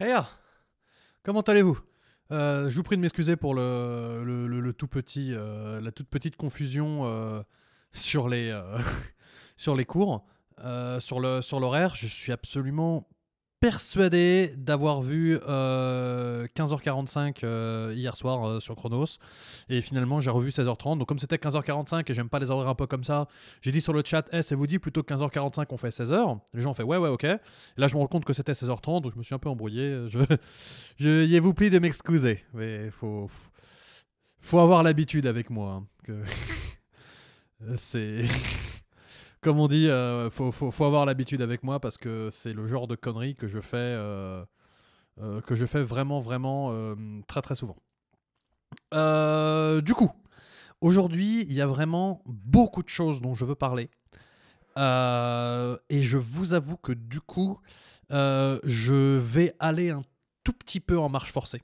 Hey, ah, comment allez-vous euh, Je vous prie de m'excuser pour le, tout petit, euh, la toute petite confusion euh, sur les sur les cours, sur sur l'horaire. Je suis absolument persuadé d'avoir vu 15h45 euh, euh, hier soir euh, sur Chronos et finalement j'ai revu 16h30 donc comme c'était 15h45 et j'aime pas les horaires un peu comme ça j'ai dit sur le chat hey, eh, ça vous dit plutôt que 15h45 on fait 16h les gens ont fait ouais ouais ok et là je me rends compte que c'était 16h30 donc je me suis un peu embrouillé je, je y vous plie de m'excuser mais faut faut avoir l'habitude avec moi hein, que c'est comme on dit, il euh, faut, avoir l'habitude avec moi parce que c'est le genre de conneries que je fais, euh, euh, que je fais vraiment, vraiment très, très souvent. du coup, aujourd'hui, il y a vraiment beaucoup de choses dont je veux parler. et je vous avoue que du coup, je vais aller un tout petit peu en marche forcée.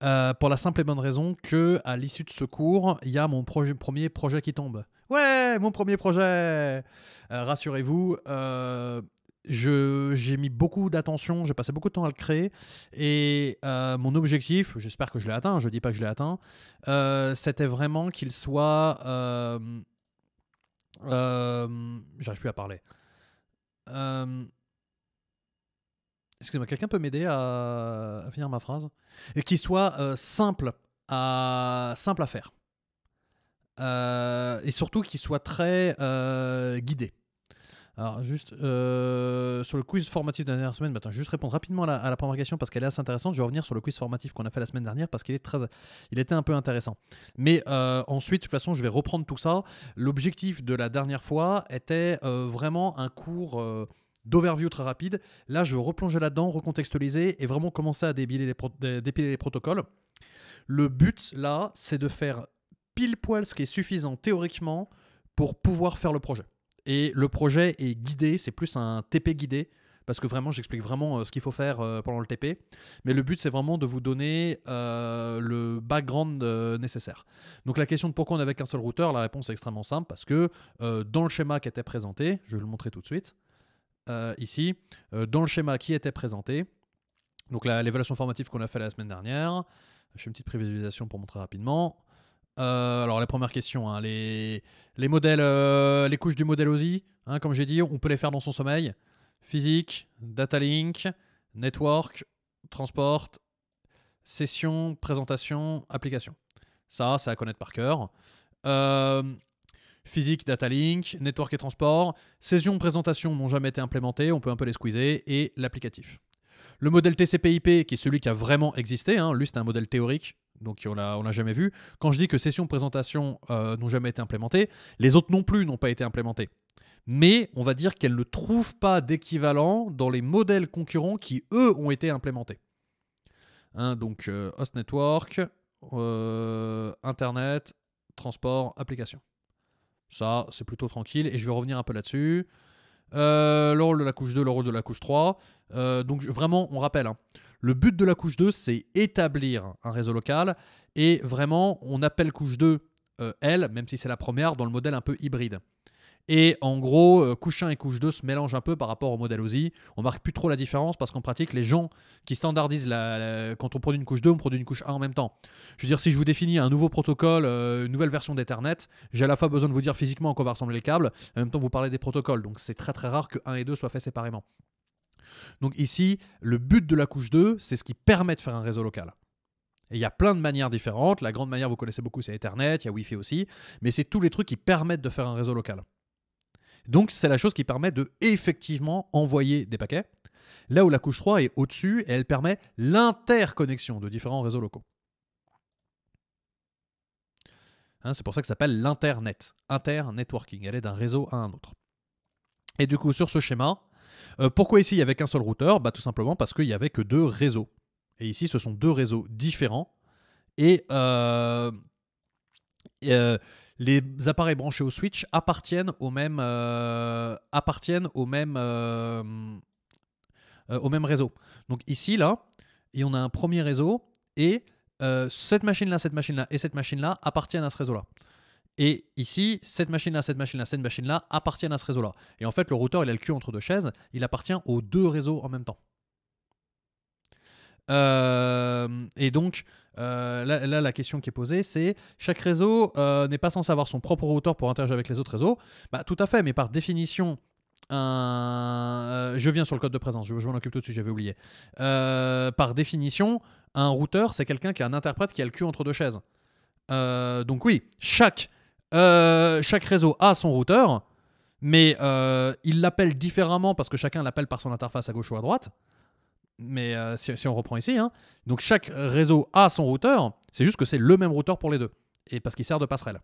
pour la simple et bonne raison que à l'issue de ce cours, il y a mon premier projet qui tombe. Ouais, mon premier projet euh, Rassurez-vous, euh, j'ai mis beaucoup d'attention, j'ai passé beaucoup de temps à le créer. Et euh, mon objectif, j'espère que je l'ai atteint, je ne dis pas que je l'ai atteint, c'était vraiment qu'il soit. J'arrive plus à parler. Excusez-moi, quelqu'un peut m'aider à... finir ma phrase Et qu'il soit simple, à... simple à faire. Euh, et surtout qu'il soit très euh, guidé. Alors, juste euh, sur le quiz formatif de la dernière semaine, bah, je vais juste répondre rapidement à la, première question parce qu'elle est assez intéressante. Je vais revenir sur le quiz formatif qu'on a fait la semaine dernière parce qu'il est très, il était un peu intéressant. Mais ensuite, de toute façon, je vais reprendre tout ça. L'objectif de la dernière fois était vraiment un cours d'overview très rapide. Là, je vais replonger là-dedans, recontextualiser et vraiment commencer à débiler les, dépiler les protocoles. Le but, là, c'est de faire pile poil ce qui est suffisant théoriquement pour pouvoir faire le projet. Et le projet est guidé, c'est plus un TP guidé, parce que vraiment j'explique vraiment euh, ce qu'il faut faire euh, pendant le TP. Mais le but c'est vraiment de vous donner euh, le background nécessaire. Donc la question de pourquoi on n'avait qu'un seul routeur, la réponse est extrêmement simple, parce que dans le schéma qui était présenté, je vais le montrer tout de suite, ici, dans le schéma qui était présenté, donc l'évaluation formative qu'on a fait la semaine dernière, je fais une petite prévisualisation pour montrer rapidement. Euh, alors, la première question, hein, les, modèles, euh, les couches du modèle OSI, hein, comme j'ai dit, on peut les faire dans son sommeil. Physique, data link, network, transport, session, présentation, application. Ça, c'est à connaître par cœur. Euh, physique, data link, network et transport. Session, présentation n'ont jamais été implémentées, on peut un peu les squeezer. Et l'applicatif. Le modèle TCP/IP, qui est celui qui a vraiment existé, hein, lui c'est un modèle théorique, donc on l'a, l'a jamais vu. Quand je dis que session présentation euh, n'ont jamais été implémentées, les autres non plus n'ont pas été implémentées. Mais on va dire qu'elles ne trouvent pas d'équivalent dans les modèles concurrents qui, eux, ont été implémentés. Hein, donc euh, host network, euh, internet, transport, application. Ça, c'est plutôt tranquille et je vais revenir un peu là-dessus. Euh, le rôle de la couche 2, le rôle de la couche 3. Euh, donc vraiment, on rappelle, hein. le but de la couche 2, c'est établir un réseau local. Et vraiment, on appelle couche 2 elle, euh, L, même si c'est la première, dans le modèle un peu hybride. Et en gros, euh, couche 1 et couche 2 se mélangent un peu par rapport au modèle OSI. On ne marque plus trop la différence parce qu'en pratique, les gens qui standardisent la, quand on produit une couche 2, on produit une couche 1 en même temps. Je veux dire, si je vous définis un nouveau protocole, euh, une nouvelle version d'Ethernet, j'ai à la fois besoin de vous dire physiquement à quoi va ressembler le câble, en même temps vous parlez des protocoles. Donc c'est très très rare que 1 et 2 soient faits séparément. Donc ici, le but de la couche 2, c'est ce qui permet de faire un réseau local. Et il y a plein de manières différentes. La grande manière, vous connaissez beaucoup, c'est Ethernet, il y a Wi-Fi aussi. Mais c'est tous les trucs qui permettent de faire un réseau local. Donc c'est la chose qui permet de effectivement envoyer des paquets, là où la couche 3 est au-dessus elle permet l'interconnexion de différents réseaux locaux. Hein, c'est pour ça que ça s'appelle l'Internet, inter-networking, elle est d'un réseau à un autre. Et du coup, sur ce schéma, euh, pourquoi ici il n'y avait qu'un seul routeur bah, Tout simplement parce qu'il n'y avait que deux réseaux. Et ici, ce sont deux réseaux différents. Et, euh, euh, les appareils branchés au Switch appartiennent euh, euh, euh, au même, réseau. Donc ici, là, et on a un premier réseau, et cette machine-là, cette machine-là et cette machine-là appartiennent à ce réseau-là. Et ici, cette machine-là, cette machine-là, cette machine-là appartiennent à ce réseau-là. Et en fait, le routeur, il a le cul entre deux chaises, il appartient aux deux réseaux en même temps. et donc, euh, là, la question qui est posée, c'est chaque réseau euh, n'est pas censé avoir son propre routeur pour interagir avec les autres réseaux. Bah, tout à fait, mais par définition, euh, je viens sur le code de présence, je, m'en occupe tout de suite, j'avais oublié. par définition, un routeur, c'est quelqu'un qui a un interprète qui a le cul entre deux chaises. donc oui, chaque, chaque réseau a son routeur, mais il l'appelle différemment parce que chacun l'appelle par son interface à gauche ou à droite mais euh, si, on reprend ici, hein, donc chaque réseau a son routeur, c'est juste que c'est le même routeur pour les deux, et parce qu'il sert de passerelle.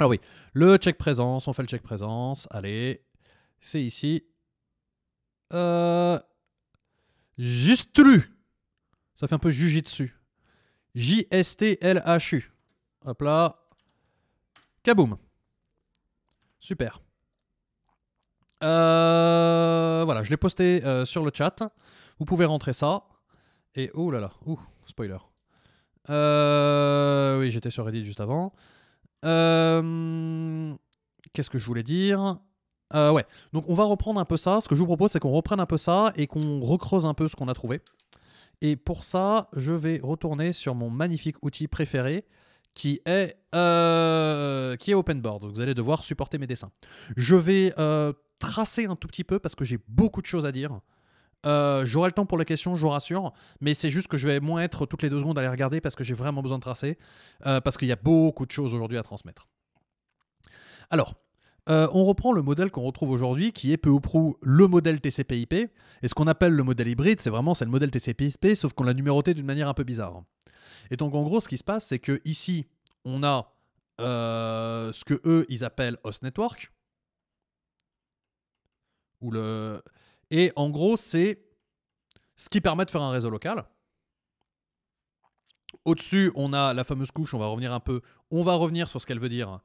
Ah oui, le check présence, on fait le check présence, allez, c'est ici. Euh, ça fait un peu jujitsu. J-S-T-L-H-U. Hop là, kaboum. Super. Euh, voilà, je l'ai posté euh, sur le chat. Vous pouvez rentrer ça. Et oh là là, ouh, spoiler. Euh, oui, j'étais sur Reddit juste avant. Euh, qu'est-ce que je voulais dire euh, Ouais, donc on va reprendre un peu ça. Ce que je vous propose, c'est qu'on reprenne un peu ça et qu'on recreuse un peu ce qu'on a trouvé. Et pour ça, je vais retourner sur mon magnifique outil préféré qui est, qui est OpenBoard. Donc vous allez devoir supporter mes dessins. Je vais tracer un tout petit peu parce que j'ai beaucoup de choses à dire. Euh, j'aurai le temps pour la question, je vous rassure, mais c'est juste que je vais moins être toutes les deux secondes à les regarder parce que j'ai vraiment besoin de tracer, euh, parce qu'il y a beaucoup de choses aujourd'hui à transmettre. Alors, euh, on reprend le modèle qu'on retrouve aujourd'hui, qui est peu ou prou le modèle TCP/IP, et ce qu'on appelle le modèle hybride, c'est vraiment le modèle TCP/IP, sauf qu'on l'a numéroté d'une manière un peu bizarre. Et donc en gros, ce qui se passe, c'est que ici, on a ce que eux ils appellent host network, ou le et en gros, c'est ce qui permet de faire un réseau local. Au-dessus, on a la fameuse couche, on va revenir un peu, on va revenir sur ce qu'elle veut dire,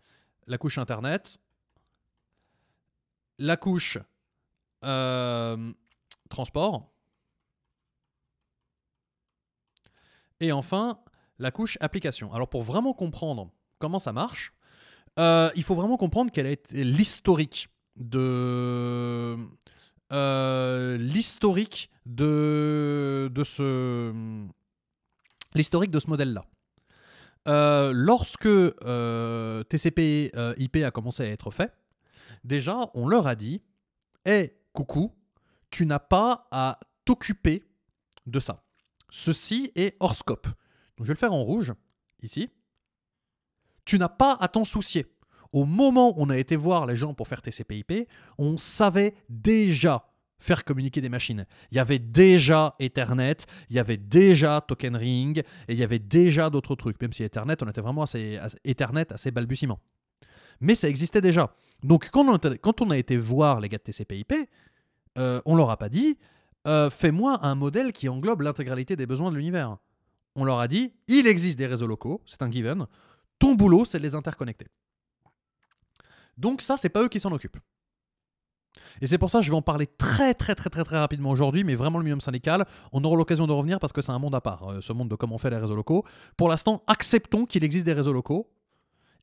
la couche Internet, la couche euh, transport, et enfin la couche application. Alors pour vraiment comprendre comment ça marche, euh, il faut vraiment comprendre quelle été l'historique de, euh, l'historique de, de ce l'historique de ce modèle-là. Euh, lorsque euh, TCP/IP a commencé à être fait, déjà on leur a dit "Eh coucou, tu n'as pas à t'occuper de ça. Ceci est hors scope." Donc je vais le faire en rouge ici. Tu n'as pas à t'en soucier au moment où on a été voir les gens pour faire TCP/IP, on savait déjà faire communiquer des machines. Il y avait déjà Ethernet, il y avait déjà Token Ring, et il y avait déjà d'autres trucs, même si Ethernet, on était vraiment assez, Ethernet assez balbutiement. Mais ça existait déjà. Donc quand on, a, été voir les gars de TCP/IP, euh, on leur a pas dit euh, fais-moi un modèle qui englobe l'intégralité des besoins de l'univers. On leur a dit il existe des réseaux locaux, c'est un given. Ton boulot, c'est de les interconnecter. Donc ça, c'est pas eux qui s'en occupent. Et c'est pour ça que je vais en parler très très très très très rapidement aujourd'hui, mais vraiment le minimum syndical, on aura l'occasion de revenir parce que c'est un monde à part, euh, ce monde de comment on fait les réseaux locaux. Pour l'instant, acceptons qu'il existe des réseaux locaux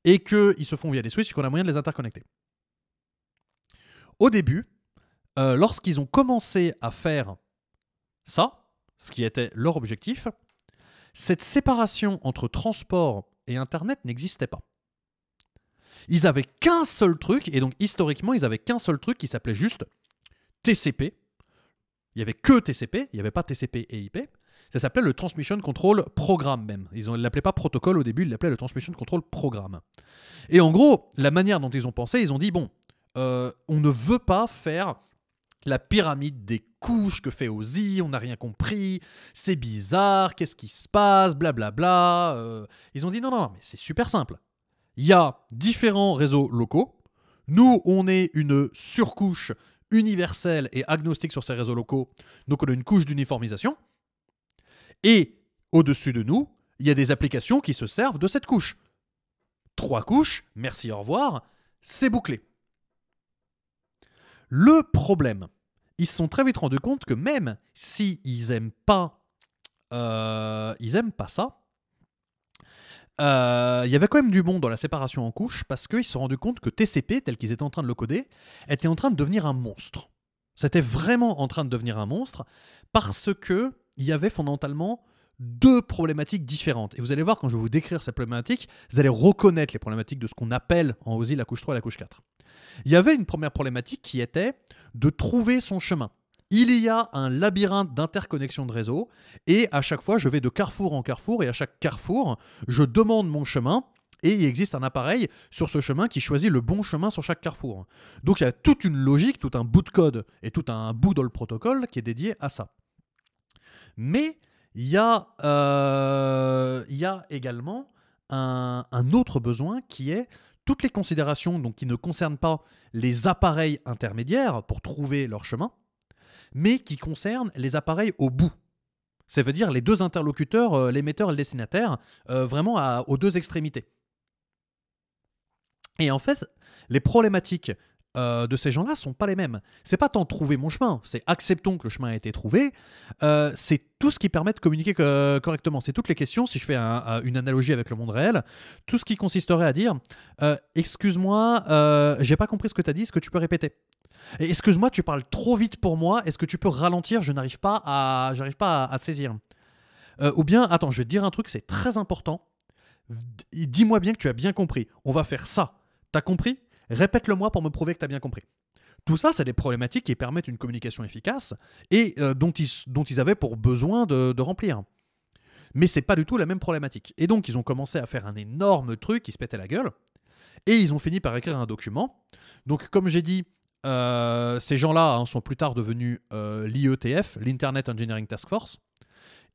et qu'ils se font via des switches et qu'on a moyen de les interconnecter. Au début, euh, lorsqu'ils ont commencé à faire ça, ce qui était leur objectif, cette séparation entre transport et Internet n'existait pas. Ils avaient qu'un seul truc, et donc historiquement, ils avaient qu'un seul truc qui s'appelait juste TCP. Il n'y avait que TCP, il n'y avait pas TCP et IP. Ça s'appelait le Transmission Control Programme même. Ils ne l'appelaient pas protocole au début, ils l'appelaient le Transmission Control Programme. Et en gros, la manière dont ils ont pensé, ils ont dit, bon, euh, on ne veut pas faire la pyramide des couches que fait Ozzy, on n'a rien compris, c'est bizarre, qu'est-ce qui se passe, blablabla. Bla euh. bla. ils ont dit, non, non, non mais c'est super simple il y a différents réseaux locaux. Nous, on est une surcouche universelle et agnostique sur ces réseaux locaux, donc on a une couche d'uniformisation. Et au-dessus de nous, il y a des applications qui se servent de cette couche. Trois couches, merci, au revoir, c'est bouclé. Le problème, ils se sont très vite rendus compte que même s'ils n'aiment pas, euh, ils aiment pas ça, euh, il y avait quand même du bon dans la séparation en couches parce qu'ils se sont rendus compte que TCP, tel qu'ils étaient en train de le coder, était en train de devenir un monstre. C'était vraiment en train de devenir un monstre parce que il y avait fondamentalement deux problématiques différentes. Et vous allez voir, quand je vais vous décrire ces problématiques, vous allez reconnaître les problématiques de ce qu'on appelle en OSI la couche 3 et la couche 4. Il y avait une première problématique qui était de trouver son chemin il y a un labyrinthe d'interconnexion de réseau, et à chaque fois, je vais de carrefour en carrefour, et à chaque carrefour, je demande mon chemin, et il existe un appareil sur ce chemin qui choisit le bon chemin sur chaque carrefour. Donc il y a toute une logique, tout un bout de code, et tout un bout dans le protocole qui est dédié à ça. Mais il y a, euh, également un, un autre besoin qui est toutes les considérations donc, qui ne concernent pas les appareils intermédiaires pour trouver leur chemin, mais qui concerne les appareils au bout. Ça veut dire les deux interlocuteurs, euh, l'émetteur et le destinataire, euh, vraiment aux deux extrémités. Et en fait, les problématiques euh, de ces gens-là sont pas les mêmes. C'est pas tant trouver mon chemin, c'est acceptons que le chemin a été trouvé. c'est tout ce qui permet de communiquer correctement. C'est toutes les questions, si je fais une analogie avec le monde réel, tout ce qui consisterait à dire Excuse-moi, j'ai pas compris ce que tu as dit, est-ce que tu peux répéter excuse-moi, tu parles trop vite pour moi. Est-ce que tu peux ralentir Je n'arrive pas à, pas à, saisir. Euh, ou bien, attends, je vais te dire un truc, c'est très important. Dis-moi bien que tu as bien compris. On va faire ça. T'as compris Répète-le-moi pour me prouver que tu as bien compris. Tout ça, c'est des problématiques qui permettent une communication efficace et euh, dont, ils, avaient pour besoin de, remplir. Mais c'est pas du tout la même problématique. Et donc, ils ont commencé à faire un énorme truc qui se pétait la gueule. Et ils ont fini par écrire un document. Donc, comme j'ai dit, euh, ces gens-là hein, sont plus tard devenus euh, l'IETF, l'Internet Engineering Task Force,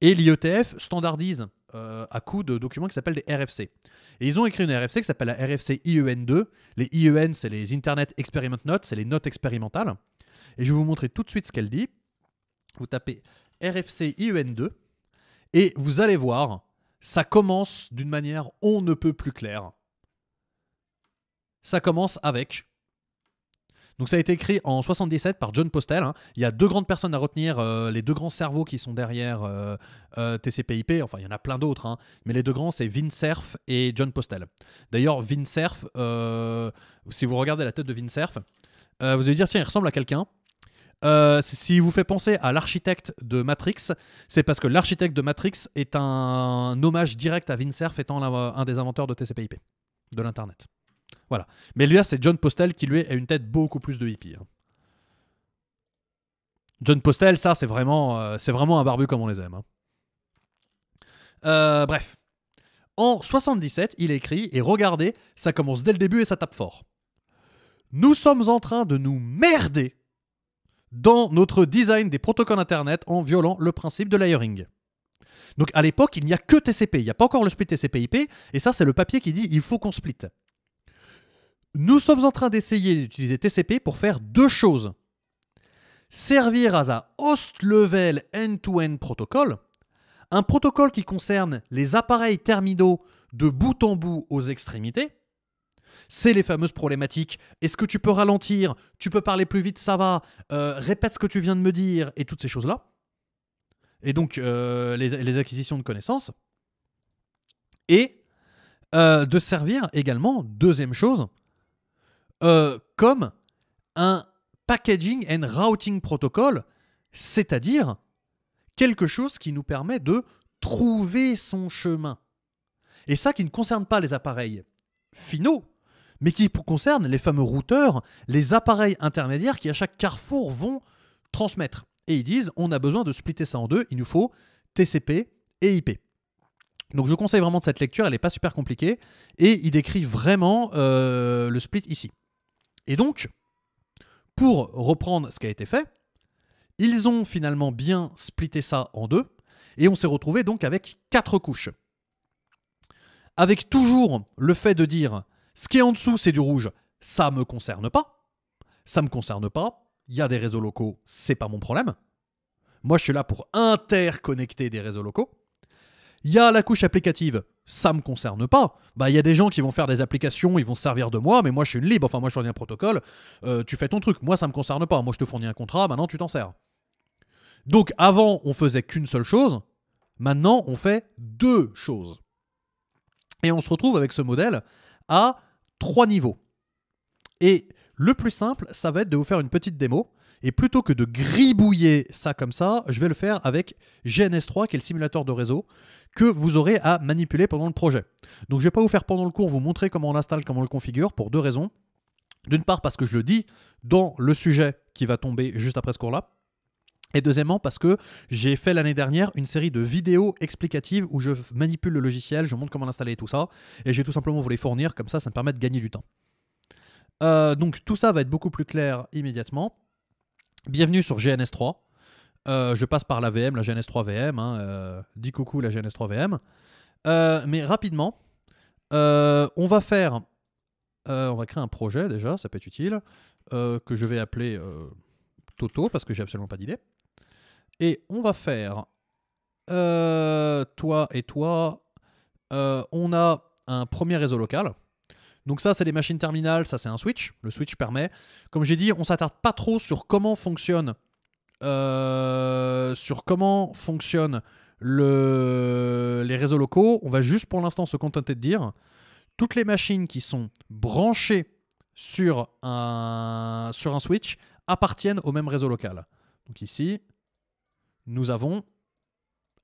et l'IETF standardise euh, à coup de documents qui s'appellent des RFC. Et ils ont écrit une RFC qui s'appelle la RFC IEN2. Les IEN, c'est les Internet Experiment Notes, c'est les notes expérimentales. Et je vais vous montrer tout de suite ce qu'elle dit. Vous tapez RFC IEN2 et vous allez voir, ça commence d'une manière on ne peut plus claire. Ça commence avec donc ça a été écrit en 77 par John Postel. Hein. Il y a deux grandes personnes à retenir, euh, les deux grands cerveaux qui sont derrière euh, euh, TCP/IP. Enfin, il y en a plein d'autres, hein. mais les deux grands, c'est Cerf et John Postel. D'ailleurs, Vinserf, si vous regardez la tête de Vinserf, vous allez dire tiens, il ressemble à quelqu'un. Euh, s'il vous fait penser à l'architecte de Matrix, c'est parce que l'architecte de Matrix est un, hommage direct à Cerf étant un des inventeurs de TCP/IP, de l'Internet. Voilà. Mais lui c'est John Postel qui, lui, a une tête beaucoup plus de hippie. Hein. John Postel, ça, c'est vraiment, euh, vraiment un barbu comme on les aime. Hein. Euh, bref. En 77, il écrit, et regardez, ça commence dès le début et ça tape fort. Nous sommes en train de nous merder dans notre design des protocoles Internet en violant le principe de layering. Donc à l'époque, il n'y a que TCP, il n'y a pas encore le split TCP/IP, et ça c'est le papier qui dit il faut qu'on split. Nous sommes en train d'essayer d'utiliser TCP pour faire deux choses. Servir à un host level end-to-end protocole, un protocole qui concerne les appareils terminaux de bout en bout aux extrémités. C'est les fameuses problématiques. Est-ce que tu peux ralentir Tu peux parler plus vite, ça va. Euh, répète ce que tu viens de me dire et toutes ces choses-là. Et donc euh, les, acquisitions de connaissances. Et euh, de servir également, deuxième chose, euh, comme un packaging and routing protocol, c'est-à-dire quelque chose qui nous permet de trouver son chemin. Et ça qui ne concerne pas les appareils finaux, mais qui concerne les fameux routeurs, les appareils intermédiaires qui à chaque carrefour vont transmettre. Et ils disent, on a besoin de splitter ça en deux, il nous faut TCP et IP. Donc je conseille vraiment de cette lecture, elle n'est pas super compliquée, et il décrit vraiment euh, le split ici. Et donc, pour reprendre ce qui a été fait, ils ont finalement bien splitté ça en deux, et on s'est retrouvé donc avec quatre couches. Avec toujours le fait de dire ce qui est en dessous c'est du rouge, ça ne me concerne pas, ça ne me concerne pas, il y a des réseaux locaux, c'est pas mon problème. Moi je suis là pour interconnecter des réseaux locaux. Il y a la couche applicative, ça me concerne pas. Bah, il y a des gens qui vont faire des applications, ils vont servir de moi, mais moi, je suis une libre. Enfin, moi, je fournis un protocole. Euh, tu fais ton truc. Moi, ça me concerne pas. Moi, je te fournis un contrat. Maintenant, tu t'en sers. Donc, avant, on faisait qu'une seule chose. Maintenant, on fait deux choses. Et on se retrouve avec ce modèle à trois niveaux. Et le plus simple, ça va être de vous faire une petite démo et plutôt que de gribouiller ça comme ça, je vais le faire avec GNS3, qui est le simulateur de réseau, que vous aurez à manipuler pendant le projet. Donc je ne vais pas vous faire pendant le cours vous montrer comment on l'installe, comment on le configure, pour deux raisons. D'une part parce que je le dis dans le sujet qui va tomber juste après ce cours-là. Et deuxièmement, parce que j'ai fait l'année dernière une série de vidéos explicatives où je manipule le logiciel, je montre comment l'installer et tout ça. Et je vais tout simplement vous les fournir, comme ça, ça me permet de gagner du temps. Euh, donc tout ça va être beaucoup plus clair immédiatement. Bienvenue sur GNS3. Euh, je passe par la VM, la GNS3 VM. Hein, euh, dis coucou la GNS3 VM. Euh, mais rapidement, on va faire. on va créer un projet déjà, ça peut être utile. que je vais appeler Toto parce que j'ai absolument pas d'idée. Et on va faire. toi et toi. on a un premier réseau local donc ça, c'est des machines terminales, ça c'est un switch. Le switch permet. Comme j'ai dit, on s'attarde pas trop sur comment fonctionne, euh, sur comment fonctionne les réseaux locaux. On va juste pour l'instant se contenter de dire toutes les machines qui sont branchées sur un, sur un switch appartiennent au même réseau local. Donc ici, nous avons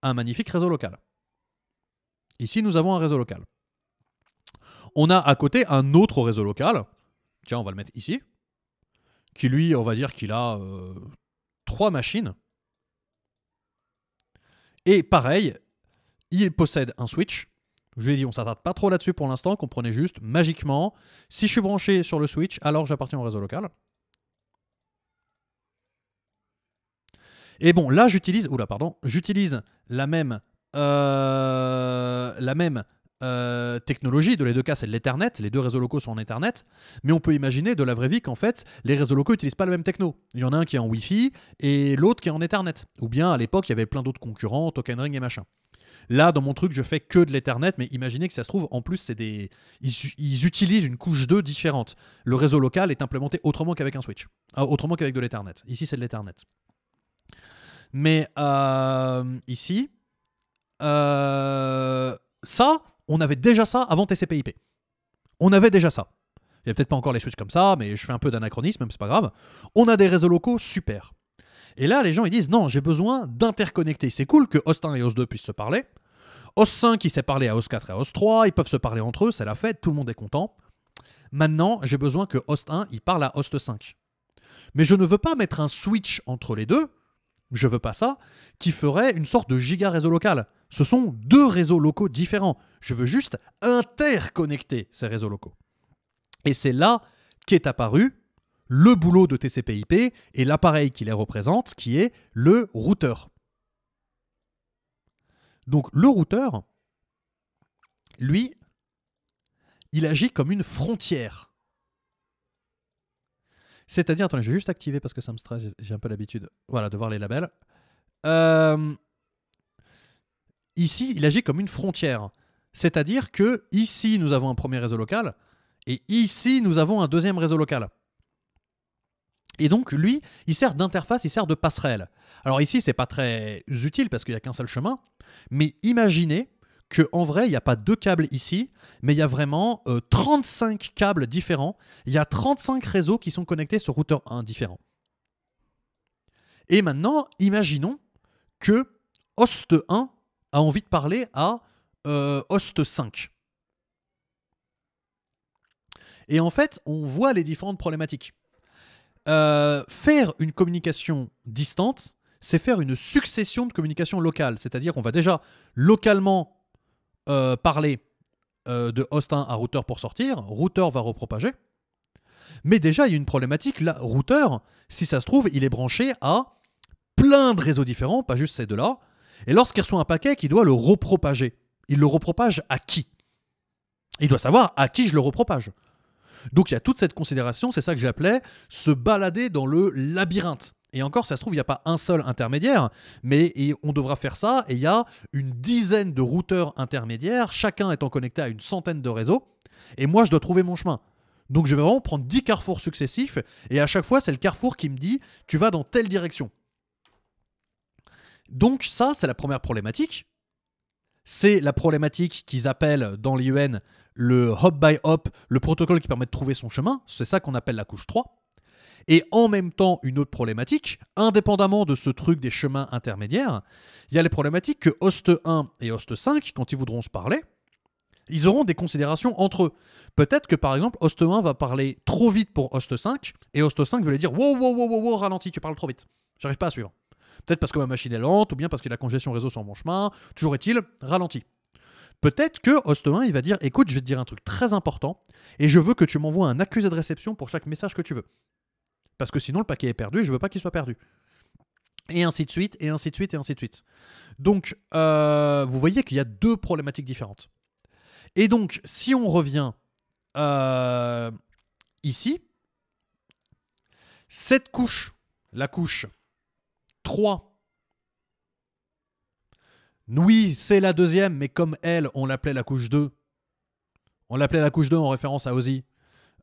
un magnifique réseau local. Ici, nous avons un réseau local. On a à côté un autre réseau local, tiens, on va le mettre ici, qui lui, on va dire qu'il a euh, trois machines. Et pareil, il possède un switch. Je lui ai dit, on s'attarde pas trop là-dessus pour l'instant, comprenez juste, magiquement, si je suis branché sur le switch, alors j'appartiens au réseau local. Et bon, là, j'utilise, oula, pardon, j'utilise la même, euh, la même euh, technologie de les deux cas, c'est de l'Ethernet. Les deux réseaux locaux sont en Ethernet. Mais on peut imaginer de la vraie vie qu'en fait, les réseaux locaux utilisent pas le même techno. Il y en a un qui est en Wi-Fi et l'autre qui est en Ethernet. Ou bien à l'époque, il y avait plein d'autres concurrents, Token Ring et machin. Là, dans mon truc, je fais que de l'Ethernet, mais imaginez que ça se trouve, en plus, c'est des... Ils, utilisent une couche 2 différente. Le réseau local est implémenté autrement qu'avec un switch, ah, autrement qu'avec de l'Ethernet. Ici, c'est de l'Ethernet. Mais euh, ici, euh, ça, on avait déjà ça avant TCP/IP. On avait déjà ça. Il n'y a peut-être pas encore les switches comme ça, mais je fais un peu d'anachronisme, c'est pas grave. On a des réseaux locaux, super. Et là, les gens ils disent non, j'ai besoin d'interconnecter. C'est cool que host 1 et host 2 puissent se parler. Host 5, il s'est parlé à host 4 et host 3, ils peuvent se parler entre eux, c'est la fête, tout le monde est content. Maintenant, j'ai besoin que host 1 il parle à host 5. Mais je ne veux pas mettre un switch entre les deux je veux pas ça, qui ferait une sorte de giga réseau local. Ce sont deux réseaux locaux différents. Je veux juste interconnecter ces réseaux locaux. Et c'est là qu'est apparu le boulot de TCP/IP et l'appareil qui les représente, qui est le routeur. Donc le routeur, lui, il agit comme une frontière c'est-à-dire, attendez, je vais juste activer parce que ça me stresse, j'ai un peu l'habitude voilà, de voir les labels. Euh, ici, il agit comme une frontière. C'est-à-dire que ici, nous avons un premier réseau local et ici, nous avons un deuxième réseau local. Et donc, lui, il sert d'interface, il sert de passerelle. Alors ici, c'est pas très utile parce qu'il n'y a qu'un seul chemin, mais imaginez que en vrai, il n'y a pas deux câbles ici, mais il y a vraiment 35 euh, câbles différents. Il y a 35 réseaux qui sont connectés sur routeur 1 différent. Et maintenant, imaginons que host 1 a envie de parler à euh, host 5. Et en fait, on voit les différentes problématiques. Euh, faire une communication distante, c'est faire une succession de communications locales. C'est-à-dire, on va déjà localement euh, parler euh, de host à routeur pour sortir, routeur va repropager. Mais déjà, il y a une problématique. Là, routeur, si ça se trouve, il est branché à plein de réseaux différents, pas juste ces deux-là. Et lorsqu'il reçoit un paquet, il doit le repropager. Il le repropage à qui Il doit savoir à qui je le repropage. Donc il y a toute cette considération, c'est ça que j'appelais se balader dans le labyrinthe. Et encore, ça se trouve, il n'y a pas un seul intermédiaire, mais on devra faire ça, et il y a une dizaine de routeurs intermédiaires, chacun étant connecté à une centaine de réseaux, et moi, je dois trouver mon chemin. Donc je vais vraiment prendre 10 carrefours successifs, et à chaque fois, c'est le carrefour qui me dit, tu vas dans telle direction. Donc ça, c'est la première problématique. C'est la problématique qu'ils appellent dans l'UN le hop by hop, le protocole qui permet de trouver son chemin. C'est ça qu'on appelle la couche 3 et en même temps une autre problématique, indépendamment de ce truc des chemins intermédiaires, il y a les problématiques que Host 1 et Host 5, quand ils voudront se parler, ils auront des considérations entre eux. Peut-être que par exemple, Host 1 va parler trop vite pour Host 5, et Host 5 veut lui dire Wow, wow, wow, wow, wow, ralenti, tu parles trop vite. J'arrive pas à suivre. Peut-être parce que ma machine est lente, ou bien parce que la congestion réseau sur mon chemin, toujours est-il, ralenti. Peut-être que Host 1, il va dire Écoute, je vais te dire un truc très important, et je veux que tu m'envoies un accusé de réception pour chaque message que tu veux. Parce que sinon, le paquet est perdu et je veux pas qu'il soit perdu. Et ainsi de suite, et ainsi de suite, et ainsi de suite. Donc, euh, vous voyez qu'il y a deux problématiques différentes. Et donc, si on revient euh, ici, cette couche, la couche 3, oui, c'est la deuxième, mais comme elle, on l'appelait la couche 2, on l'appelait la couche 2 en référence à Ozzy,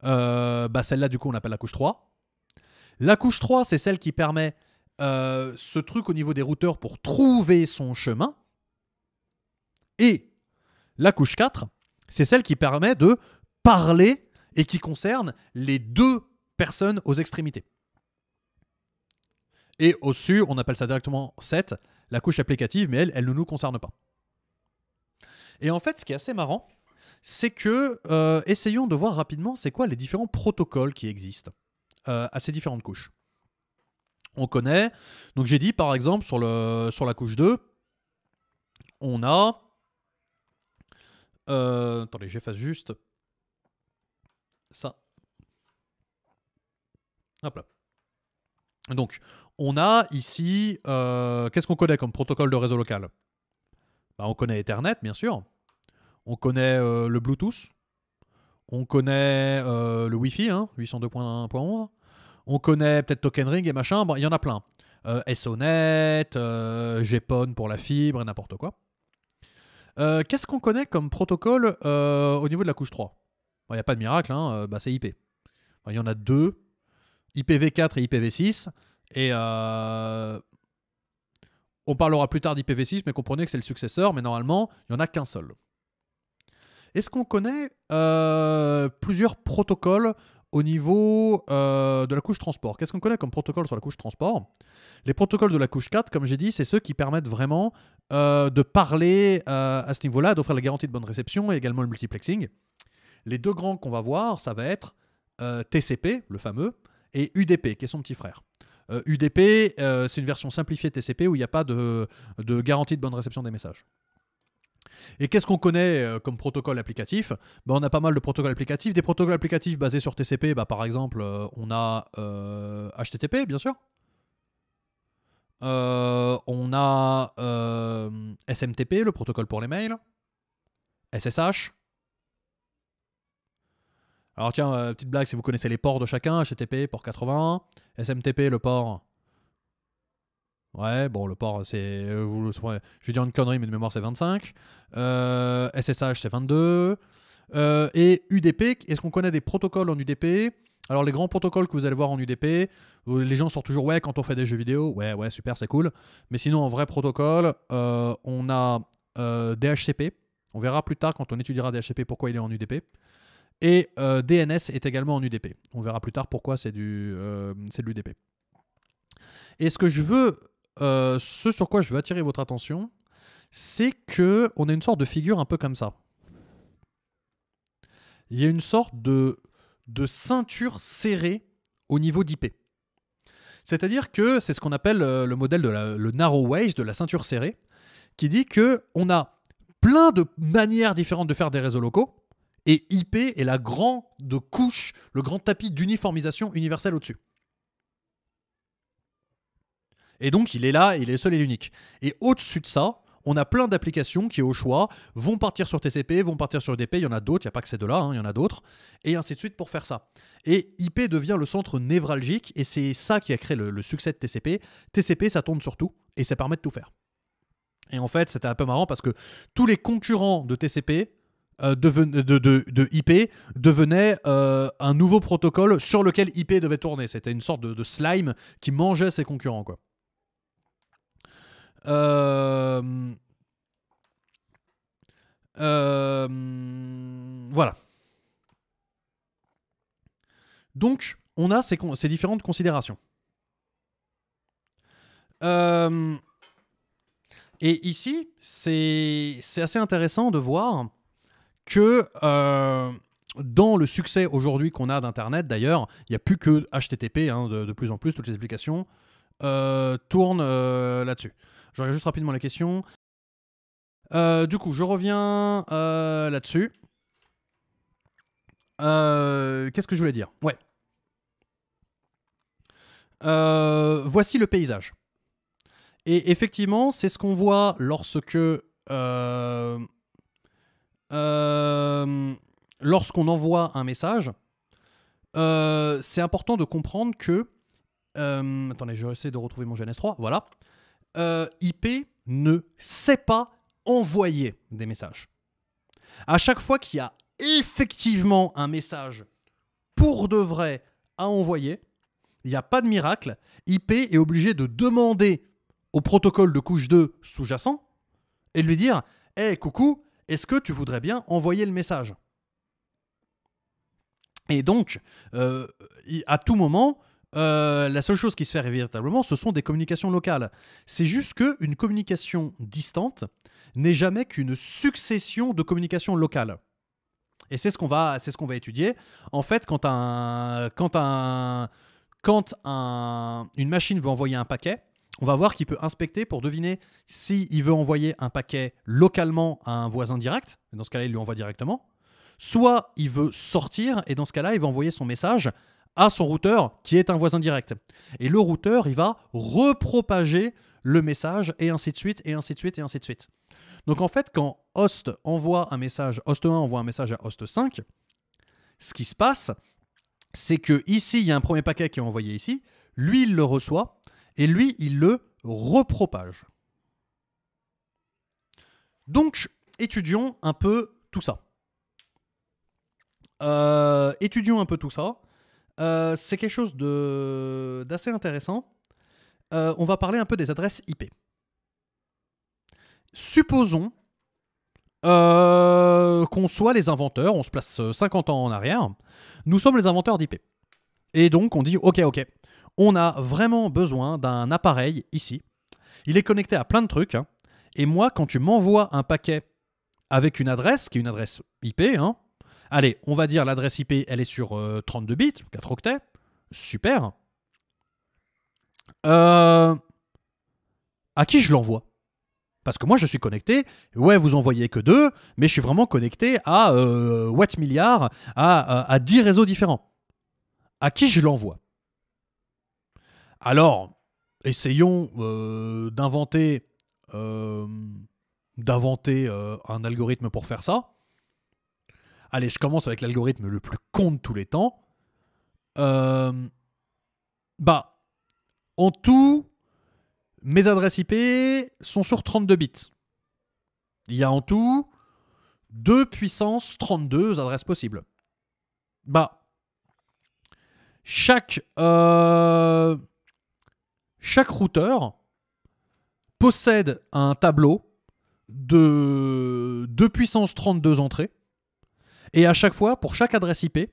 euh, bah, celle-là, du coup, on l'appelle la couche 3. La couche 3, c'est celle qui permet euh, ce truc au niveau des routeurs pour trouver son chemin. Et la couche 4, c'est celle qui permet de parler et qui concerne les deux personnes aux extrémités. Et au-dessus, on appelle ça directement 7, la couche applicative, mais elle, elle ne nous concerne pas. Et en fait, ce qui est assez marrant, c'est que, euh, essayons de voir rapidement, c'est quoi les différents protocoles qui existent. Euh, à ces différentes couches. On connaît, donc j'ai dit par exemple sur, le, sur la couche 2, on a... Euh, attendez, j'efface juste ça. Hop là. Donc, on a ici, euh, qu'est-ce qu'on connaît comme protocole de réseau local bah, On connaît Ethernet, bien sûr. On connaît euh, le Bluetooth. On connaît le Wi-Fi, 802.1.11. Hein, on connaît peut-être Token Ring et machin, il y en a plein. Euh, SONET, GPON euh, pour la fibre, et n'importe quoi. Euh, qu'est-ce qu'on connaît comme protocole au niveau de la couche 3 Il n'y a pas de miracle, hein, bah, c'est IP. Il y en a deux, IPv4 et IPv6. Et on parlera plus tard d'IPv6, mais comprenez que c'est le successeur, mais normalement, il n'y en a qu'un seul. Est-ce qu'on connaît plusieurs protocoles au niveau euh, de la couche transport, qu'est-ce qu'on connaît comme protocole sur la couche transport Les protocoles de la couche 4, comme j'ai dit, c'est ceux qui permettent vraiment euh, de parler euh, à ce niveau-là, d'offrir la garantie de bonne réception et également le multiplexing. Les deux grands qu'on va voir, ça va être TCP, le fameux, et UDP, qui est son petit frère. UDP, c'est une version simplifiée de TCP où il n'y a pas de garantie de bonne réception des messages. Et qu'est-ce qu'on connaît euh, comme protocole applicatif ben, On a pas mal de protocoles applicatifs. Des protocoles applicatifs basés sur TCP, ben, par exemple, euh, on a HTTP, euh, bien sûr. on a SMTP, le protocole pour les mails. SSH. Alors tiens, petite blague, si vous connaissez les ports de chacun, HTTP, port 80, SMTP, le port Ouais, bon, le port, c'est. Euh, je vais dire une connerie, mais de mémoire, c'est 25. Euh, SSH, c'est 22. Euh, et UDP, est-ce qu'on connaît des protocoles en UDP alors les grands protocoles que vous allez voir en UDP, les gens sont toujours ouais quand on fait des jeux vidéo, ouais ouais super c'est cool. Mais sinon en vrai protocole, on a DHCP. On verra plus tard quand on étudiera DHCP pourquoi il est en UDP. Et DNS est également en UDP. On verra plus tard pourquoi c'est du c'est de l'UDP. Et ce que je veux euh, ce sur quoi je veux attirer votre attention, c'est que on a une sorte de figure un peu comme ça. Il y a une sorte de, de ceinture serrée au niveau d'IP. C'est-à-dire que c'est ce qu'on appelle euh, le modèle de la, le narrow waist, de la ceinture serrée, qui dit que on a plein de manières différentes de faire des réseaux locaux, et IP est la grande couche, le grand tapis d'uniformisation universelle au-dessus. Et donc, il est là, il est seul et unique. Et au-dessus de ça, on a plein d'applications qui, au choix, vont partir sur TCP, vont partir sur UDP. Il y en a d'autres, il n'y a pas que ces deux-là, hein, il y en a d'autres, et ainsi de suite pour faire ça. Et IP devient le centre névralgique, et c'est ça qui a créé le, succès de TCP. TCP, ça tourne sur tout, et ça permet de tout faire. Et en fait, c'était un peu marrant parce que tous les concurrents de TCP, euh, de, IP devenaient euh, un nouveau protocole sur lequel IP devait tourner. C'était une sorte de, slime qui mangeait ses concurrents. Quoi. Euh, euh, voilà. Donc, on a ces, différentes considérations. Euh, et ici, c'est assez intéressant de voir que dans le succès aujourd'hui qu'on a d'Internet, d'ailleurs, il n'y a plus que HTTP, hein, de, plus en plus, toutes les applications tournent là-dessus. Je juste rapidement la question. Euh, du coup, je reviens euh, là-dessus. Euh, qu'est-ce que je voulais dire Ouais. voici le paysage. Et effectivement, c'est ce qu'on voit lorsque. lorsqu'on envoie un message. c'est important de comprendre que. attendez, je vais essayer de retrouver mon GNS3. Voilà. Euh, IP ne sait pas envoyer des messages. À chaque fois qu'il y a effectivement un message pour de vrai à envoyer, il n'y a pas de miracle. IP est obligé de demander au protocole de couche 2 sous-jacent et de lui dire Hé, coucou, est-ce que tu voudrais bien envoyer le message Et donc, euh, à tout moment, euh, la seule chose qui se fait véritablement, ce sont des communications locales. C'est juste qu'une communication distante n'est jamais qu'une succession de communications locales. Et c'est ce qu'on va, c'est ce qu'on va étudier. En fait, quand quand une machine veut envoyer un paquet, on va voir qu'il peut inspecter pour deviner s'il veut envoyer un paquet localement à un voisin direct. Dans ce cas-là, il lui envoie directement. Soit il veut sortir, et dans ce cas-là, il va envoyer son message à son routeur qui est un voisin direct. Et le routeur, il va repropager le message et ainsi de suite, et ainsi de suite, et ainsi de suite. Donc en fait, quand host envoie un message, host 1 envoie un message à host 5, ce qui se passe, c'est que ici, il y a un premier paquet qui est envoyé ici, lui, il le reçoit, et lui, il le repropage. Donc, étudions un peu tout ça. Euh, étudions un peu tout ça. Euh, c'est quelque chose d'assez intéressant. Euh, on va parler un peu des adresses IP. Supposons euh, qu'on soit les inventeurs, on se place 50 ans en arrière, nous sommes les inventeurs d'IP. Et donc on dit, ok, ok, on a vraiment besoin d'un appareil ici. Il est connecté à plein de trucs. Hein. Et moi, quand tu m'envoies un paquet avec une adresse, qui est une adresse IP, hein, Allez, on va dire l'adresse IP, elle est sur 32 euh, bits, 4 octets. Super. Euh, à qui je l'envoie parce que moi, je suis connecté. Ouais, vous envoyez que deux, mais je suis vraiment connecté à euh, à, 10 euh, réseaux différents. À qui je l'envoie Alors, essayons d'inventer d'inventer un algorithme pour faire ça allez, je commence avec l'algorithme le plus con de tous les temps. Euh, bah, en tout, mes adresses IP sont sur 32 bits. Il y a en tout 2 puissance 32 adresses possibles. Bah, chaque, euh, chaque routeur possède un tableau de 2 puissance 32 entrées et à chaque fois, pour chaque adresse IP,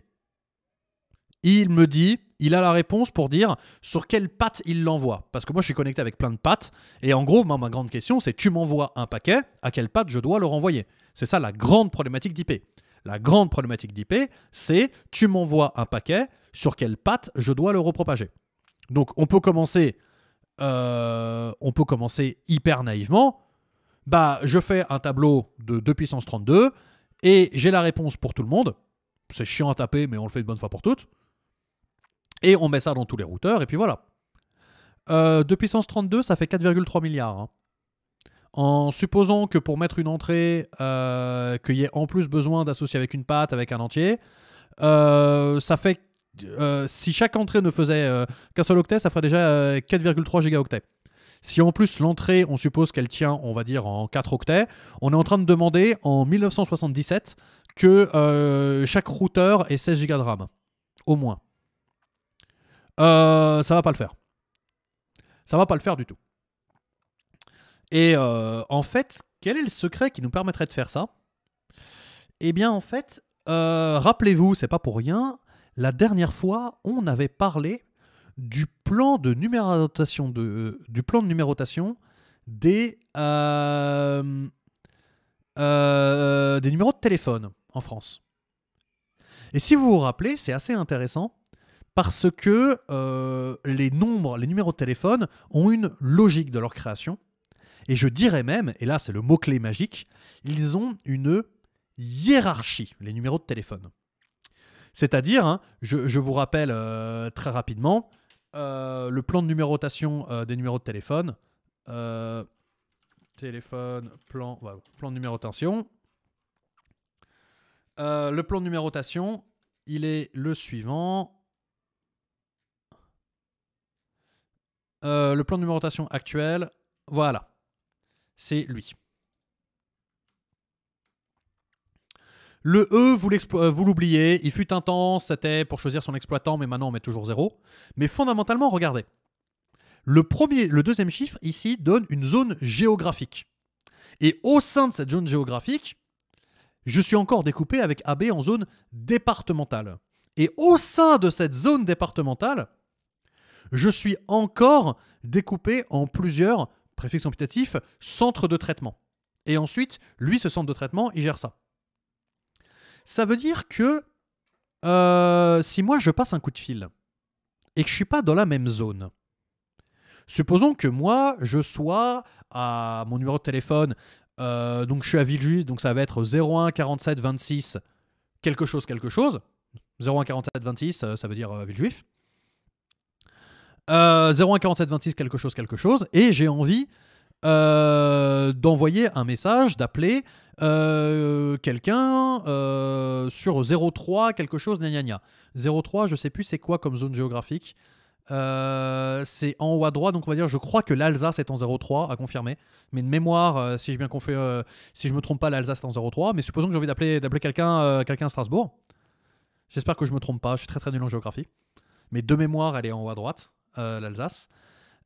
il me dit, il a la réponse pour dire sur quelle patte il l'envoie. Parce que moi, je suis connecté avec plein de pattes. Et en gros, ma, grande question, c'est tu m'envoies un paquet, à quelle patte je dois le renvoyer C'est ça la grande problématique d'IP. La grande problématique d'IP, c'est tu m'envoies un paquet, sur quelle patte je dois le repropager. Donc, on peut commencer, euh, on peut commencer hyper naïvement. Bah, je fais un tableau de 2 puissance 32 et j'ai la réponse pour tout le monde. C'est chiant à taper, mais on le fait une bonne fois pour toutes. Et on met ça dans tous les routeurs, et puis voilà. Euh, de puissance 32, ça fait 4,3 milliards. Hein. En supposant que pour mettre une entrée, euh, qu'il y ait en plus besoin d'associer avec une pâte, avec un entier, euh, ça fait. Euh, si chaque entrée ne faisait qu'un seul octet, ça ferait déjà 4,3 gigaoctets. Si en plus l'entrée, on suppose qu'elle tient, on va dire, en 4 octets, on est en train de demander en 1977 que euh, chaque routeur ait 16 Go de RAM. Au moins. Euh, ça va pas le faire. Ça va pas le faire du tout. Et euh, en fait, quel est le secret qui nous permettrait de faire ça Eh bien, en fait, rappelez-vous, c'est pas pour rien, la dernière fois, on avait parlé du plan de numérotation, euh, du plan de numérotation des, euh, euh, des numéros de téléphone en France. Et si vous vous rappelez, c'est assez intéressant parce que les nombres, les numéros de téléphone ont une logique de leur création. Et je dirais même, et là c'est le mot-clé magique, ils ont une hiérarchie, les numéros de téléphone. C'est-à-dire, hein, je, vous rappelle très rapidement, euh, le plan de numérotation euh, des numéros de téléphone. Euh, téléphone, plan, plan de numérotation. le plan de numérotation, il est le suivant. le plan de numérotation actuel, voilà. C'est lui. Le E, euh, vous l'oubliez, il fut intense, c'était pour choisir son exploitant, mais maintenant on met toujours zéro. Mais fondamentalement, regardez. Le, premier, le deuxième chiffre ici donne une zone géographique. Et au sein de cette zone géographique, je suis encore découpé avec AB en zone départementale. Et au sein de cette zone départementale, je suis encore découpé en plusieurs préfixes computatifs centres de traitement. Et ensuite, lui, ce centre de traitement, il gère ça. Ça veut dire que euh, si moi je passe un coup de fil et que je suis pas dans la même zone, supposons que moi je sois à mon numéro de téléphone, euh, donc je suis à Villejuif, donc ça va être 01 47 26 quelque chose quelque chose. 01 47 26, ça veut dire euh, Villejuif. Euh, 01 47 26 quelque chose quelque chose et j'ai envie d'envoyer un message, d'appeler euh, quelqu'un euh, sur 03, quelque chose, nia nia 03, je sais plus c'est quoi comme zone géographique. Euh, c'est en haut à droite, donc on va dire, je crois que l'Alsace est en 03, à confirmer. Mais de mémoire, euh, si je bien confie, si je me trompe pas, l'Alsace est en 03. Mais supposons que j'ai envie d'appeler quelqu'un quelqu'un à Strasbourg. J'espère que je me trompe pas, je suis très très nul en géographie. Mais de mémoire, elle est en haut à droite, l'Alsace.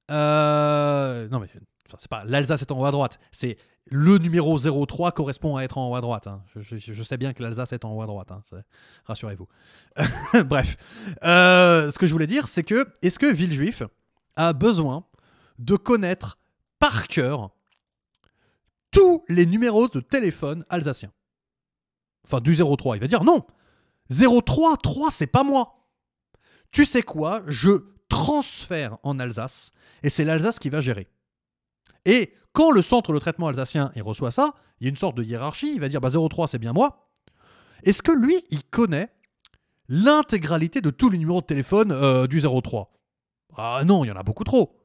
non mais Enfin, c'est pas l'Alsace est en haut à droite, c'est le numéro 03 correspond à être en haut à droite. Hein. Je, sais bien que l'Alsace est en haut à droite, hein, rassurez-vous. Bref, euh, ce que je voulais dire, c'est que est-ce que Villejuif a besoin de connaître par cœur tous les numéros de téléphone alsaciens Enfin, du 03. Il va dire non 03, 3, c'est pas moi Tu sais quoi Je transfère en Alsace et c'est l'Alsace qui va gérer. Et quand le centre de traitement alsacien reçoit ça, il y a une sorte de hiérarchie, il va dire bah 03 c'est bien moi. Est-ce que lui, il connaît l'intégralité de tous les numéros de téléphone euh, du 03 Ah non, il y en a beaucoup trop.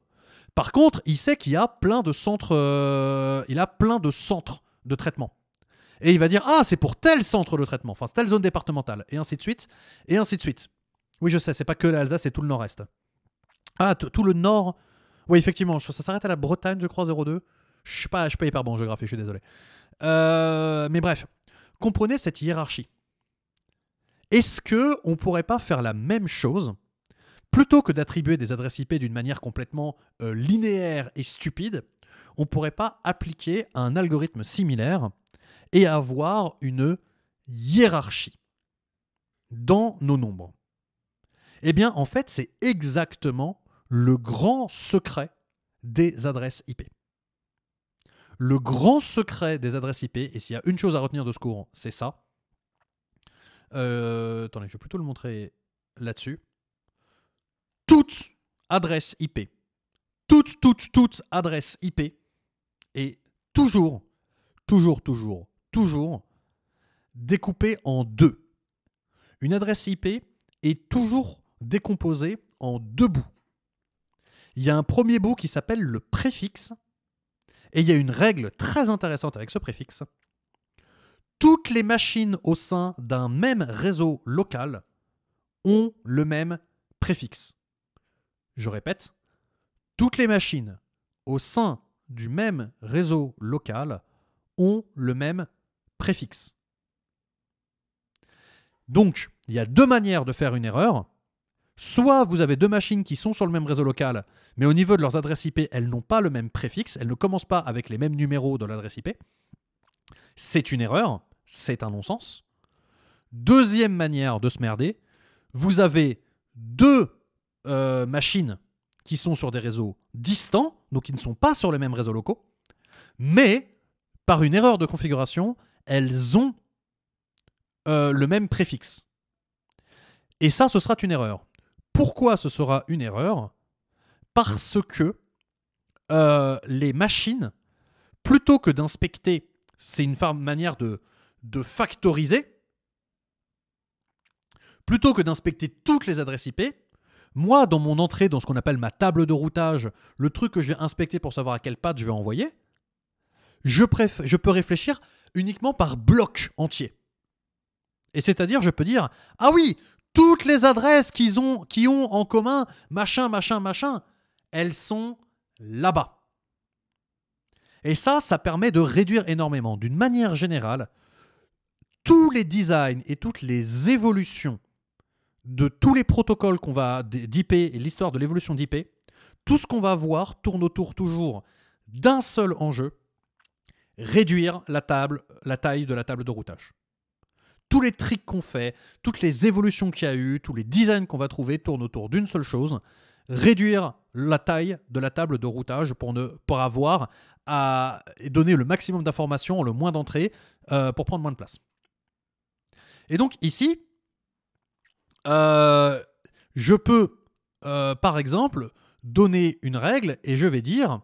Par contre, il sait qu'il y a plein de centres, euh, il a plein de centres de traitement. Et il va dire ah c'est pour tel centre de traitement, enfin telle zone départementale, et ainsi de suite, et ainsi de suite. Oui je sais, c'est pas que l'Alsace, c'est tout le Nord-Est. Ah tout le Nord, oui, effectivement, ça s'arrête à la Bretagne, je crois, 02. Je ne je suis pas hyper bon en géographie, je suis désolé. Euh, mais bref, comprenez cette hiérarchie. Est-ce que on pourrait pas faire la même chose plutôt que d'attribuer des adresses IP d'une manière complètement euh, linéaire et stupide On pourrait pas appliquer un algorithme similaire et avoir une hiérarchie dans nos nombres Eh bien, en fait, c'est exactement le grand secret des adresses IP. Le grand secret des adresses IP, et s'il y a une chose à retenir de ce cours, c'est ça. Euh, attendez, je vais plutôt le montrer là-dessus. Toute adresse IP, toute, toute, toute adresse IP est toujours, toujours, toujours, toujours découpée en deux. Une adresse IP est toujours décomposée en deux bouts. Il y a un premier bout qui s'appelle le préfixe, et il y a une règle très intéressante avec ce préfixe. Toutes les machines au sein d'un même réseau local ont le même préfixe. Je répète, toutes les machines au sein du même réseau local ont le même préfixe. Donc, il y a deux manières de faire une erreur. Soit vous avez deux machines qui sont sur le même réseau local, mais au niveau de leurs adresses IP, elles n'ont pas le même préfixe, elles ne commencent pas avec les mêmes numéros de l'adresse IP. C'est une erreur, c'est un non-sens. Deuxième manière de se merder, vous avez deux euh, machines qui sont sur des réseaux distants, donc qui ne sont pas sur les mêmes réseaux locaux, mais par une erreur de configuration, elles ont euh, le même préfixe. Et ça, ce sera une erreur. Pourquoi ce sera une erreur Parce que euh, les machines, plutôt que d'inspecter, c'est une manière de, de factoriser, plutôt que d'inspecter toutes les adresses IP, moi, dans mon entrée, dans ce qu'on appelle ma table de routage, le truc que je vais inspecter pour savoir à quelle patte je vais envoyer, je, préf je peux réfléchir uniquement par bloc entier. Et c'est-à-dire, je peux dire, ah oui, toutes les adresses qu'ils ont, qui ont en commun, machin, machin, machin, elles sont là-bas. Et ça, ça permet de réduire énormément. D'une manière générale, tous les designs et toutes les évolutions de tous les protocoles qu'on va d'IP et l'histoire de l'évolution d'IP, tout ce qu'on va voir tourne autour toujours d'un seul enjeu réduire la, table, la taille de la table de routage tous les tricks qu'on fait, toutes les évolutions qu'il y a eu, tous les designs qu'on va trouver tournent autour d'une seule chose réduire la taille de la table de routage pour, ne, pour avoir à donner le maximum d'informations, le moins d'entrées, euh, pour prendre moins de place. Et donc ici, euh, je peux, euh, par exemple, donner une règle et je vais dire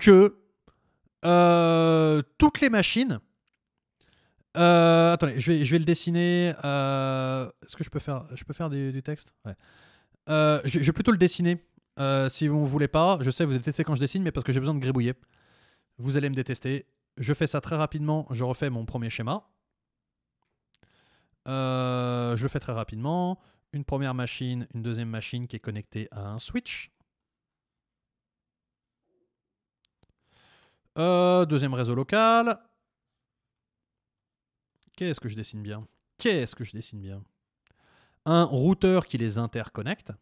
que toutes les machines euh, attendez, je vais, je vais le dessiner. Euh, est-ce que je peux faire, je peux faire du, texte euh, je, vais plutôt le dessiner. si vous ne voulez pas, je sais, vous détestez quand je dessine, mais parce que j'ai besoin de gribouiller. Vous allez me détester. Je fais ça très rapidement. Je refais mon premier schéma. je le fais très rapidement. Une première machine, une deuxième machine qui est connectée à un switch. deuxième réseau local. Qu'est-ce que je dessine bien Qu'est-ce que je dessine bien Un routeur qui les interconnecte.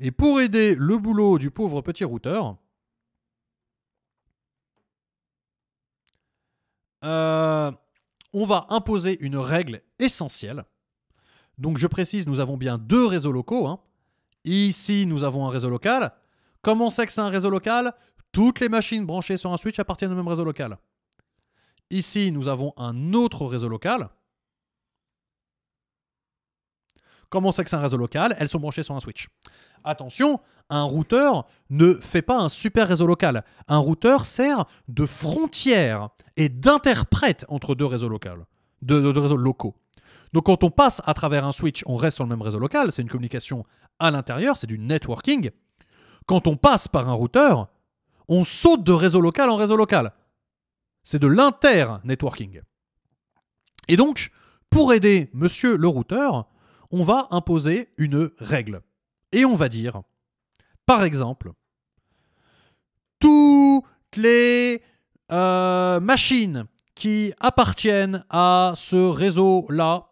Et pour aider le boulot du pauvre petit routeur, euh, on va imposer une règle essentielle. Donc je précise, nous avons bien deux réseaux locaux. Hein. Ici, nous avons un réseau local. Comment on sait que c'est un réseau local Toutes les machines branchées sur un switch appartiennent au même réseau local. Ici, nous avons un autre réseau local. Comment on sait que c'est un réseau local Elles sont branchées sur un switch. Attention, un routeur ne fait pas un super réseau local. Un routeur sert de frontière et d'interprète entre deux réseaux, locaux, deux réseaux locaux. Donc quand on passe à travers un switch, on reste sur le même réseau local, c'est une communication à l'intérieur, c'est du networking. Quand on passe par un routeur, on saute de réseau local en réseau local. C'est de l'inter-networking. Et donc, pour aider monsieur le routeur, on va imposer une règle. Et on va dire, par exemple, toutes les euh, machines qui appartiennent à ce réseau-là,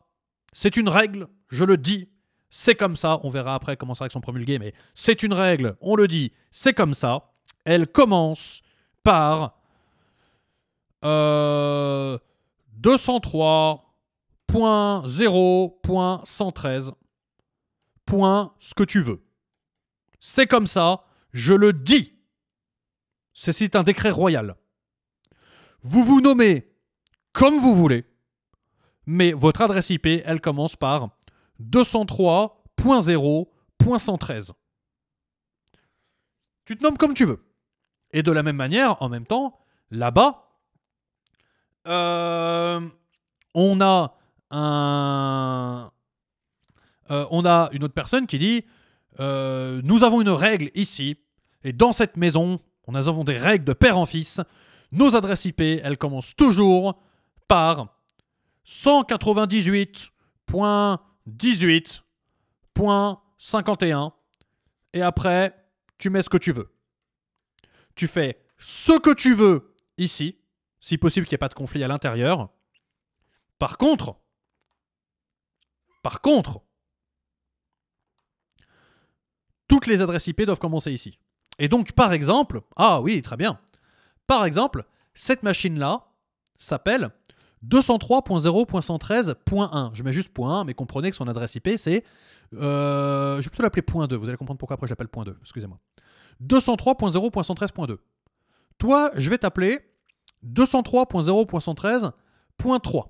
c'est une règle, je le dis, c'est comme ça, on verra après comment ça son promulgué, mais c'est une règle, on le dit, c'est comme ça, elle commence par euh, 203.0.113. ce que tu veux. C'est comme ça, je le dis. C'est un décret royal. Vous vous nommez comme vous voulez, mais votre adresse IP, elle commence par 203.0.113. Tu te nommes comme tu veux. Et de la même manière, en même temps, là-bas, euh, on a un. Euh, on a une autre personne qui dit euh, Nous avons une règle ici, et dans cette maison, nous avons des règles de père en fils. Nos adresses IP, elles commencent toujours par 198.18.51, et après, tu mets ce que tu veux. Tu fais ce que tu veux ici, si possible qu'il n'y ait pas de conflit à l'intérieur. Par contre, par contre, toutes les adresses IP doivent commencer ici. Et donc, par exemple, ah oui, très bien. Par exemple, cette machine-là s'appelle 203.0.113.1. Je mets juste .1, mais comprenez que son adresse IP, c'est... Euh, je vais plutôt l'appeler .2, vous allez comprendre pourquoi après je l'appelle .2, excusez-moi. 203.0.113.2. Toi, je vais t'appeler 203.0.113.3.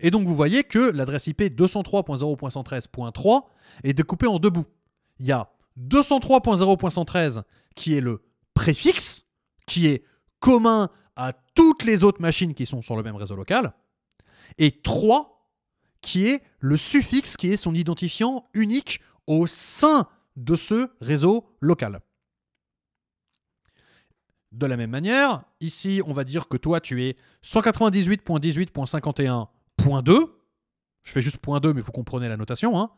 Et donc vous voyez que l'adresse IP 203.0.113.3 est découpée en deux bouts. Il y a 203.0.113 qui est le préfixe, qui est commun à toutes les autres machines qui sont sur le même réseau local, et 3 qui est le suffixe, qui est son identifiant unique au sein de ce réseau local. De la même manière, ici, on va dire que toi, tu es 198.18.51.2. Je fais juste .2, mais vous comprenez la notation. Hein.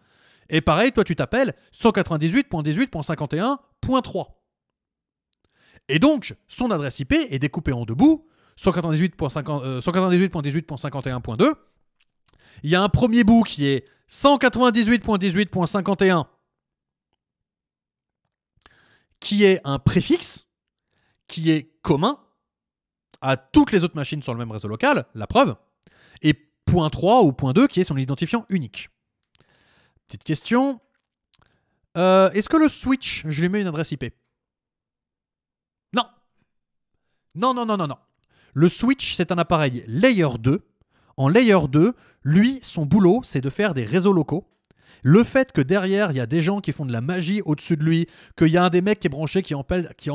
Et pareil, toi, tu t'appelles 198.18.51.3. Et donc, son adresse IP est découpée en deux bouts, 198.18.51.2. Euh, Il y a un premier bout qui est 198.18.51, qui est un préfixe qui est commun à toutes les autres machines sur le même réseau local, la preuve, et point 3 ou point 2 qui est son identifiant unique. Petite question. Euh, est-ce que le switch, je lui mets une adresse IP Non. Non, non, non, non, non. Le switch, c'est un appareil layer 2. En layer 2, lui, son boulot, c'est de faire des réseaux locaux le fait que derrière, il y a des gens qui font de la magie au-dessus de lui, qu'il y a un des mecs qui est branché, qui, en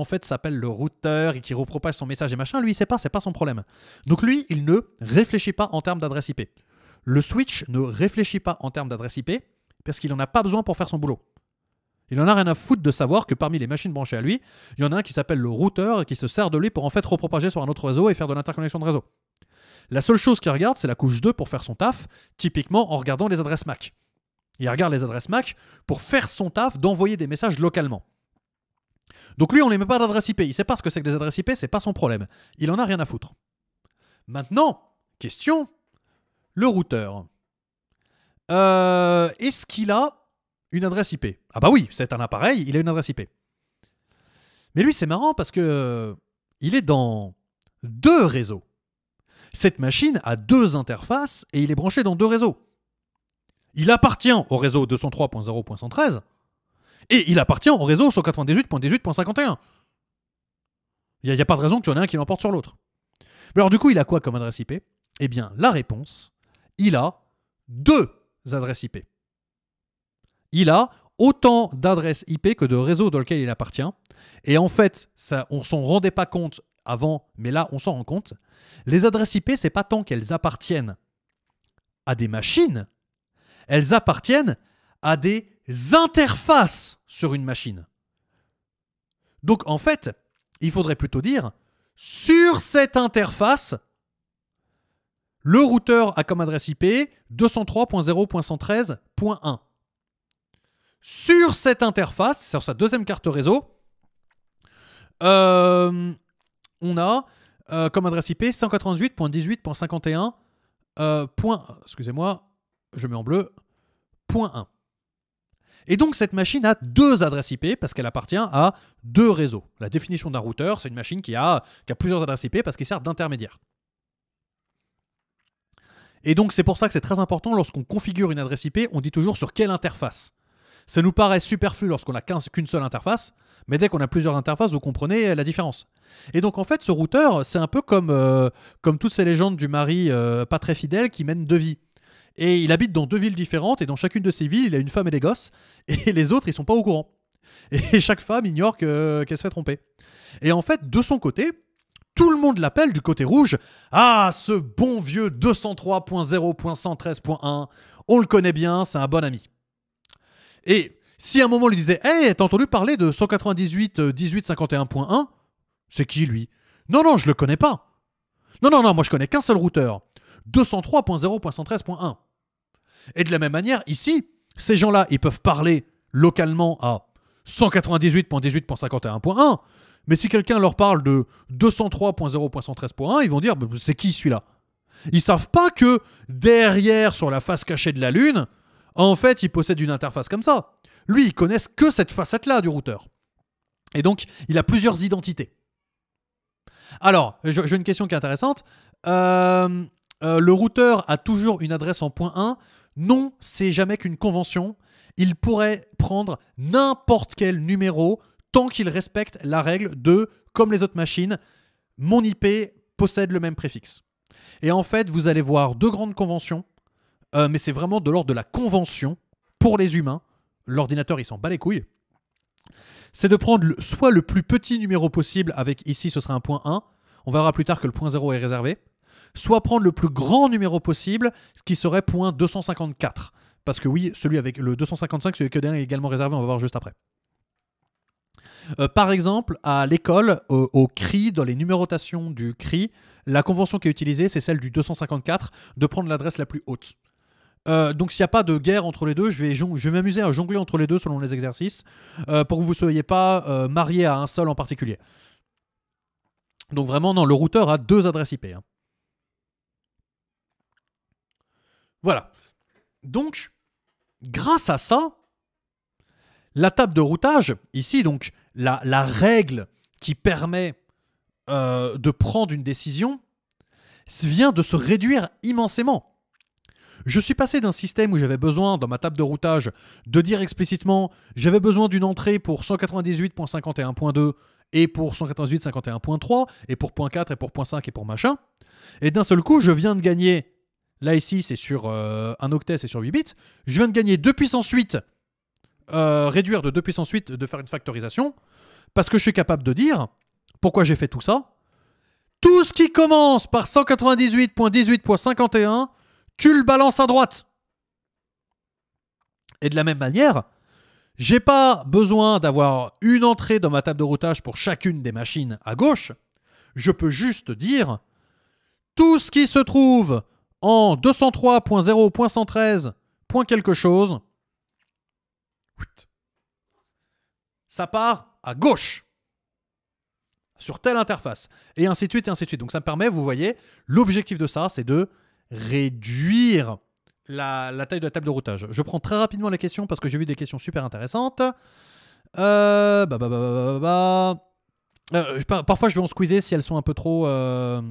fait s'appelle le routeur et qui repropage son message et machin, lui, il sait pas, c'est pas son problème. Donc lui, il ne réfléchit pas en termes d'adresse IP. Le switch ne réfléchit pas en termes d'adresse IP parce qu'il n'en a pas besoin pour faire son boulot. Il en a rien à foutre de savoir que parmi les machines branchées à lui, il y en a un qui s'appelle le routeur et qui se sert de lui pour en fait repropager sur un autre réseau et faire de l'interconnexion de réseau. La seule chose qu'il regarde, c'est la couche 2 pour faire son taf, typiquement en regardant les adresses MAC. Il regarde les adresses MAC pour faire son taf d'envoyer des messages localement. Donc lui, on ne met pas d'adresse IP. Il sait pas ce que c'est que des adresses IP, c'est pas son problème. Il en a rien à foutre. Maintenant, question le routeur. Euh, est-ce qu'il a une adresse IP Ah bah oui, c'est un appareil, il a une adresse IP. Mais lui, c'est marrant parce que euh, il est dans deux réseaux. Cette machine a deux interfaces et il est branché dans deux réseaux. Il appartient au réseau 203.0.113 et il appartient au réseau 198.18.51. Il n'y a, pas de raison qu'il y en ait un qui l'emporte sur l'autre. Alors du coup, il a quoi comme adresse IP Eh bien, la réponse, il a deux adresses IP. Il a autant d'adresses IP que de réseaux dans lesquels il appartient. Et en fait, ça, on s'en rendait pas compte avant, mais là, on s'en rend compte. Les adresses IP, c'est pas tant qu'elles appartiennent à des machines elles appartiennent à des interfaces sur une machine. Donc en fait, il faudrait plutôt dire, sur cette interface, le routeur a comme adresse IP 203.0.113.1. Sur cette interface, sur sa deuxième carte réseau, euh, on a euh, comme adresse IP 188.18.51. Euh, excusez-moi, je mets en bleu, point 1. Et donc cette machine a deux adresses IP parce qu'elle appartient à deux réseaux. La définition d'un routeur, c'est une machine qui a, a plusieurs adresses IP parce qu'il sert d'intermédiaire. Et donc c'est pour ça que c'est très important lorsqu'on configure une adresse IP, on dit toujours sur quelle interface. Ça nous paraît superflu lorsqu'on a qu'une seule interface, mais dès qu'on a plusieurs interfaces, vous comprenez euh, la différence. Et donc en fait, ce routeur, c'est un peu comme, euh, comme toutes ces légendes du mari euh, pas très fidèle qui mène deux vies. Et il habite dans deux villes différentes, et dans chacune de ces villes, il a une femme et des gosses, et les autres, ils sont pas au courant. Et chaque femme ignore qu'elle serait se fait tromper. Et en fait, de son côté, tout le monde l'appelle du côté rouge. Ah, ce bon vieux 203.0.113.1, on le connaît bien, c'est un bon ami. Et si à un moment on lui disait Hey, t'as entendu parler de 198.18.51.1 C'est qui lui Non, non, je le connais pas. Non, non, non, moi je connais qu'un seul routeur. 203.0.113.1. Et de la même manière, ici, ces gens-là, ils peuvent parler localement à 198.18.51.1, mais si quelqu'un leur parle de 203.0.113.1, ils vont dire c'est qui celui-là Ils savent pas que derrière, sur la face cachée de la Lune, en fait, il possède une interface comme ça. Lui, ils connaissent que cette facette-là du routeur. Et donc, il a plusieurs identités. Alors, j'ai une question qui est intéressante. Euh, euh, le routeur a toujours une adresse en point 1. Non, c'est jamais qu'une convention. Il pourrait prendre n'importe quel numéro tant qu'il respecte la règle de, comme les autres machines, mon IP possède le même préfixe. Et en fait, vous allez voir deux grandes conventions, euh, mais c'est vraiment de l'ordre de la convention pour les humains. L'ordinateur, il s'en bat les couilles. C'est de prendre soit le plus petit numéro possible, avec ici ce sera un point 1, on verra plus tard que le point 0 est réservé, soit prendre le plus grand numéro possible, ce qui serait point 254. Parce que oui, celui avec le 255, celui que derrière est également réservé, on va voir juste après. Euh, par exemple, à l'école, au CRI, dans les numérotations du CRI, la convention qui est utilisée, c'est celle du 254, de prendre l'adresse la plus haute. Euh, donc s'il n'y a pas de guerre entre les deux, je vais, m'amuser à jongler entre les deux selon les exercices, euh, pour que vous ne soyez pas marié à un seul en particulier. Donc vraiment, non, le routeur a deux adresses IP. Hein. Voilà. Donc, grâce à ça, la table de routage, ici, donc la, règle qui permet euh, de prendre une décision, vient de se réduire immensément. Je suis passé d'un système où j'avais besoin, dans ma table de routage, de dire explicitement j'avais besoin d'une entrée pour 198.51.2 et pour 198.51.3 et pour .4 et pour .5 et pour machin. Et d'un seul coup, je viens de gagner Là, ici, c'est sur euh, un octet, c'est sur 8 bits. Je viens de gagner 2 puissance 8, euh, réduire de 2 puissance 8, de faire une factorisation, parce que je suis capable de dire pourquoi j'ai fait tout ça. Tout ce qui commence par 198.18.51, tu le balances à droite. Et de la même manière, j'ai pas besoin d'avoir une entrée dans ma table de routage pour chacune des machines à gauche. Je peux juste dire tout ce qui se trouve en 203.0.113. quelque chose. Ça part à gauche sur telle interface, et ainsi de suite, et ainsi de suite. Donc ça me permet, vous voyez, l'objectif de ça, c'est de réduire la, taille de la table de routage. Je prends très rapidement les questions parce que j'ai vu des questions super intéressantes. parfois, je vais en squeezer si elles sont un peu trop... Euh,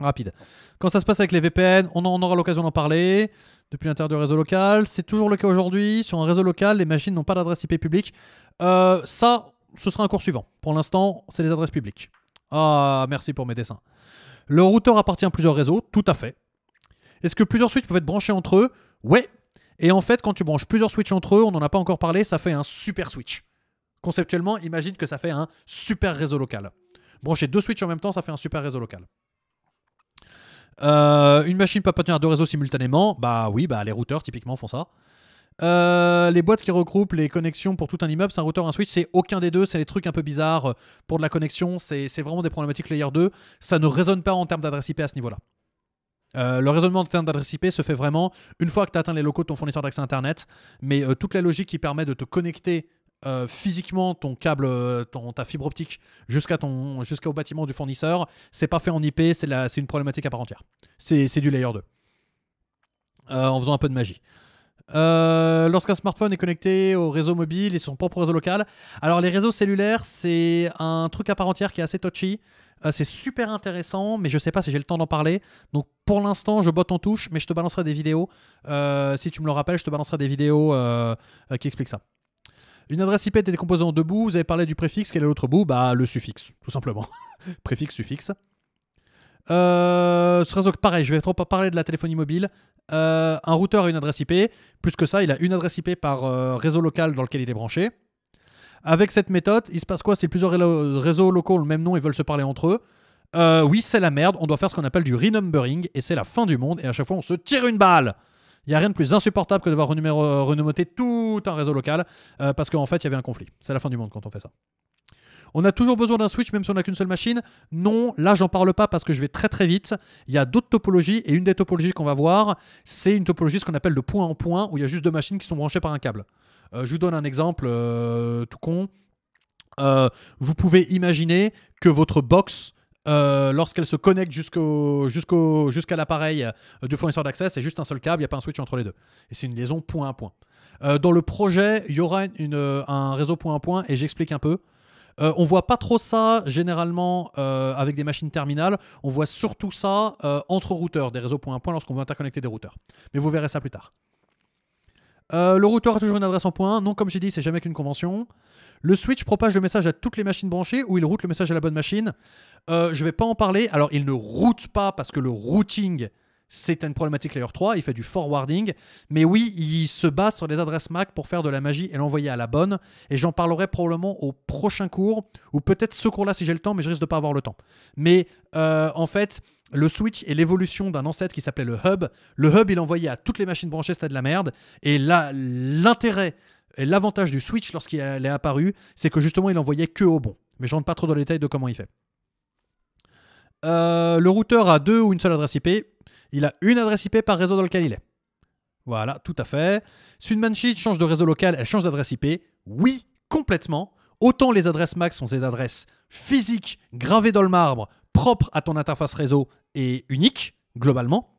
rapide. Quand ça se passe avec les VPN, on, aura l'occasion d'en parler depuis l'intérieur du réseau local. C'est toujours le cas aujourd'hui. Sur un réseau local, les machines n'ont pas d'adresse IP publique. Euh, ça, ce sera un cours suivant. Pour l'instant, c'est des adresses publiques. Ah, merci pour mes dessins. Le routeur appartient à plusieurs réseaux, tout à fait. Est-ce que plusieurs switches peuvent être branchés entre eux Ouais. Et en fait, quand tu branches plusieurs switches entre eux, on n'en a pas encore parlé, ça fait un super switch. Conceptuellement, imagine que ça fait un super réseau local. Brancher deux switches en même temps, ça fait un super réseau local. Euh, une machine peut tenir deux réseaux simultanément. Bah oui, bah les routeurs typiquement font ça. Euh, les boîtes qui regroupent les connexions pour tout un immeuble, c'est un routeur, un switch, c'est aucun des deux, c'est des trucs un peu bizarres euh, pour de la connexion, c'est vraiment des problématiques layer 2, ça ne résonne pas en termes d'adresse IP à ce niveau-là. le raisonnement en termes d'adresse IP se fait vraiment une fois que tu atteint les locaux de ton fournisseur d'accès Internet, mais toute la logique qui permet de te connecter euh, physiquement ton câble, euh, ton, ta fibre optique jusqu'à ton, jusqu'au bâtiment du fournisseur. C'est pas fait en IP, c'est, la, c'est une problématique à part entière. C'est, du layer 2. Euh, en faisant un peu de magie. lorsqu'un smartphone est connecté au réseau mobile et son propre réseau local. Alors les réseaux cellulaires, c'est un truc à part entière qui est assez touchy. c'est super intéressant, mais je sais pas si j'ai le temps d'en parler. Donc pour l'instant, je botte en touche, mais je te balancerai des vidéos. si tu me le rappelles, je te balancerai des vidéos qui expliquent ça. Une adresse IP est décomposée en deux bouts. Vous avez parlé du préfixe. Quel est l'autre bout Bah, le suffixe, tout simplement. préfixe, suffixe. Euh, ce réseau, pareil, je vais trop parler de la téléphonie mobile. Euh, un routeur a une adresse IP. Plus que ça, il a une adresse IP par euh, réseau local dans lequel il est branché. Avec cette méthode, il se passe quoi Si plusieurs réseaux locaux ont le même nom et veulent se parler entre eux, oui, c'est la merde. On doit faire ce qu'on appelle du renumbering et c'est la fin du monde. Et à chaque fois, on se tire une balle. Il n'y a rien de plus insupportable que de devoir renommoter euh, tout un réseau local euh, parce qu'en fait, il y avait un conflit. C'est la fin du monde quand on fait ça. On a toujours besoin d'un switch même si on n'a qu'une seule machine Non, là j'en parle pas parce que je vais très très vite. Il y a d'autres topologies et une des topologies qu'on va voir, c'est une topologie ce qu'on appelle le point en point où il y a juste deux machines qui sont branchées par un câble. Euh, je vous donne un exemple tout con. vous pouvez imaginer que votre box euh, lorsqu'elle se connecte jusqu'au, jusqu'à l'appareil euh, du fournisseur d'accès, c'est juste un seul câble, il n'y a pas un switch entre les deux. Et c'est une liaison point à point. Euh, dans le projet, il y aura un réseau point à point et j'explique un peu. On on voit pas trop ça généralement avec des machines terminales. On voit surtout ça entre routeurs, des réseaux point à point lorsqu'on veut interconnecter des routeurs. Mais vous verrez ça plus tard. le routeur a toujours une adresse en point. Non, comme j'ai dit, c'est jamais qu'une convention. Le switch propage le message à toutes les machines branchées ou il route le message à la bonne machine. Euh, je ne vais pas en parler. Alors, il ne route pas parce que le routing, c'est une problématique layer 3. Il fait du forwarding. Mais oui, il se base sur les adresses MAC pour faire de la magie et l'envoyer à la bonne. Et j'en parlerai probablement au prochain cours ou peut-être ce cours-là si j'ai le temps, mais je risque de pas avoir le temps. Mais euh, en fait. Le switch est l'évolution d'un ancêtre qui s'appelait le hub. Le hub, il envoyait à toutes les machines branchées, c'était de la merde. Et là, l'intérêt et l'avantage du Switch lorsqu'il est apparu, c'est que justement il envoyait que au bon. Mais je rentre pas trop dans les détails de comment il fait. Euh, le routeur a deux ou une seule adresse IP. Il a une adresse IP par réseau dans lequel il est. Voilà, tout à fait. Si une manchette change de réseau local, elle change d'adresse IP. Oui, complètement. Autant les adresses max sont des adresses physiques, gravées dans le marbre, propres à ton interface réseau et uniques, globalement.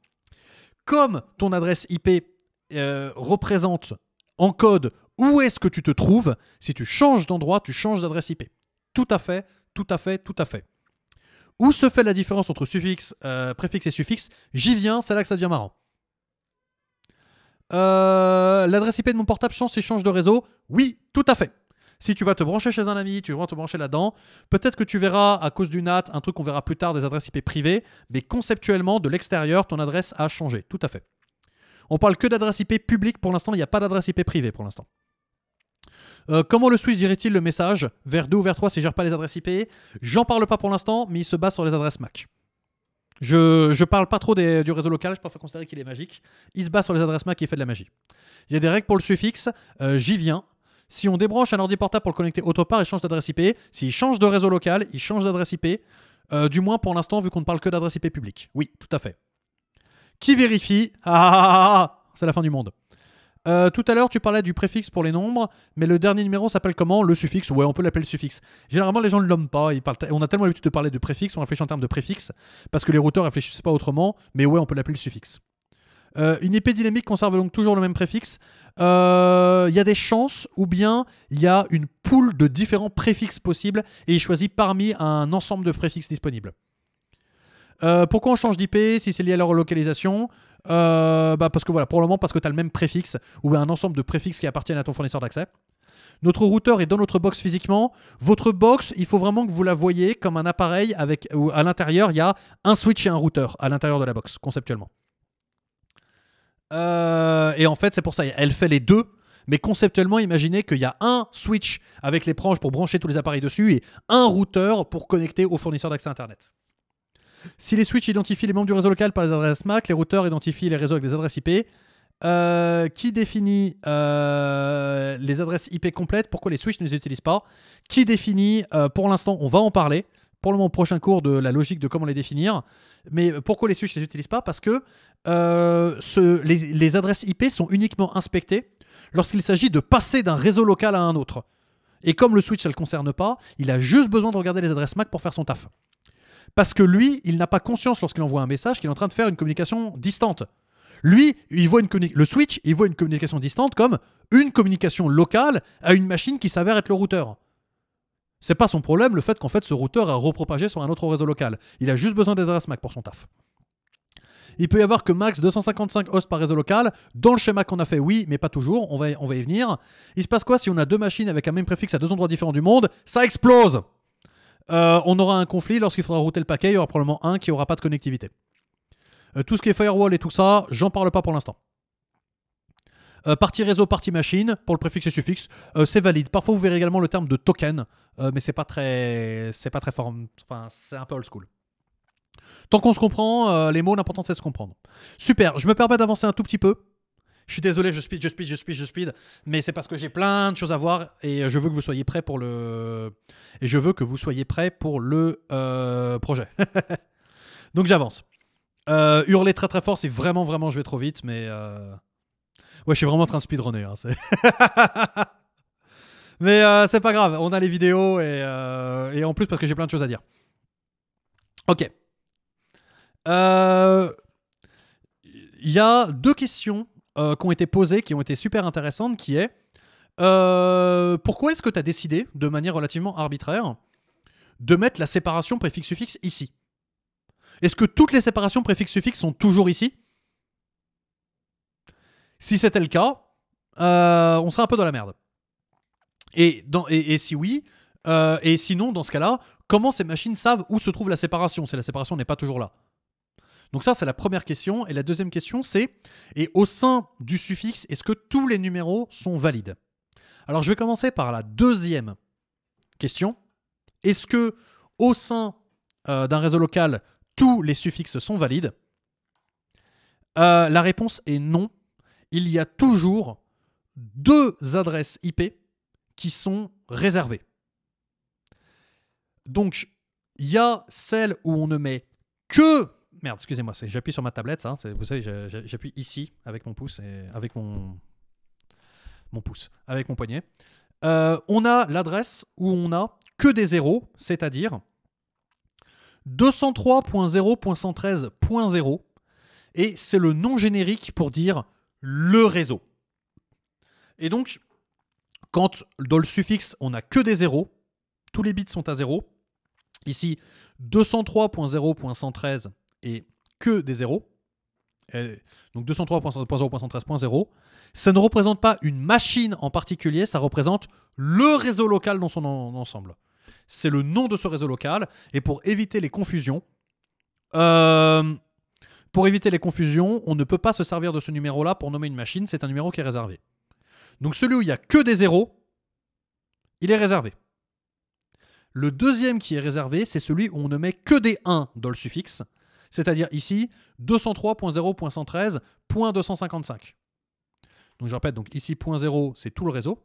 Comme ton adresse IP euh, représente en code où est-ce que tu te trouves si tu changes d'endroit, tu changes d'adresse IP. Tout à fait, tout à fait, tout à fait. Où se fait la différence entre suffixe, euh, préfixe et suffixe J'y viens, c'est là que ça devient marrant. Euh, l'adresse IP de mon portable change je change de réseau Oui, tout à fait. Si tu vas te brancher chez un ami, tu vas te brancher là-dedans. Peut-être que tu verras, à cause du NAT, un truc qu'on verra plus tard, des adresses IP privées, mais conceptuellement, de l'extérieur, ton adresse a changé. Tout à fait. On parle que d'adresse IP publique pour l'instant, il n'y a pas d'adresse IP privée pour l'instant. Euh, comment le Suisse dirait-il le message vers 2 ou vers 3 si ne gère pas les adresses IP J'en parle pas pour l'instant, mais il se base sur les adresses MAC. Je, je parle pas trop du réseau local, je préfère considérer qu'il est magique. Il se base sur les adresses MAC et fait de la magie. Il y a des règles pour le suffixe, euh, j'y viens. Si on débranche un ordi portable pour le connecter autre part, il change d'adresse IP. S'il change de réseau local, il change d'adresse IP. Euh, du moins pour l'instant, vu qu'on ne parle que d'adresse IP publique. Oui, tout à fait. Qui vérifie Ah, ah, ah, ah c'est la fin du monde. Euh, tout à l'heure, tu parlais du préfixe pour les nombres, mais le dernier numéro s'appelle comment Le suffixe Ouais, on peut l'appeler le suffixe. Généralement, les gens ne l'homment pas. on a tellement l'habitude de parler de préfixe, on réfléchit en termes de préfixe, parce que les routeurs réfléchissent pas autrement, mais ouais, on peut l'appeler le suffixe. Euh, une IP dynamique conserve donc toujours le même préfixe. Euh, il y a des chances, ou bien il y a une poule de différents préfixes possibles, et il choisit parmi un ensemble de préfixes disponibles. pourquoi on change d'IP si c'est lié à leur localisation euh, bah parce que voilà, pour le moment, parce que tu as le même préfixe ou un ensemble de préfixes qui appartiennent à ton fournisseur d'accès. Notre routeur est dans notre box physiquement. Votre box, il faut vraiment que vous la voyez comme un appareil avec où à l'intérieur, il y a un switch et un routeur à l'intérieur de la box, conceptuellement. Euh, et en fait, c'est pour ça, elle fait les deux. Mais conceptuellement, imaginez qu'il y a un switch avec les branches pour brancher tous les appareils dessus et un routeur pour connecter au fournisseur d'accès Internet. Si les switches identifient les membres du réseau local par les adresses MAC, les routeurs identifient les réseaux avec des adresses IP. Euh, qui définit euh, les adresses IP complètes Pourquoi les switches ne les utilisent pas Qui définit euh, Pour l'instant, on va en parler. Pour le moment, prochain cours de la logique de comment les définir. Mais pourquoi les switches ne les utilisent pas Parce que les, adresses IP sont uniquement inspectées lorsqu'il s'agit de passer d'un réseau local à un autre. Et comme le switch, ça ne le concerne pas, il a juste besoin de regarder les adresses MAC pour faire son taf. Parce que lui, il n'a pas conscience lorsqu'il envoie un message qu'il est en train de faire une communication distante. Lui, il voit une le switch, il voit une communication distante comme une communication locale à une machine qui s'avère être le routeur. C'est pas son problème le fait qu'en fait ce routeur a repropagé sur un autre réseau local. Il a juste besoin d'adresse MAC pour son taf. Il peut y avoir que max 255 hosts par réseau local. Dans le schéma qu'on a fait, oui, mais pas toujours. On va, on va y venir. Il se passe quoi si on a deux machines avec un même préfixe à deux endroits différents du monde Ça explose euh, on aura un conflit. Lorsqu'il faudra router le paquet, il y aura probablement un qui n'aura pas de connectivité. Euh, tout ce qui est firewall et tout ça, j'en parle pas pour l'instant. Euh, partie réseau, partie machine, pour le préfixe et suffixe, c'est valide. Parfois, vous verrez également le terme de token, mais c'est pas très, c'est pas très enfin, c'est un peu old school. Tant qu'on se comprend, les mots, l'important c'est de se comprendre. Super, je me permets d'avancer un tout petit peu. Je suis désolé, je speed, je speed, je speed, je speed, mais c'est parce que j'ai plein de choses à voir et euh, je veux que vous soyez prêts pour le et je veux que vous soyez prêts pour le euh, projet. Donc j'avance. Euh, hurler très très fort, c'est vraiment vraiment je vais trop vite, mais euh, ouais, je suis vraiment en train de speedrunner. Hein, mais c'est pas grave, on a les vidéos et, et en plus parce que j'ai plein de choses à dire. Ok. Il y a deux questions euh, qui ont été posées, qui ont été super intéressantes, qui est euh, pourquoi est-ce que tu as décidé, de manière relativement arbitraire, de mettre la séparation préfixe-suffixe ici Est-ce que toutes les séparations préfixe-suffixe sont toujours ici Si c'était le cas, euh, on serait un peu dans la merde. Et, et si oui, et sinon, dans ce cas-là, comment ces machines savent où se trouve la séparation si la séparation n'est pas toujours là donc ça, c'est la première question. Et la deuxième question, c'est, et au sein du suffixe, est-ce que tous les numéros sont valides Alors je vais commencer par la deuxième question. Est-ce que au sein euh, d'un réseau local, tous les suffixes sont valides euh, La réponse est non. Il y a toujours deux adresses IP qui sont réservées. Donc, il y a celle où on ne met que Merde, excusez-moi, j'appuie sur ma tablette, hein, vous savez, j'appuie ici avec mon pouce et avec mon, mon pouce, avec mon poignet. Euh, on a l'adresse où on a que des zéros, c'est-à-dire 203.0.113.0, et c'est le nom générique pour dire le réseau. Et donc, quand dans le suffixe, on n'a que des zéros, tous les bits sont à zéro. Ici, 203.0.113.0 et que des zéros, euh, donc 203.0.113.0, ça ne représente pas une machine en particulier, ça représente le réseau local dans son ensemble. C'est le nom de ce réseau local, et pour éviter les confusions, euh, pour éviter les confusions, on ne peut pas se servir de ce numéro-là pour nommer une machine, c'est un numéro qui est réservé. Donc celui où il n'y a que des zéros, il est réservé. Le deuxième qui est réservé, c'est celui où on ne met que des 1 dans le suffixe, c'est-à-dire ici 203.0.113.255. Donc je répète, donc ici .0, c'est tout le réseau.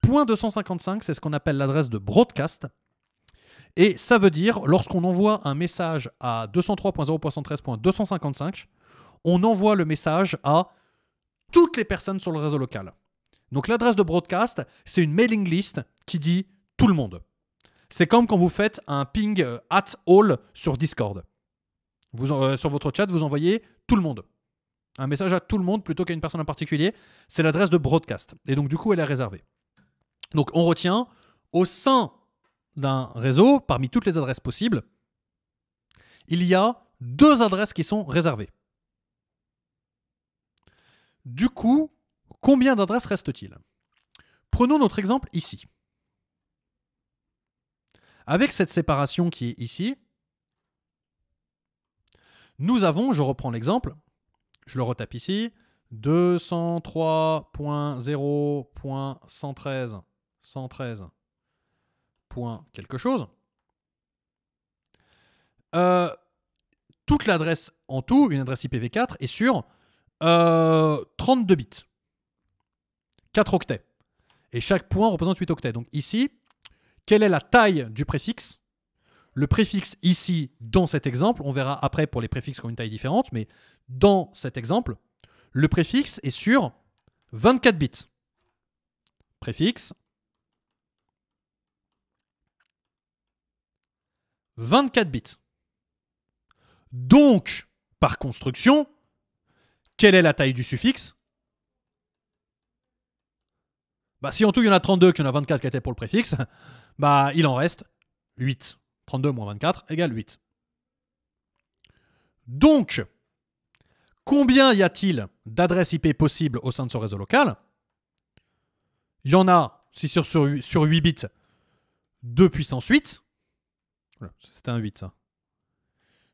Point 255 c'est ce qu'on appelle l'adresse de broadcast. Et ça veut dire, lorsqu'on envoie un message à 203.0.113.255, on envoie le message à toutes les personnes sur le réseau local. Donc l'adresse de broadcast, c'est une mailing list qui dit tout le monde. C'est comme quand vous faites un ping euh, at all sur Discord. Euh, sur votre chat, vous envoyez tout le monde. Un message à tout le monde plutôt qu'à une personne en particulier. C'est l'adresse de broadcast. Et donc, du coup, elle est réservée. Donc, on retient au sein d'un réseau, parmi toutes les adresses possibles, il y a deux adresses qui sont réservées. Du coup, combien d'adresses reste-t-il Prenons notre exemple ici. Avec cette séparation qui est ici, nous avons, je reprends l'exemple, je le retape ici, 203.0.113, 113, quelque chose. Euh, toute l'adresse en tout, une adresse IPv4, est sur 32 euh, bits, 4 octets. Et chaque point représente 8 octets. Donc ici, quelle est la taille du préfixe le préfixe ici, dans cet exemple, on verra après pour les préfixes qui ont une taille différente, mais dans cet exemple, le préfixe est sur 24 bits. Préfixe 24 bits. Donc, par construction, quelle est la taille du suffixe bah, Si en tout il y en a 32, qu'il y en a 24 qui étaient pour le préfixe, bah, il en reste 8. 32 moins 24 égale 8. Donc, combien y a-t-il d'adresses IP possibles au sein de ce réseau local Il y en a, si sur, sur, 8 bits, 2 puissance 8. C'était un 8, ça.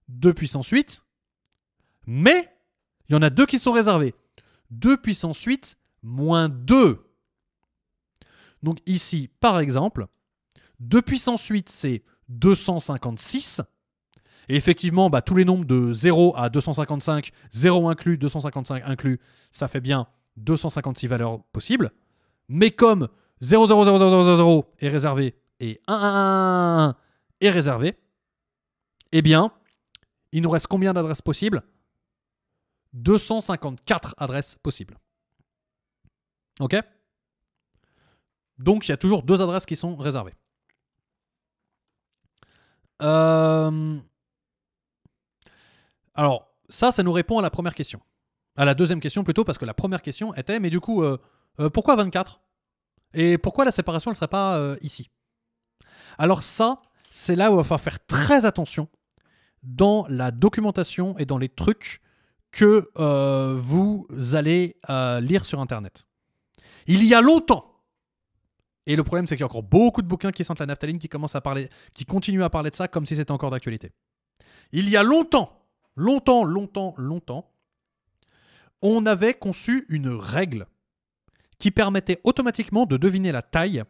2 puissance 8. Mais il y en a deux qui sont réservés. 2 puissance 8 moins 2. Donc ici, par exemple, 2 puissance 8, c'est 256. Et effectivement, bah, tous les nombres de 0 à 255, 0 inclus, 255 inclus, ça fait bien 256 valeurs possibles. Mais comme 0, est réservé et 1, est réservé, eh bien, il nous reste combien d'adresses possibles 254 adresses possibles. OK Donc, il y a toujours deux adresses qui sont réservées. Euh, alors, ça, ça nous répond à la première question. À la deuxième question plutôt, parce que la première question était, mais du coup, euh, euh, pourquoi 24 Et pourquoi la séparation ne serait pas ici Alors ça, c'est là où il va falloir faire très attention dans la documentation et dans les trucs que vous allez lire sur Internet. Il y a longtemps, et le problème, c'est qu'il y a encore beaucoup de bouquins qui sentent la naphtaline, qui commencent à parler, qui continuent à parler de ça comme si c'était encore d'actualité. Il y a longtemps, longtemps, longtemps, longtemps, on avait conçu une règle qui permettait automatiquement de deviner la taille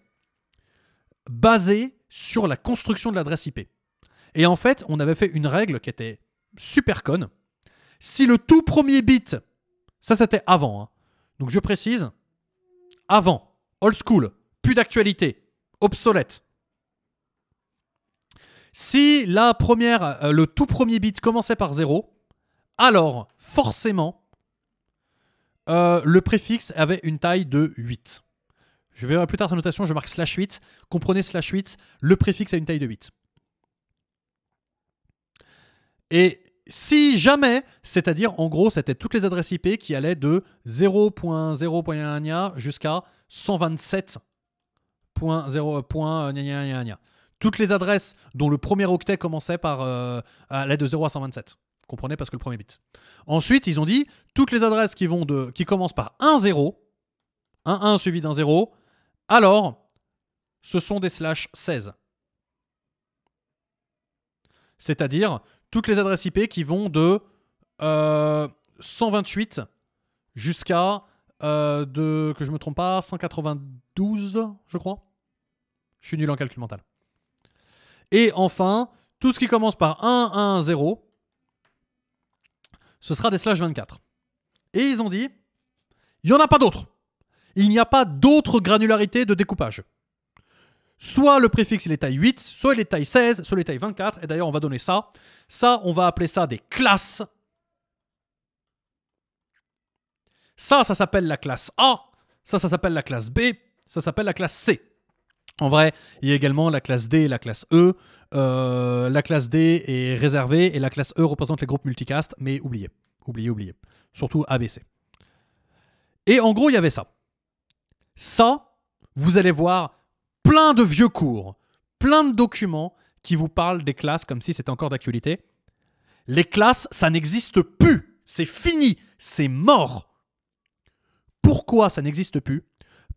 basée sur la construction de l'adresse IP. Et en fait, on avait fait une règle qui était super conne. Si le tout premier bit, ça c'était avant, hein. donc je précise, avant, old school, plus d'actualité, obsolète. Si la première, euh, le tout premier bit commençait par 0, alors forcément, euh, le préfixe avait une taille de 8. Je verrai plus tard sa notation, je marque slash 8. Comprenez slash 8, le préfixe a une taille de 8. Et si jamais, c'est-à-dire en gros, c'était toutes les adresses IP qui allaient de 0.0.1 jusqu'à 127 toutes les adresses dont le premier octet commençait par euh, à l'aide de 0 à 127. Vous comprenez parce que le premier bit. Ensuite, ils ont dit toutes les adresses qui, vont de, qui commencent par 1, 0, 1, 1 suivi d'un 0, alors ce sont des slash 16. C'est-à-dire toutes les adresses IP qui vont de 128 euh, jusqu'à euh, de que je me trompe pas 192 je crois je suis nul en calcul mental. Et enfin, tout ce qui commence par 1, 1, 0, ce sera des slash 24. Et ils ont dit, il n'y en a pas d'autres. Il n'y a pas d'autres granularités de découpage. Soit le préfixe il est taille 8, soit il est taille 16, soit il est taille 24. Et d'ailleurs, on va donner ça. Ça, on va appeler ça des classes. Ça, ça s'appelle la classe A. Ça, ça s'appelle la classe B. Ça s'appelle la classe C. En vrai, il y a également la classe D et la classe E. Euh, la classe D est réservée et la classe E représente les groupes multicast, mais oubliez, oubliez, oubliez. Surtout ABC. Et en gros, il y avait ça. Ça, vous allez voir plein de vieux cours, plein de documents qui vous parlent des classes comme si c'était encore d'actualité. Les classes, ça n'existe plus. C'est fini. C'est mort. Pourquoi ça n'existe plus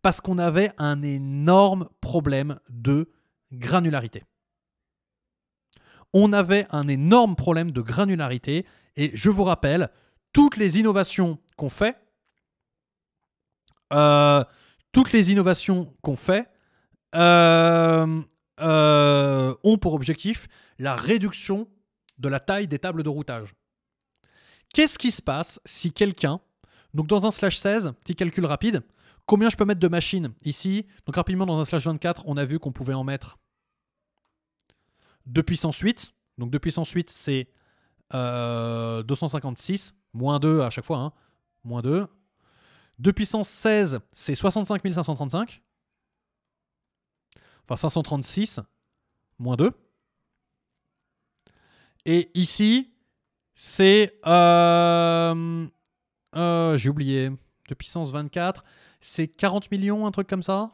parce qu'on avait un énorme problème de granularité. On avait un énorme problème de granularité et je vous rappelle, toutes les innovations qu'on fait, euh, toutes les innovations qu'on fait euh, euh, ont pour objectif la réduction de la taille des tables de routage. Qu'est-ce qui se passe si quelqu'un, donc dans un slash 16, petit calcul rapide, Combien je peux mettre de machines ici Donc rapidement, dans un slash 24, on a vu qu'on pouvait en mettre 2 puissance 8. Donc 2 puissance 8, c'est 256, euh, moins 2 à chaque fois, hein. moins 2. 2 puissance 16, c'est 65 535. Enfin 536, moins 2. Et ici, c'est... Euh, euh, j'ai oublié. 2 puissance 24, c'est 40 millions, un truc comme ça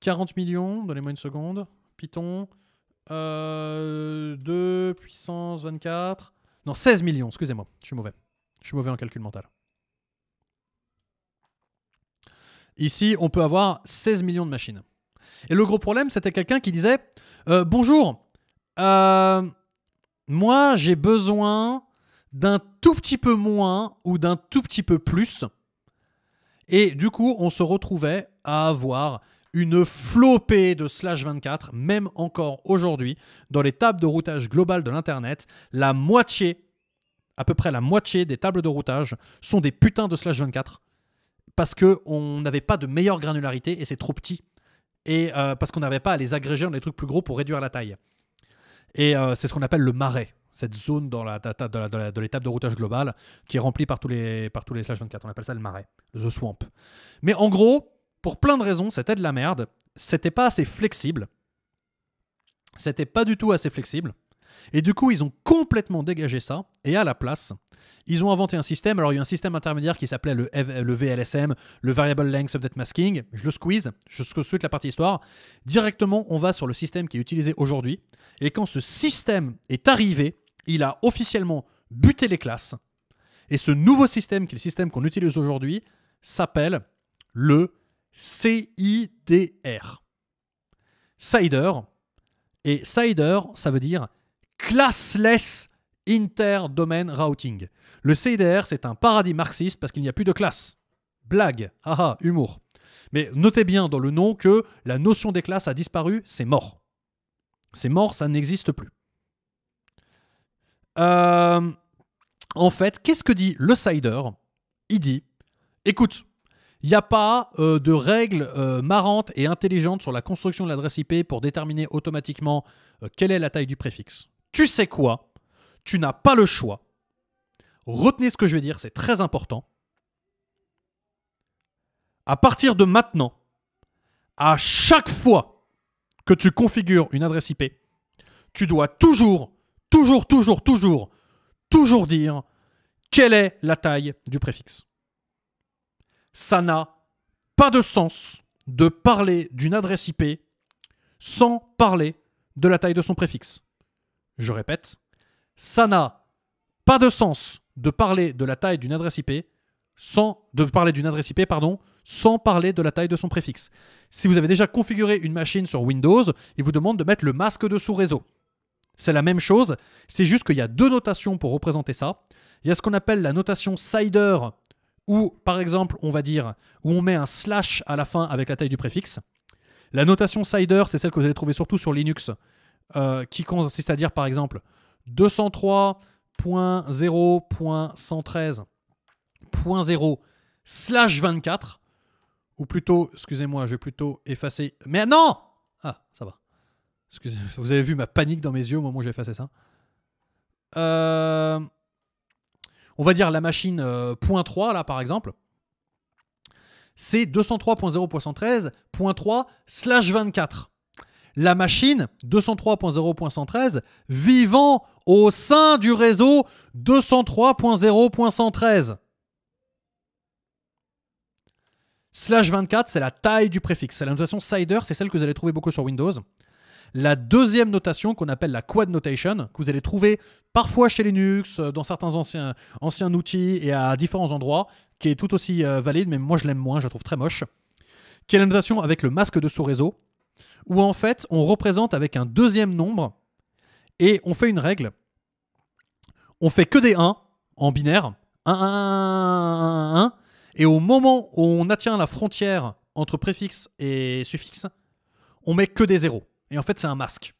40 millions, donnez-moi une seconde. Python, 2 euh, puissance 24. Non, 16 millions, excusez-moi, je suis mauvais. Je suis mauvais en calcul mental. Ici, on peut avoir 16 millions de machines. Et le gros problème, c'était quelqu'un qui disait euh, Bonjour, euh, moi j'ai besoin d'un tout petit peu moins ou d'un tout petit peu plus et du coup, on se retrouvait à avoir une flopée de slash 24, même encore aujourd'hui, dans les tables de routage globales de l'Internet, la moitié, à peu près la moitié des tables de routage sont des putains de slash 24, parce qu'on n'avait pas de meilleure granularité et c'est trop petit, et euh, parce qu'on n'avait pas à les agréger en des trucs plus gros pour réduire la taille. Et euh, c'est ce qu'on appelle le marais cette zone dans la, de, de, l'étape de routage globale qui est remplie par tous les, par tous les slash 24. On appelle ça le marais, the swamp. Mais en gros, pour plein de raisons, c'était de la merde. C'était pas assez flexible. C'était pas du tout assez flexible. Et du coup, ils ont complètement dégagé ça. Et à la place, ils ont inventé un système. Alors, il y a un système intermédiaire qui s'appelait le, VLSM, le Variable Length Update Masking. Je le squeeze, je suite la partie histoire. Directement, on va sur le système qui est utilisé aujourd'hui. Et quand ce système est arrivé, il a officiellement buté les classes. Et ce nouveau système, qui est le système qu'on utilise aujourd'hui, s'appelle le CIDR. CIDR. Et CIDR, ça veut dire classless inter-domain routing. Le CIDR, c'est un paradis marxiste parce qu'il n'y a plus de classe. Blague, haha, humour. Mais notez bien dans le nom que la notion des classes a disparu, c'est mort. C'est mort, ça n'existe plus. Euh, en fait, qu'est-ce que dit le cider? Il dit écoute, il n'y a pas euh, de règles euh, marrante et intelligente sur la construction de l'adresse IP pour déterminer automatiquement quelle est la taille du préfixe. Tu sais quoi Tu n'as pas le choix. Retenez ce que je vais dire, c'est très important. À partir de maintenant, à chaque fois que tu configures une adresse IP, tu dois toujours toujours, toujours, toujours, toujours dire quelle est la taille du préfixe. Ça n'a pas de sens de parler d'une adresse IP sans parler de la taille de son préfixe. Je répète, ça n'a pas de sens de parler de la taille d'une adresse IP sans de parler d'une adresse IP, pardon, sans parler de la taille de son préfixe. Si vous avez déjà configuré une machine sur Windows, il vous demande de mettre le masque de sous-réseau. C'est la même chose, c'est juste qu'il y a deux notations pour représenter ça. Il y a ce qu'on appelle la notation sider, où par exemple, on va dire, où on met un slash à la fin avec la taille du préfixe. La notation sider, c'est celle que vous allez trouver surtout sur Linux, euh, qui consiste à dire par exemple 203.0.113.0 slash 24, ou plutôt, excusez-moi, je vais plutôt effacer. Mais non Ah, ça va. vous avez vu ma panique dans mes yeux au moment où j'ai effacé ça. Hein. Euh, on va dire la machine .3 euh, là par exemple. C'est 203.0.113.3 slash 24. La machine 203.0.113 vivant au sein du réseau 203.0.113. Slash 24, c'est la taille du préfixe. C'est la notation CIDR, c'est celle que vous allez trouver beaucoup sur Windows la deuxième notation qu'on appelle la quad notation, que vous allez trouver parfois chez Linux, euh, dans certains anciens, anciens outils et à différents endroits, qui est tout aussi euh, valide, mais moi je l'aime moins, je la trouve très moche, qui est la notation avec le masque de sous-réseau, où en fait on représente avec un deuxième nombre et on fait une règle. On fait que des 1 en binaire, 1, 1, 1, 1, et au moment où on atteint la frontière entre préfixe et suffixe, on met que des zéros. Et en fait, c'est un masque.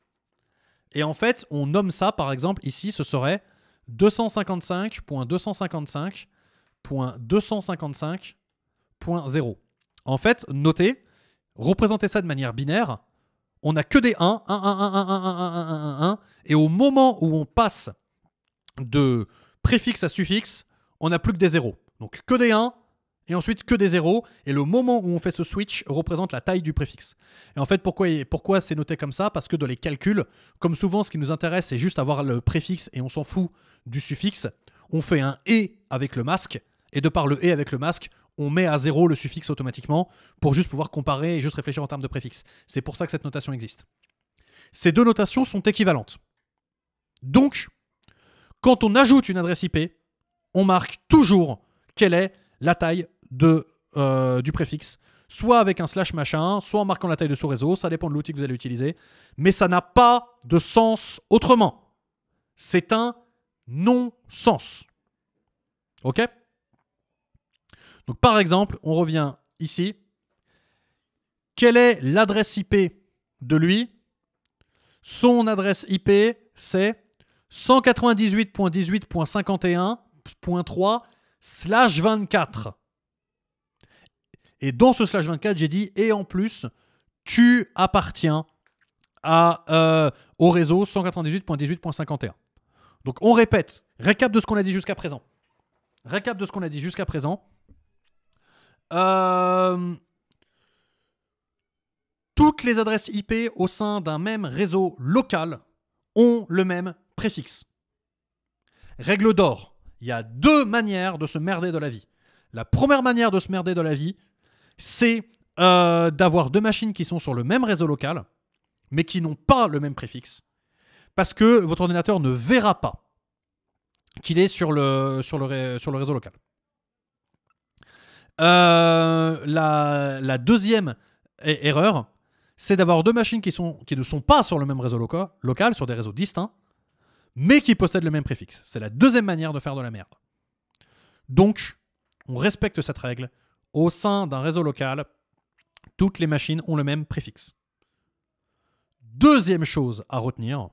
Et en fait, on nomme ça, par exemple, ici, ce serait 255.255.255.0. En fait, notez, représentez ça de manière binaire, on n'a que des 1, 1, 1, 1, 1, 1, 1, 1, 1, 1, et au moment où on passe de préfixe à suffixe, on n'a plus que des 0. Donc que des 1, et ensuite que des zéros, et le moment où on fait ce switch représente la taille du préfixe. Et en fait, pourquoi, pourquoi c'est noté comme ça Parce que dans les calculs, comme souvent, ce qui nous intéresse, c'est juste avoir le préfixe et on s'en fout du suffixe, on fait un « et » avec le masque, et de par le « et » avec le masque, on met à zéro le suffixe automatiquement pour juste pouvoir comparer et juste réfléchir en termes de préfixe. C'est pour ça que cette notation existe. Ces deux notations sont équivalentes. Donc, quand on ajoute une adresse IP, on marque toujours quelle est la taille de, euh, du préfixe, soit avec un slash machin, soit en marquant la taille de son réseau, ça dépend de l'outil que vous allez utiliser, mais ça n'a pas de sens autrement. C'est un non-sens. OK Donc par exemple, on revient ici. Quelle est l'adresse IP de lui Son adresse IP, c'est 198.18.51.3 slash 24. Et dans ce slash 24, j'ai dit, et en plus, tu appartiens à, euh, au réseau 198.18.51. Donc on répète, récap de ce qu'on a dit jusqu'à présent. Récap de ce qu'on a dit jusqu'à présent. Euh, toutes les adresses IP au sein d'un même réseau local ont le même préfixe. Règle d'or, il y a deux manières de se merder de la vie. La première manière de se merder de la vie, c'est euh, d'avoir deux machines qui sont sur le même réseau local, mais qui n'ont pas le même préfixe, parce que votre ordinateur ne verra pas qu'il est sur le, sur le, réseau local. Euh, la, deuxième e-, erreur, c'est d'avoir deux machines qui, sont, qui ne sont pas sur le même réseau local, sur des réseaux distincts, mais qui possèdent le même préfixe. C'est la deuxième manière de faire de la merde. Donc, on respecte cette règle, au sein d'un réseau local, toutes les machines ont le même préfixe. Deuxième chose à retenir,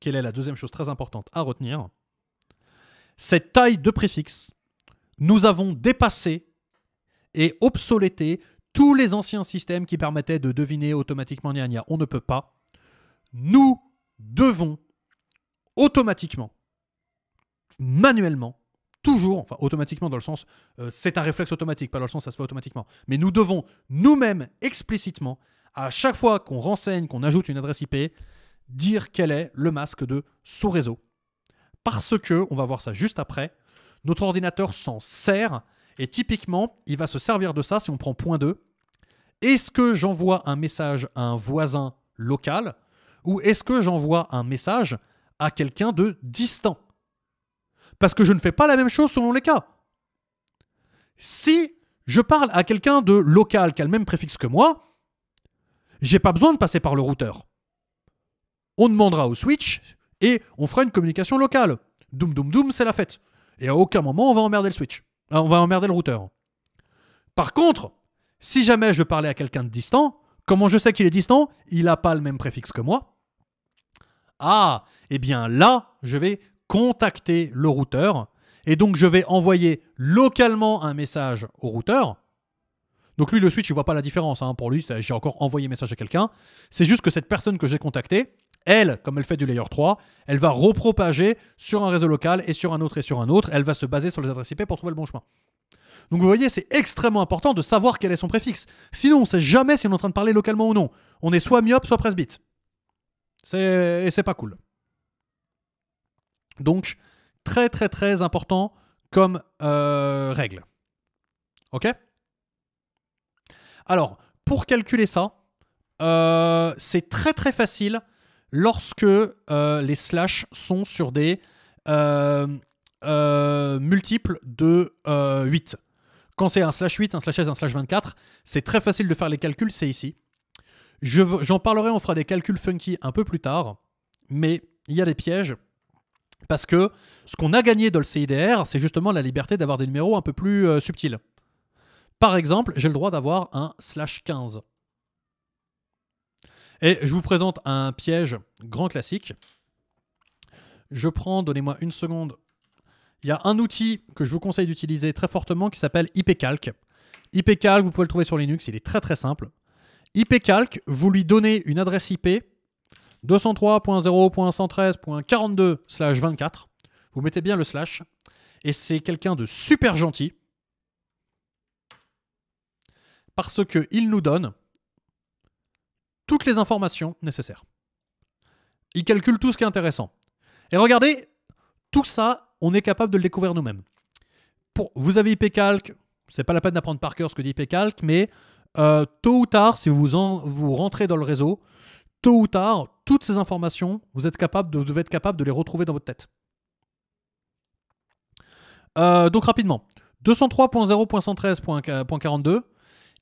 quelle est la deuxième chose très importante à retenir Cette taille de préfixe, nous avons dépassé et obsolété tous les anciens systèmes qui permettaient de deviner automatiquement n'ya On ne peut pas. Nous devons automatiquement, manuellement, toujours, enfin automatiquement dans le sens, euh, c'est un réflexe automatique, pas dans le sens ça se fait automatiquement, mais nous devons nous-mêmes explicitement, à chaque fois qu'on renseigne, qu'on ajoute une adresse IP, dire quel est le masque de sous-réseau. Parce que, on va voir ça juste après, notre ordinateur s'en sert, et typiquement, il va se servir de ça si on prend point 2. Est-ce que j'envoie un message à un voisin local ou est-ce que j'envoie un message à quelqu'un de distant parce que je ne fais pas la même chose selon les cas. Si je parle à quelqu'un de local qui a le même préfixe que moi, j'ai pas besoin de passer par le routeur. On demandera au switch et on fera une communication locale. Doum doum doum, c'est la fête. Et à aucun moment on va emmerder le switch. Ah, on va emmerder le routeur. Par contre, si jamais je parlais à quelqu'un de distant, comment je sais qu'il est distant Il n'a pas le même préfixe que moi. Ah, et eh bien là, je vais contacter le routeur. Et donc, je vais envoyer localement un message au routeur. Donc, lui, le switch, il ne voit pas la différence. Hein. Pour lui, j'ai encore envoyé un message à quelqu'un. C'est juste que cette personne que j'ai contactée, elle, comme elle fait du layer 3, elle va repropager sur un réseau local et sur un autre et sur un autre. Elle va se baser sur les adresses IP pour trouver le bon chemin. Donc vous voyez, c'est extrêmement important de savoir quel est son préfixe. Sinon, on ne sait jamais si on est en train de parler localement ou non. On est soit myope, soit presbyte. Et c'est pas cool. Donc, très très très important comme euh, règle. Ok Alors, pour calculer ça, euh, c'est très très facile lorsque euh, les slash sont sur des multiples de 8. Quand c'est un slash 8, un slash 16, un slash 24, c'est très facile de faire les calculs, c'est ici. J'en parlerai, on fera des calculs funky un peu plus tard, mais il y a des pièges parce que ce qu'on a gagné dans le CIDR, c'est justement la liberté d'avoir des numéros un peu plus euh, subtils. Par exemple, j'ai le droit d'avoir un slash 15. Et je vous présente un piège grand classique. Je prends, donnez-moi une seconde. Il y a un outil que je vous conseille d'utiliser très fortement qui s'appelle IPCalc. IPCalc, vous pouvez le trouver sur Linux, il est très très simple. IPCalc, vous lui donnez une adresse IP 203.0.113.42/24. Vous mettez bien le slash. Et c'est quelqu'un de super gentil. Parce qu'il nous donne toutes les informations nécessaires. Il calcule tout ce qui est intéressant. Et regardez, tout ça, on est capable de le découvrir nous-mêmes. Pour, vous avez IP Calc, c'est pas la peine d'apprendre par cœur ce que dit IP Calc, mais euh, tôt ou tard, si vous, vous rentrez dans le réseau, tôt ou tard, toutes ces informations, vous êtes capable de, devez être capable de les retrouver dans votre tête. Euh, donc rapidement, 203.0.113.42.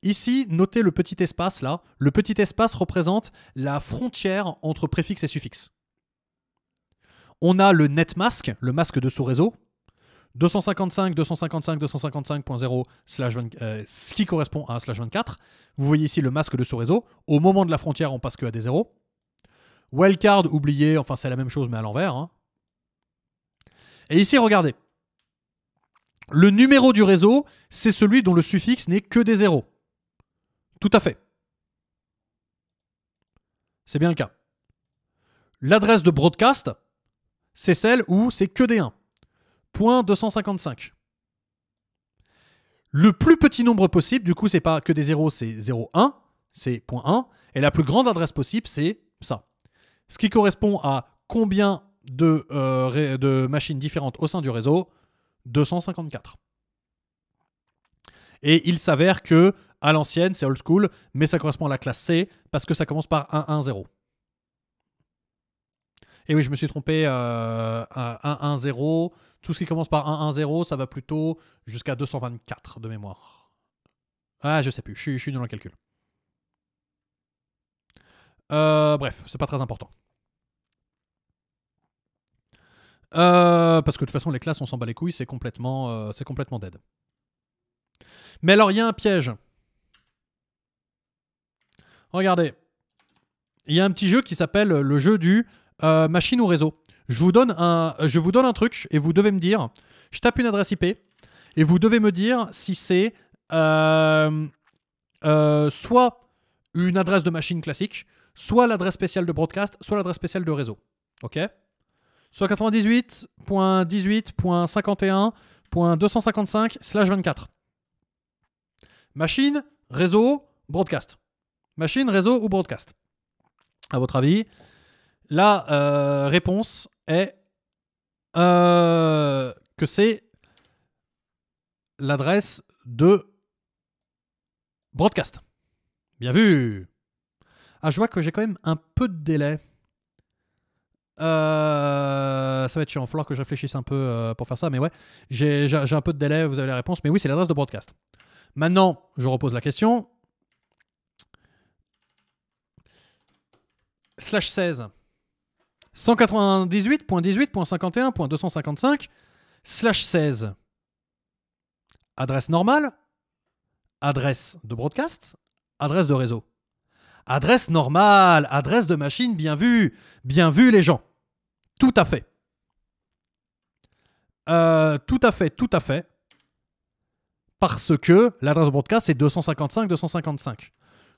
Ici, notez le petit espace là. Le petit espace représente la frontière entre préfixe et suffixe. On a le netmask, le masque de sous-réseau, 255, 255, 255.0, ce qui correspond à un slash 24. Vous voyez ici le masque de sous-réseau. Au moment de la frontière, on passe que à des zéros. Wildcard oublié, enfin c'est la même chose mais à l'envers. Hein. Et ici, regardez. Le numéro du réseau, c'est celui dont le suffixe n'est que des zéros. Tout à fait. C'est bien le cas. L'adresse de broadcast, c'est celle où c'est que des 1. Point 255. Le plus petit nombre possible, du coup, c'est pas que des zéros, c'est 0,1, c'est point Et la plus grande adresse possible, c'est ça ce qui correspond à combien euh, de, machines différentes au sein du réseau 254. Et il s'avère que à l'ancienne, c'est old school, mais ça correspond à la classe C parce que ça commence par 1 1 Et oui, je me suis trompé, euh, 1-1-0. Tout ce qui commence par 1 1 ça va plutôt jusqu'à 224 de mémoire. Ah, je sais plus, je suis, dans le calcul. Euh, bref, c'est pas très important. Euh, parce que de toute façon, les classes, on s'en bat les couilles, c'est complètement, euh, c'est complètement dead. Mais alors, il y a un piège. Regardez. Il y a un petit jeu qui s'appelle le jeu du machine ou réseau. Je vous, donne un, je vous donne un truc et vous devez me dire, je tape une adresse IP et vous devez me dire si c'est soit une adresse de machine classique, soit l'adresse spéciale de broadcast, soit l'adresse spéciale de réseau. OK 98.18.51.255 slash 24. Machine, réseau, broadcast. Machine, réseau ou broadcast À votre avis La euh, réponse est euh, que c'est l'adresse de broadcast. Bien vu ah, je vois que j'ai quand même un peu de délai. Euh, ça va être chiant, il va falloir que je réfléchisse un peu euh, pour faire ça, mais ouais, j'ai un peu de délai, vous avez la réponse, mais oui, c'est l'adresse de broadcast. Maintenant, je repose la question. Slash 16. 198.18.51.255 slash 16. Adresse normale, adresse de broadcast, adresse de réseau. Adresse normale, adresse de machine, bien vu. Bien vu les gens. Tout à fait. Euh, tout à fait, tout à fait. Parce que l'adresse de broadcast, c'est 255-255.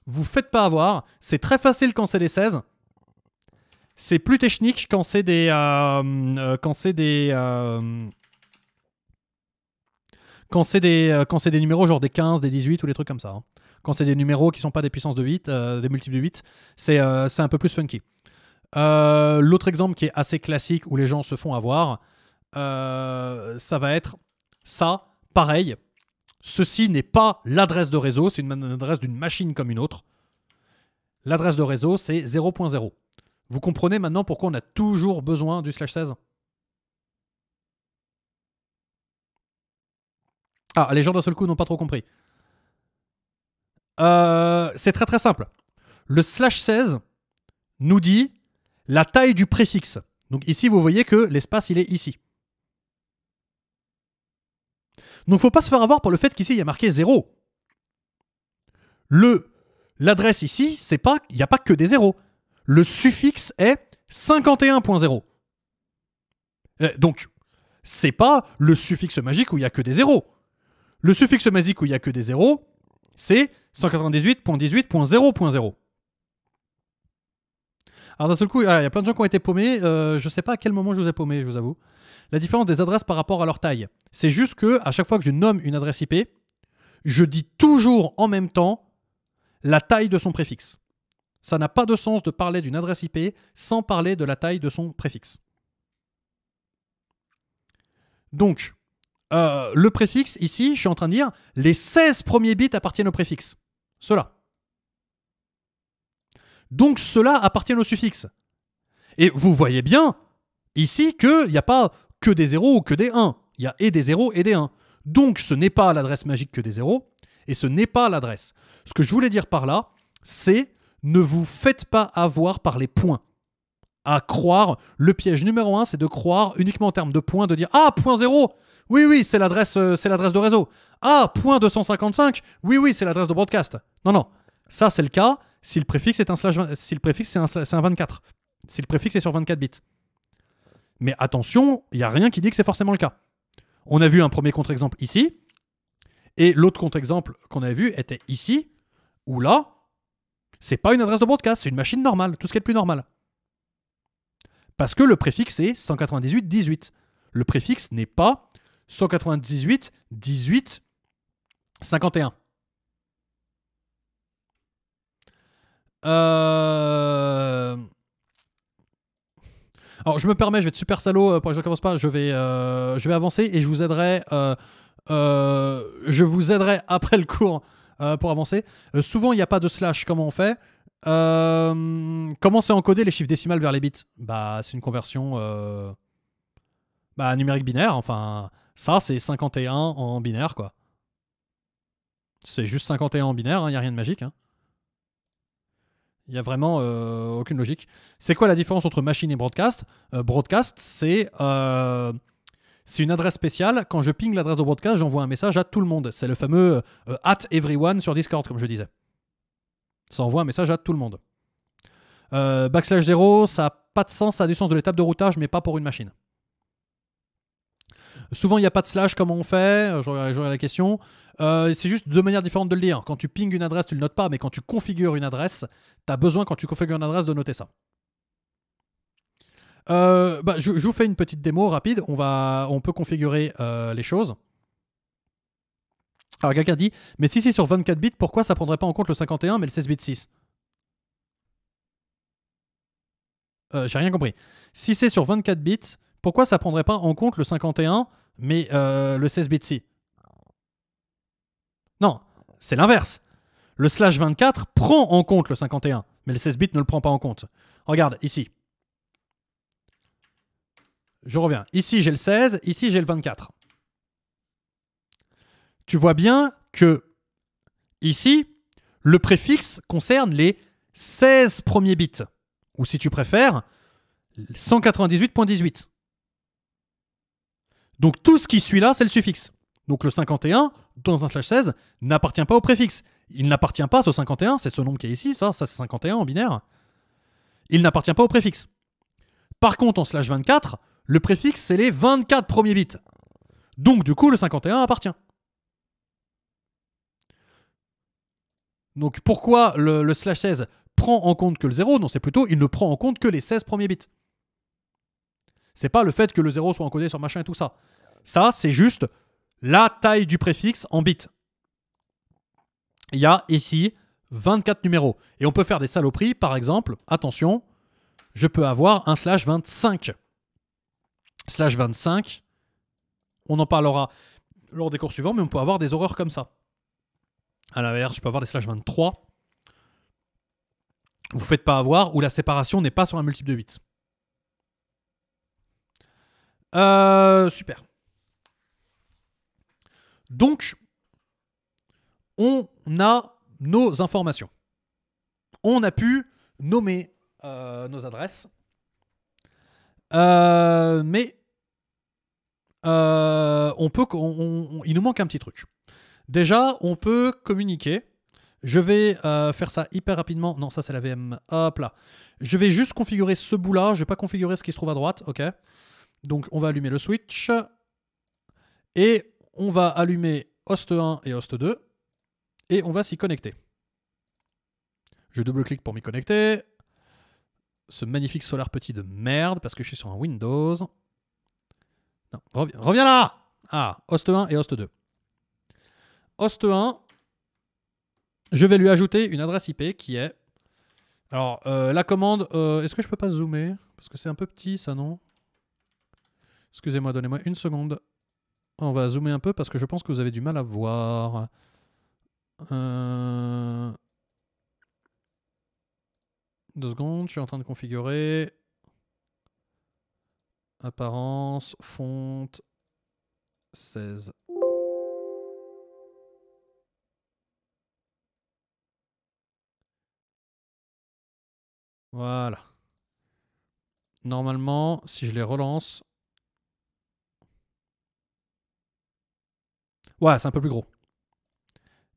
Vous faites pas avoir. C'est très facile quand c'est des 16. C'est plus technique quand c'est des... Euh, euh, quand c'est des... quand c'est des, des, numéros genre des 15, des 18 ou des trucs comme ça. Hein quand c'est des numéros qui sont pas des puissances de 8, euh, des multiples de 8, euh, c'est un peu plus funky. Euh, l'autre exemple qui est assez classique où les gens se font avoir, ça va être ça, pareil. Ceci n'est pas l'adresse de réseau, c'est une adresse d'une machine comme une autre. L'adresse de réseau, c'est 0.0. Vous comprenez maintenant pourquoi on a toujours besoin du slash 16 Ah, les gens d'un seul coup n'ont pas trop compris. Euh, c'est très très simple. Le slash 16 nous dit la taille du préfixe. Donc ici, vous voyez que l'espace, il est ici. Donc faut pas se faire avoir par le fait qu'ici, il y a marqué 0. Le L'adresse ici, c'est pas, il n'y a pas que des zéros. Le suffixe est 51.0. Euh, donc, c'est pas le suffixe magique où il n'y a que des zéros. Le suffixe magique où il n'y a que des zéros, c'est 198.18.0.0. Alors d'un seul coup, ah, il y a plein de gens qui ont été paumés. Euh, je ne sais pas à quel moment je vous ai paumé, je vous avoue. La différence des adresses par rapport à leur taille, c'est juste que à chaque fois que je nomme une adresse IP, je dis toujours en même temps la taille de son préfixe. Ça n'a pas de sens de parler d'une adresse IP sans parler de la taille de son préfixe. Donc, euh, le préfixe, ici, je suis en train de dire, les 16 premiers bits appartiennent au préfixe. Cela. Donc cela appartient au suffixe. Et vous voyez bien ici qu'il n'y a pas que des 0 ou que des 1. Il y a et des 0 et des 1. Donc ce n'est pas l'adresse magique que des 0 et ce n'est pas l'adresse. Ce que je voulais dire par là, c'est ne vous faites pas avoir par les points. À croire, le piège numéro 1, c'est de croire uniquement en termes de points, de dire Ah, point 0 oui, oui, c'est l'adresse, euh, c'est l'adresse de réseau. Ah, point 255. Oui, oui, c'est l'adresse de broadcast. Non, non. Ça, c'est le cas si le préfixe est un slash si le préfixe c'est un, un, 24. Si le préfixe est sur 24 bits. Mais attention, il n'y a rien qui dit que c'est forcément le cas. On a vu un premier contre-exemple ici. Et l'autre contre-exemple qu'on a vu était ici, ou là, c'est pas une adresse de broadcast, c'est une machine normale, tout ce qui est le plus normal. Parce que le préfixe est 198-18. Le préfixe n'est pas 198, 18, 51. Alors, je me permets, je vais être super salaud euh, pour que je ne commence pas. Je vais, euh, je vais avancer et je vous aiderai. Euh, je vous aiderai après le cours pour avancer. souvent, il n'y a pas de slash. Comment on fait Comment c'est encoder les chiffres décimales vers les bits Bah, c'est une conversion bah, numérique binaire. Enfin, ça, c'est 51 en binaire, quoi. C'est juste 51 en binaire, il hein, n'y a rien de magique. Il hein. n'y a vraiment euh, aucune logique. C'est quoi la différence entre machine et broadcast euh, Broadcast, euh, c'est une adresse spéciale. Quand je ping l'adresse de broadcast, j'envoie un message à tout le monde. C'est le fameux at everyone sur Discord, comme je disais. Ça envoie un message à tout le monde. backslash 0, ça n'a pas de sens, ça a du sens de l'étape de routage, mais pas pour une machine. Souvent, il n'y a pas de slash, comment on fait euh, J'aurais la question. Euh, c'est juste deux manières différentes de le lire. Quand tu ping une adresse, tu ne le notes pas, mais quand tu configures une adresse, tu as besoin, quand tu configures une adresse, de noter ça. Euh, bah, je, vous fais une petite démo rapide. On, va, on peut configurer les choses. Alors, quelqu'un dit Mais si c'est sur 24 bits, pourquoi ça prendrait pas en compte le 51 mais le 16 bits 6 J'ai rien compris. Si c'est sur 24 bits, pourquoi ça prendrait pas en compte le 51 mais euh, le 16 bits si. Non, c'est l'inverse. Le slash 24 prend en compte le 51, mais le 16 bits ne le prend pas en compte. Regarde, ici. Je reviens. Ici, j'ai le 16, ici, j'ai le 24. Tu vois bien que ici, le préfixe concerne les 16 premiers bits, ou si tu préfères, 198.18. Donc tout ce qui suit là, c'est le suffixe. Donc le 51, dans un slash 16, n'appartient pas au préfixe. Il n'appartient pas, ce 51, c'est ce nombre qui est ici, ça, ça c'est 51 en binaire. Il n'appartient pas au préfixe. Par contre, en slash 24, le préfixe, c'est les 24 premiers bits. Donc du coup, le 51 appartient. Donc pourquoi le, slash 16 prend en compte que le 0 Non, c'est plutôt, il ne prend en compte que les 16 premiers bits. C'est pas le fait que le 0 soit encodé sur machin et tout ça. Ça, c'est juste la taille du préfixe en bits. Il y a ici 24 numéros. Et on peut faire des saloperies, par exemple, attention, je peux avoir un slash 25. Slash 25, on en parlera lors des cours suivants, mais on peut avoir des horreurs comme ça. À l'inverse, je peux avoir des slash 23. Vous ne faites pas avoir où la séparation n'est pas sur un multiple de bits. Euh, super. Donc, on a nos informations. On a pu nommer euh, nos adresses. Euh, mais euh, on peut, il nous manque un petit truc. Déjà, on peut communiquer. Je vais faire ça hyper rapidement. Non, ça c'est la VM. Hop là. Je vais juste configurer ce bout là. Je vais pas configurer ce qui se trouve à droite. Ok. Donc on va allumer le switch. Et on va allumer host 1 et host 2 et on va s'y connecter. Je double-clique pour m'y connecter. Ce magnifique Solar Petit de merde parce que je suis sur un Windows. Non, reviens, là Ah, host 1 et host 2. Host 1, je vais lui ajouter une adresse IP qui est... Alors, euh, la commande, euh, est-ce que je peux pas zoomer Parce que c'est un peu petit ça, non Excusez-moi, donnez-moi une seconde. On va zoomer un peu parce que je pense que vous avez du mal à voir. Euh, deux secondes, je suis en train de configurer. Apparence, fonte, 16. Voilà. Normalement, si je les relance, Ouais, c'est un peu plus gros.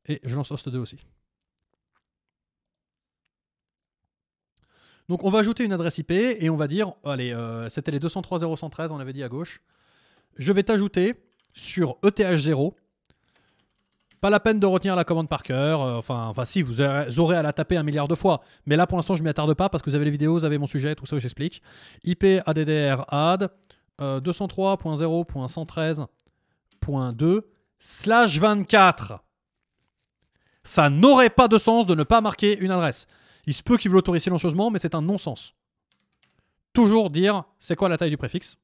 Et je lance host 2 aussi. Donc on va ajouter une adresse IP et on va dire, allez, euh, c'était les 203.0.113, on avait dit à gauche. Je vais t'ajouter sur ETH0. Pas la peine de retenir la commande par cœur. Euh, enfin, enfin, si, vous aurez à la taper un milliard de fois. Mais là, pour l'instant, je m'y attarde pas parce que vous avez les vidéos, vous avez mon sujet, tout ça, j'explique. IP ADDR add 203.0.113.2 slash 24. Ça n'aurait pas de sens de ne pas marquer une adresse. Il se peut qu'il vous l'autorise silencieusement, mais c'est un non-sens. Toujours dire c'est quoi la taille du préfixe.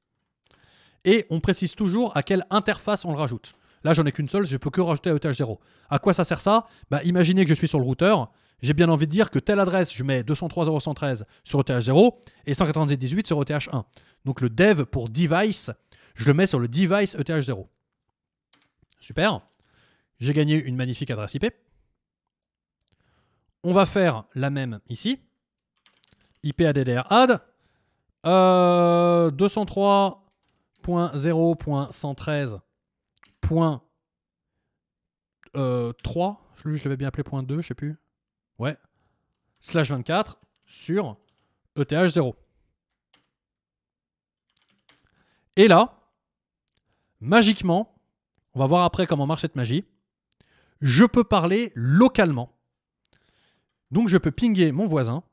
Et on précise toujours à quelle interface on le rajoute. Là, j'en ai qu'une seule, je peux que rajouter à ETH0. À quoi ça sert ça bah, Imaginez que je suis sur le routeur, j'ai bien envie de dire que telle adresse, je mets 203.0.113 sur ETH0 et 198.18 sur ETH1. Donc le dev pour device, je le mets sur le device ETH0. Super. J'ai gagné une magnifique adresse IP. On va faire la même ici. IPADDR add euh, 203.0.113.3. Euh, je l'avais bien appelé point 2, je sais plus. Ouais. Slash 24 sur ETH0. Et là, magiquement, on va voir après comment marche cette magie. Je peux parler localement. Donc je peux pinguer mon voisin.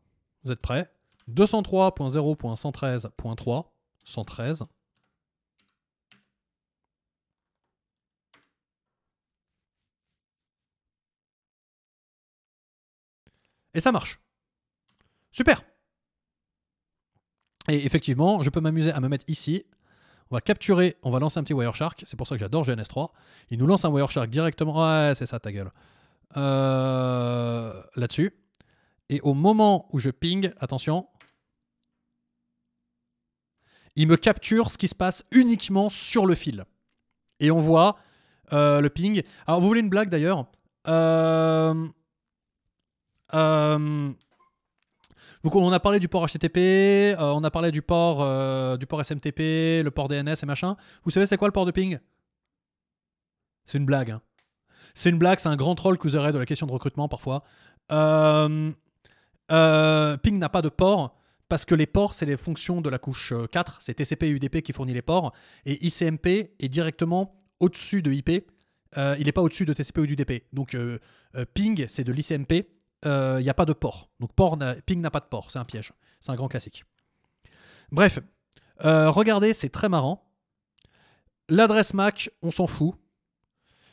Vous êtes prêts 203.0.113.3 113. Et ça marche. Super. Et effectivement, je peux m'amuser à me mettre ici on va capturer, on va lancer un petit Wireshark. C'est pour ça que j'adore GNS3. Il nous lance un Wireshark directement. Ouais, c'est ça ta gueule. Euh, là-dessus. Et au moment où je ping, attention, il me capture ce qui se passe uniquement sur le fil. Et on voit euh, le ping. Alors, vous voulez une blague d'ailleurs euh, euh on a parlé du port HTTP, euh, on a parlé du port, euh, du port SMTP, le port DNS et machin. Vous savez c'est quoi le port de ping C'est une blague. Hein. C'est une blague, c'est un grand troll que vous aurez de la question de recrutement parfois. Euh, ping n'a pas de port parce que les ports, c'est les fonctions de la couche 4, c'est TCP et UDP qui fournit les ports, et ICMP est directement au-dessus de IP, il n'est pas au-dessus de TCP ou d'UDP. Donc ping, c'est de l'ICMP, il euh, n'y a pas de port. Donc ping n'a pas de port, c'est un piège. C'est un grand classique. Bref, euh, regardez, c'est très marrant. L'adresse MAC, on s'en fout.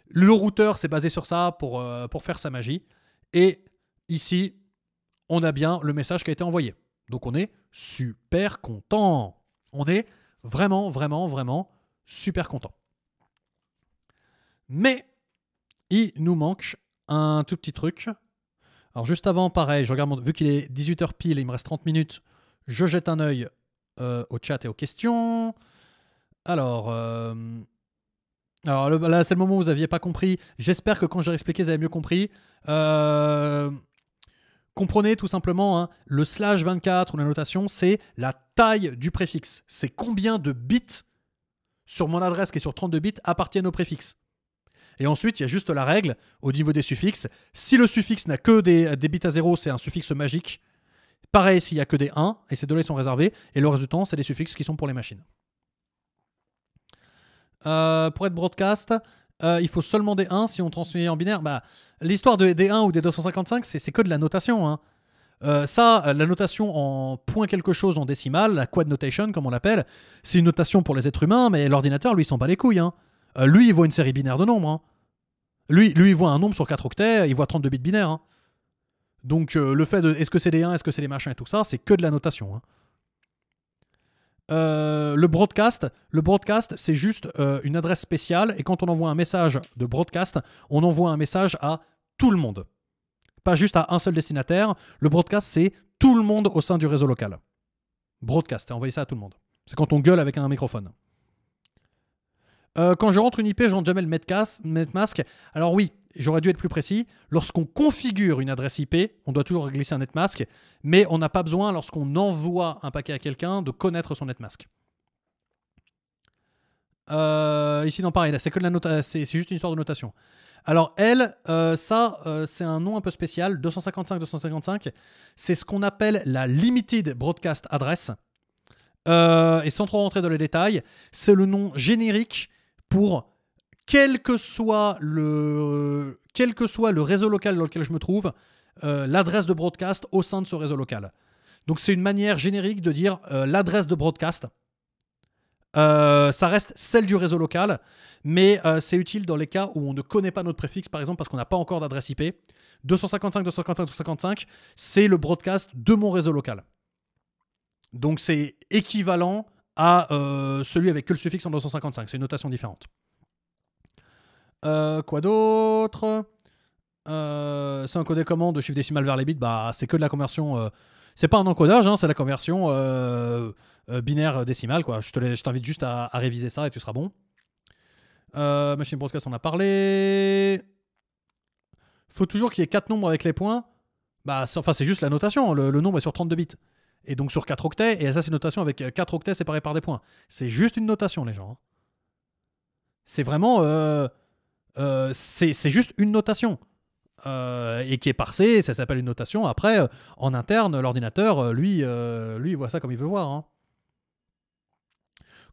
Le routeur, s'est basé sur ça pour, euh, pour faire sa magie. Et ici, on a bien le message qui a été envoyé. Donc on est super content. On est vraiment, vraiment, vraiment super content. Mais il nous manque un tout petit truc. Alors juste avant, pareil, je regarde vu qu'il est 18h pile, il me reste 30 minutes, je jette un œil euh, au chat et aux questions. Alors, euh, Alors là, c'est le moment où vous n'aviez pas compris. J'espère que quand j'ai expliqué, vous avez mieux compris. Euh, comprenez tout simplement, hein, le slash 24 ou la notation, c'est la taille du préfixe. C'est combien de bits sur mon adresse qui est sur 32 bits appartiennent au préfixe. Et ensuite, il y a juste la règle au niveau des suffixes. Si le suffixe n'a que des, des bits à 0, c'est un suffixe magique. Pareil, s'il n'y a que des 1, et ces deux-là sont réservés, et le résultat, c'est des suffixes qui sont pour les machines. Euh, pour être broadcast, euh, il faut seulement des 1 si on transmet en binaire. Bah, L'histoire des 1 ou des 255, c'est que de la notation. Hein. Euh, ça, la notation en point quelque chose en décimal, la quad notation comme on l'appelle, c'est une notation pour les êtres humains, mais l'ordinateur, lui, s'en bat les couilles. Hein. Euh, lui, il voit une série binaire de nombres. Hein. Lui, lui, il voit un nombre sur 4 octets, il voit 32 bits binaires. Hein. Donc euh, le fait de est-ce que c'est des 1, est-ce que c'est des machins et tout ça, c'est que de la notation. Hein. Euh, le broadcast, le broadcast, c'est juste une adresse spéciale et quand on envoie un message de broadcast, on envoie un message à tout le monde, pas juste à un seul destinataire. Le broadcast, c'est tout le monde au sein du réseau local. Broadcast, envoyer ça à tout le monde. C'est quand on gueule avec un microphone. Euh, quand je rentre une IP, je rentre jamais le netmask. Alors oui, j'aurais dû être plus précis. Lorsqu'on configure une adresse IP, on doit toujours glisser un netmask, mais on n'a pas besoin, lorsqu'on envoie un paquet à quelqu'un, de connaître son netmask. Euh, ici, non, pareil, c'est que la c'est juste une histoire de notation. Alors, elle, euh, ça, c'est un nom un peu spécial, 255-255. C'est ce qu'on appelle la Limited Broadcast Address. et sans trop rentrer dans les détails, c'est le nom générique pour quel que soit le, quel que soit le réseau local dans lequel je me trouve, euh, l'adresse de broadcast au sein de ce réseau local. Donc c'est une manière générique de dire euh, l'adresse de broadcast. Euh, ça reste celle du réseau local, mais c'est utile dans les cas où on ne connaît pas notre préfixe, par exemple parce qu'on n'a pas encore d'adresse IP. 255, 255, 255, c'est le broadcast de mon réseau local. Donc c'est équivalent à euh, celui avec que le suffixe en 255. C'est une notation différente. Euh, quoi d'autre euh, C'est un comment de chiffre décimal vers les bits Bah, c'est que de la conversion. c'est pas un encodage, hein, c'est la conversion binaire décimale. Quoi. Je t'invite juste à, réviser ça et tu seras bon. machine broadcast, on a parlé. Faut toujours qu'il y ait quatre nombres avec les points. Bah, enfin, c'est juste la notation. Hein, le nombre est sur 32 bits et donc sur 4 octets, et ça c'est une notation avec 4 euh, octets séparés par des points. C'est juste une notation, les gens. Hein. C'est vraiment... Euh, euh, c'est juste une notation. et qui est parsée, ça s'appelle une notation. Après, en interne, l'ordinateur, lui, lui, voit ça comme il veut voir. Hein.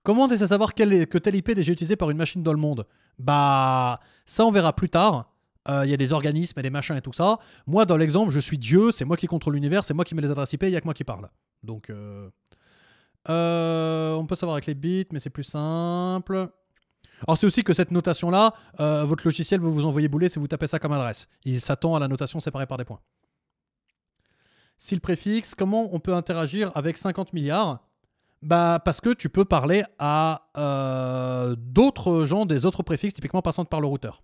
Comment on de savoir que telle IP est déjà utilisée par une machine dans le monde Bah, ça on verra plus tard. Euh, il y a des organismes et des machins et tout ça. Moi, dans l'exemple, je suis Dieu, c'est moi qui contrôle l'univers, c'est moi qui mets les adresses IP, il n'y a que moi qui parle. Donc, euh, euh, on peut savoir avec les bits, mais c'est plus simple. Alors, c'est aussi que cette notation-là, votre logiciel vous vous envoyer bouler si vous tapez ça comme adresse. Il s'attend à la notation séparée par des points. Si le préfixe, comment on peut interagir avec 50 milliards bah, parce que tu peux parler à d'autres gens des autres préfixes, typiquement passant par le routeur.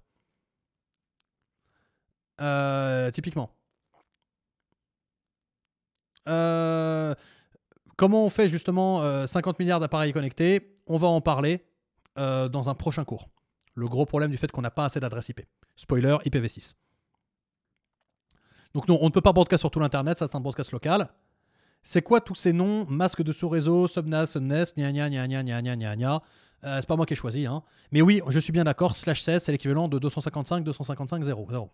Euh, typiquement. Euh, comment on fait justement 50 euh, milliards d'appareils connectés On va en parler dans un prochain cours. Le gros problème du fait qu'on n'a pas assez d'adresses IP. Spoiler, IPv6. Donc non, on ne peut pas broadcast sur tout l'Internet, ça c'est un broadcast local. C'est quoi tous ces noms Masque de sous-réseau, subnas, subnes, gna gna gna gna c'est pas moi qui ai choisi. Hein. Mais oui, je suis bien d'accord, slash 16, c'est l'équivalent de 255, 255, 0. 0.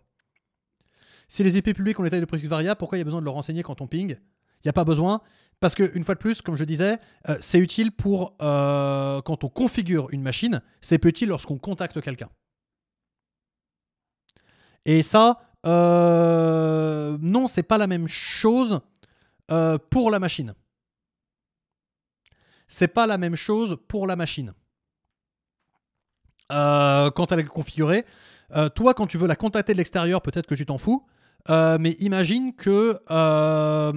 Si les épées publiques ont des tailles de précision variable. Pourquoi il y a besoin de le renseigner quand on ping Il n'y a pas besoin. Parce que, une fois de plus, comme je disais, euh, c'est utile pour euh, quand on configure une machine, c'est utile lorsqu'on contacte quelqu'un. Et ça, non, euh, non, c'est pas la même chose pour la machine. C'est pas la même chose pour la machine. quand elle est configurée, toi, quand tu veux la contacter de l'extérieur, peut-être que tu t'en fous. Euh, mais imagine que euh,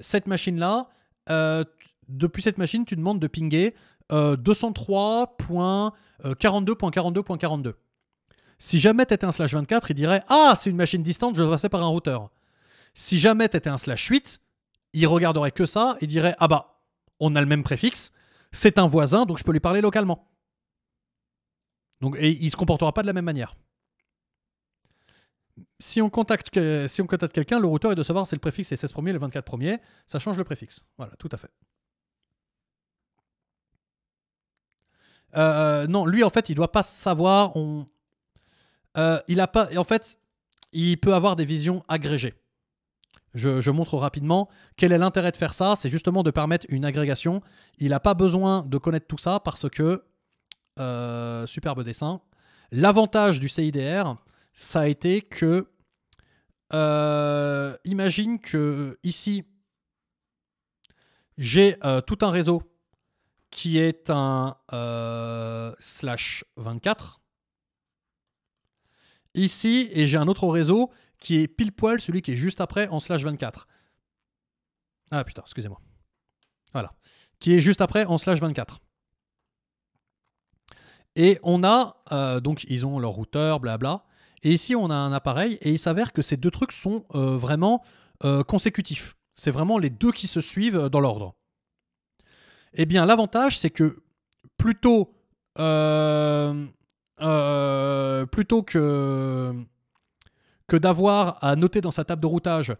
cette machine-là, euh, depuis cette machine, tu demandes de pinguer 203.42.42.42. Si jamais tu étais un slash 24, il dirait Ah, c'est une machine distante, je dois passer par un routeur. Si jamais tu étais un slash 8, il regarderait que ça et dirait Ah bah, on a le même préfixe, c'est un voisin, donc je peux lui parler localement. Donc, et il ne se comportera pas de la même manière si on contacte, quelqu'un, le routeur est de savoir si le préfixe est 16 premier, le 24 premier, ça change le préfixe. Voilà, tout à fait. Euh, non, lui en fait, il ne doit pas savoir. Euh, il a pas. En fait, il peut avoir des visions agrégées. Je, montre rapidement quel est l'intérêt de faire ça. C'est justement de permettre une agrégation. Il n'a pas besoin de connaître tout ça parce que euh, superbe dessin. L'avantage du CIDR, ça a été que, euh, imagine que ici, j'ai euh, tout un réseau qui est un euh, slash 24. Ici, et j'ai un autre réseau qui est pile poil celui qui est juste après en slash 24. Ah putain, excusez-moi. Voilà. Qui est juste après en slash 24. Et on a, donc ils ont leur routeur, blabla. Et ici, on a un appareil et il s'avère que ces deux trucs sont euh, vraiment euh, consécutifs. C'est vraiment les deux qui se suivent euh, dans l'ordre. Eh bien, l'avantage, c'est que plutôt, plutôt que, que d'avoir à noter dans sa table de routage,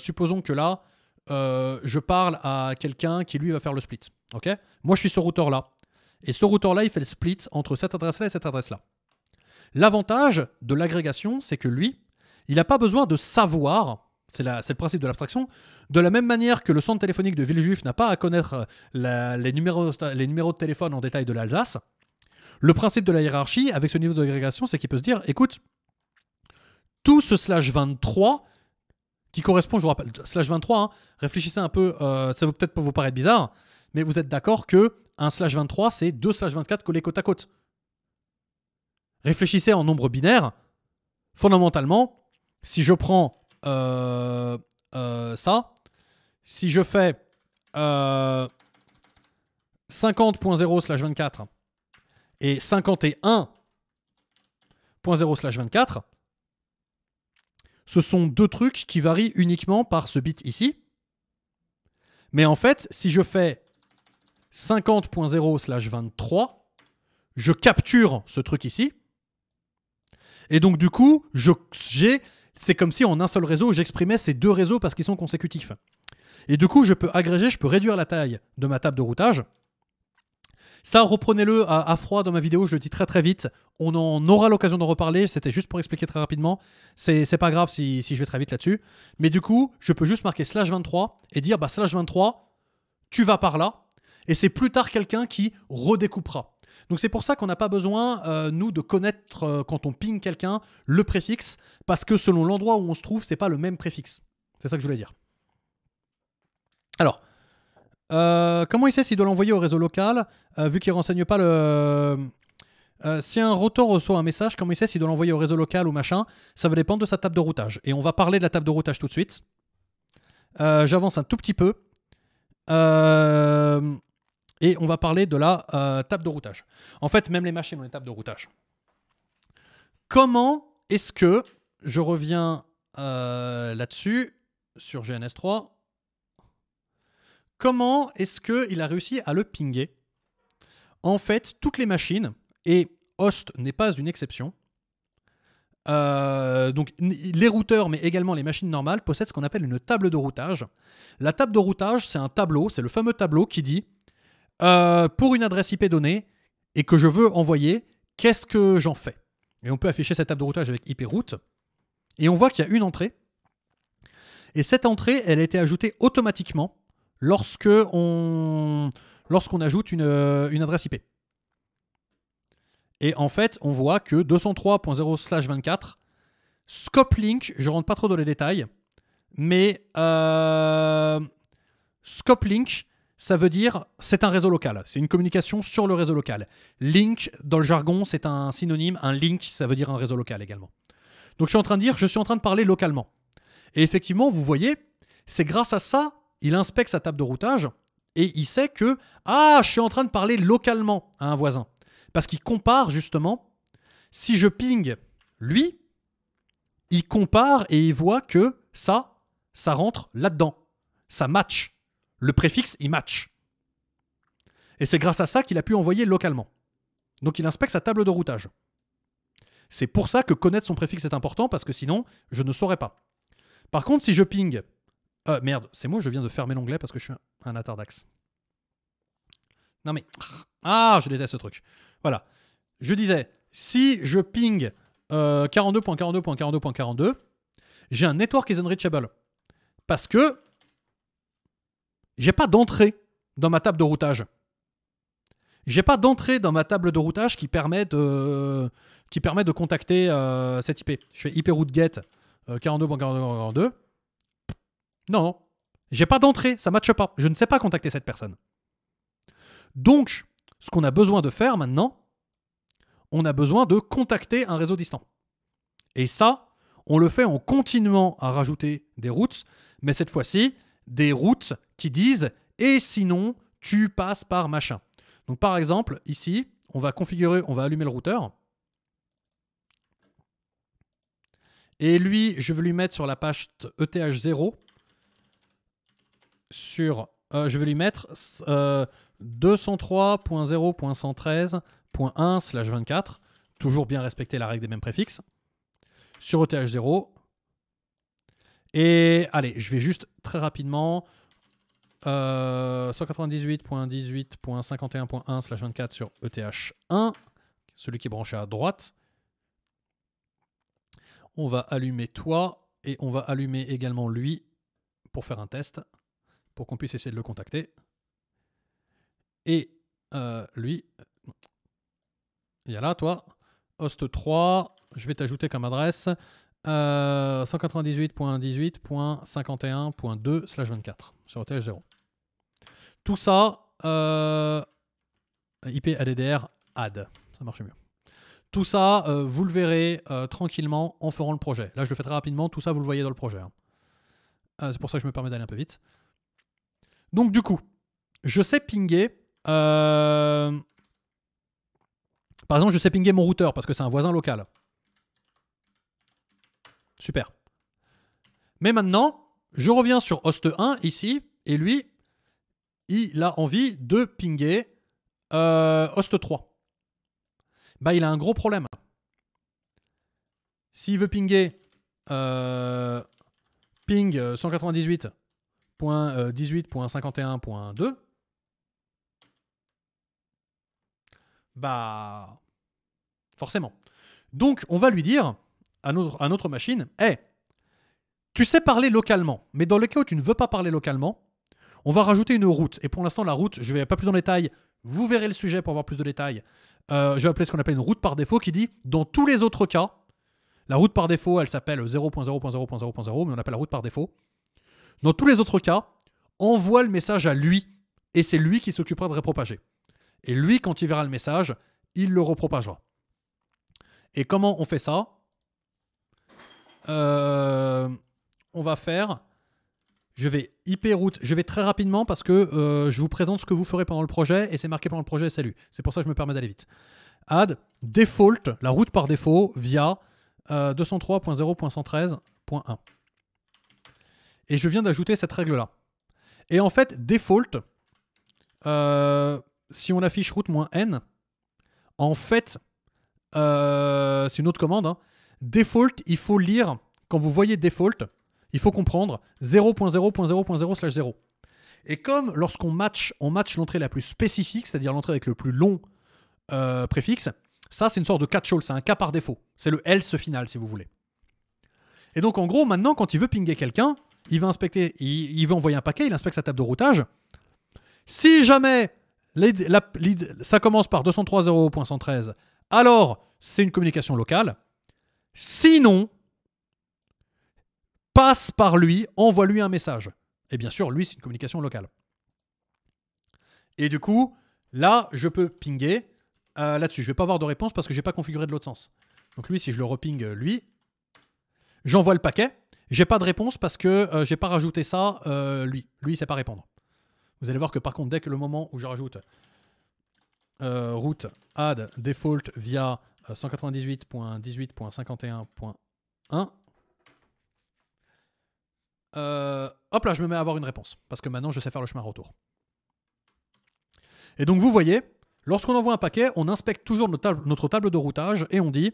supposons que là, je parle à quelqu'un qui lui va faire le split. ok Moi, je suis ce routeur-là. Et ce routeur-là, il fait le split entre cette adresse-là et cette adresse-là. L'avantage de l'agrégation, c'est que lui, il n'a pas besoin de savoir, c'est le principe de l'abstraction, de la même manière que le centre téléphonique de Villejuif n'a pas à connaître euh, les, numéros, de téléphone en détail de l'Alsace, le principe de la hiérarchie, avec ce niveau d'agrégation, c'est qu'il peut se dire, écoute, tout ce slash 23 qui correspond, je vous rappelle, slash 23, hein, réfléchissez un peu, euh, ça peut peut-être vous paraître bizarre, mais vous êtes d'accord que un slash 23, c'est deux slash 24 collés côte à côte. Réfléchissez en nombre binaire. Fondamentalement, si je prends euh, euh, ça, si je fais 50.0 euh, slash 24 et 51.0 slash 24, ce sont deux trucs qui varient uniquement par ce bit ici. Mais en fait, si je fais 50.0 slash 23, je capture ce truc ici. Et donc, du coup, j'ai, c'est comme si en un seul réseau, j'exprimais ces deux réseaux parce qu'ils sont consécutifs. Et du coup, je peux agréger, je peux réduire la taille de ma table de routage. Ça, reprenez-le à, froid dans ma vidéo, je le dis très très vite. On en aura l'occasion d'en reparler, c'était juste pour expliquer très rapidement. C'est pas grave si, si, je vais très vite là-dessus. Mais du coup, je peux juste marquer slash 23 et dire bah slash 23, tu vas par là. Et c'est plus tard quelqu'un qui redécoupera. Donc c'est pour ça qu'on n'a pas besoin, euh, nous, de connaître euh, quand on ping quelqu'un le préfixe, parce que selon l'endroit où on se trouve, ce n'est pas le même préfixe. C'est ça que je voulais dire. Alors, euh, comment il sait s'il doit l'envoyer au réseau local, vu qu'il ne renseigne pas le... si un rotor reçoit un message, comment il sait s'il doit l'envoyer au réseau local ou machin Ça va dépendre de sa table de routage. Et on va parler de la table de routage tout de suite. J'avance un tout petit peu. Euh... Et on va parler de la euh, table de routage. En fait, même les machines ont une table de routage. Comment est-ce que, je reviens euh, là-dessus, sur GNS3, comment est-ce qu'il a réussi à le pinguer En fait, toutes les machines, et Host n'est pas une exception, euh, donc les routeurs, mais également les machines normales, possèdent ce qu'on appelle une table de routage. La table de routage, c'est un tableau, c'est le fameux tableau qui dit euh, pour une adresse IP donnée et que je veux envoyer, qu'est-ce que j'en fais Et on peut afficher cette table de routage avec IP route. Et on voit qu'il y a une entrée. Et cette entrée, elle a été ajoutée automatiquement lorsque lorsqu'on ajoute une, euh, adresse IP. Et en fait, on voit que 203.0/24 scope link, je rentre pas trop dans les détails, mais euh, scope link, ça veut dire c'est un réseau local, c'est une communication sur le réseau local. Link, dans le jargon, c'est un synonyme, un link, ça veut dire un réseau local également. Donc je suis en train de dire, je suis en train de parler localement. Et effectivement, vous voyez, c'est grâce à ça, il inspecte sa table de routage et il sait que, ah, je suis en train de parler localement à un voisin. Parce qu'il compare justement, si je ping lui, il compare et il voit que ça, ça rentre là-dedans. Ça match le préfixe, il match. Et c'est grâce à ça qu'il a pu envoyer localement. Donc il inspecte sa table de routage. C'est pour ça que connaître son préfixe est important, parce que sinon, je ne saurais pas. Par contre, si je ping... Euh, merde, c'est moi, je viens de fermer l'onglet parce que je suis un, atardax. Non mais... Ah, je déteste ce truc. Voilà. Je disais, si je ping 42.42.42.42, euh, j'ai un network is unreachable. Parce que j'ai pas d'entrée dans ma table de routage. J'ai pas d'entrée dans ma table de routage qui permet de, qui permet de contacter euh, cette IP. Je fais IP route get 42.42.42. Euh, non, non. J'ai pas d'entrée, ça matche pas. Je ne sais pas contacter cette personne. Donc, ce qu'on a besoin de faire maintenant, on a besoin de contacter un réseau distant. Et ça, on le fait en continuant à rajouter des routes, mais cette fois-ci, des routes qui disent et sinon tu passes par machin. Donc par exemple, ici, on va configurer, on va allumer le routeur. Et lui, je vais lui mettre sur la page ETH0 sur euh, je vais lui mettre euh, 203.0.113.1/24, toujours bien respecter la règle des mêmes préfixes. Sur ETH0, et allez, je vais juste très rapidement. Euh, 198.18.51.1/24 sur ETH1, celui qui est branché à droite. On va allumer toi et on va allumer également lui pour faire un test, pour qu'on puisse essayer de le contacter. Et euh, lui, il y a là, toi, host 3, je vais t'ajouter comme adresse euh, 198.18.51.2/24 sur OTH0. Tout ça, euh, IP ADDR e add, ça marche mieux. Tout ça, euh, vous le verrez euh, tranquillement en ferant le projet. Là, je le fais très rapidement, tout ça, vous le voyez dans le projet. Hein. C'est pour ça que je me permets d'aller un peu vite. Donc, du coup, je sais pinguer. Par exemple, je sais pinguer mon routeur parce que c'est un voisin local. Super. Mais maintenant, je reviens sur host 1 ici, et lui, il a envie de pinger euh, host 3. Bah, il a un gros problème. S'il veut pinger euh, ping 198.18.51.2, euh, bah, forcément. Donc, on va lui dire, un autre machine, hé, eh, tu sais parler localement, mais dans le cas où tu ne veux pas parler localement, on va rajouter une route. Et pour l'instant, la route, je ne vais pas plus en détail. Vous verrez le sujet pour avoir plus de détails. Euh, je vais appeler ce qu'on appelle une route par défaut qui dit dans tous les autres cas, la route par défaut, elle s'appelle 0.0.0.0.0, mais on appelle la route par défaut. Dans tous les autres cas, envoie le message à lui et c'est lui qui s'occupera de répropager. Et lui, quand il verra le message, il le repropagera. Et comment on fait ça euh, on va faire. Je vais hyper route. Je vais très rapidement parce que euh, je vous présente ce que vous ferez pendant le projet et c'est marqué pendant le projet. Salut. C'est pour ça que je me permets d'aller vite. Add default, la route par défaut via 203.0.113.1. Euh, et je viens d'ajouter cette règle-là. Et en fait, default, si on affiche route-n, en fait, c'est une autre commande, hein, Default, il faut lire, quand vous voyez default, il faut comprendre 0.0.0.0/0. Et comme lorsqu'on match, on match l'entrée la plus spécifique, c'est-à-dire l'entrée avec le plus long euh, préfixe, ça c'est une sorte de catch-all, c'est un cas par défaut. C'est le else final si vous voulez. Et donc en gros, maintenant quand il veut pinguer quelqu'un, il va inspecter, il, va envoyer un paquet, il inspecte sa table de routage. Si jamais ça commence par 203.0.113, alors c'est une communication locale. Sinon, passe par lui, envoie-lui un message. Et bien sûr, lui, c'est une communication locale. Et du coup, là, je peux pinger euh, là-dessus. Je ne vais pas avoir de réponse parce que je n'ai pas configuré de l'autre sens. Donc lui, si je le reping, euh, lui, j'envoie le paquet. J'ai pas de réponse parce que je euh, j'ai pas rajouté ça, lui. Lui, il sait pas répondre. Vous allez voir que par contre, dès que le moment où je rajoute route add default via 198.18.51.1. Euh, euh, hop là, je me mets à avoir une réponse, parce que maintenant je sais faire le chemin retour. Et donc vous voyez, lorsqu'on envoie un paquet, on inspecte toujours notre table, notre table de routage et on dit,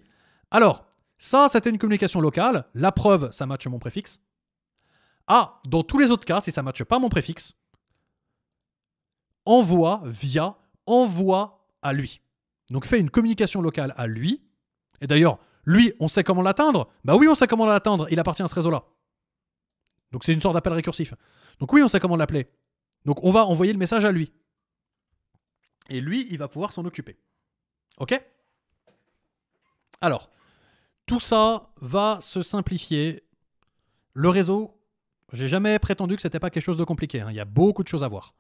alors, ça c'était une communication locale, la preuve, ça matche mon préfixe. Ah, dans tous les autres cas, si ça ne matche pas mon préfixe, envoie via envoie à lui. Donc fait une communication locale à lui. Et d'ailleurs, lui, on sait comment l'atteindre. Bah oui, on sait comment l'atteindre. Il appartient à ce réseau-là. Donc c'est une sorte d'appel récursif. Donc oui, on sait comment l'appeler. Donc on va envoyer le message à lui. Et lui, il va pouvoir s'en occuper. OK Alors, tout ça va se simplifier. Le réseau, j'ai jamais prétendu que c'était pas quelque chose de compliqué. Hein. Il y a beaucoup de choses à voir.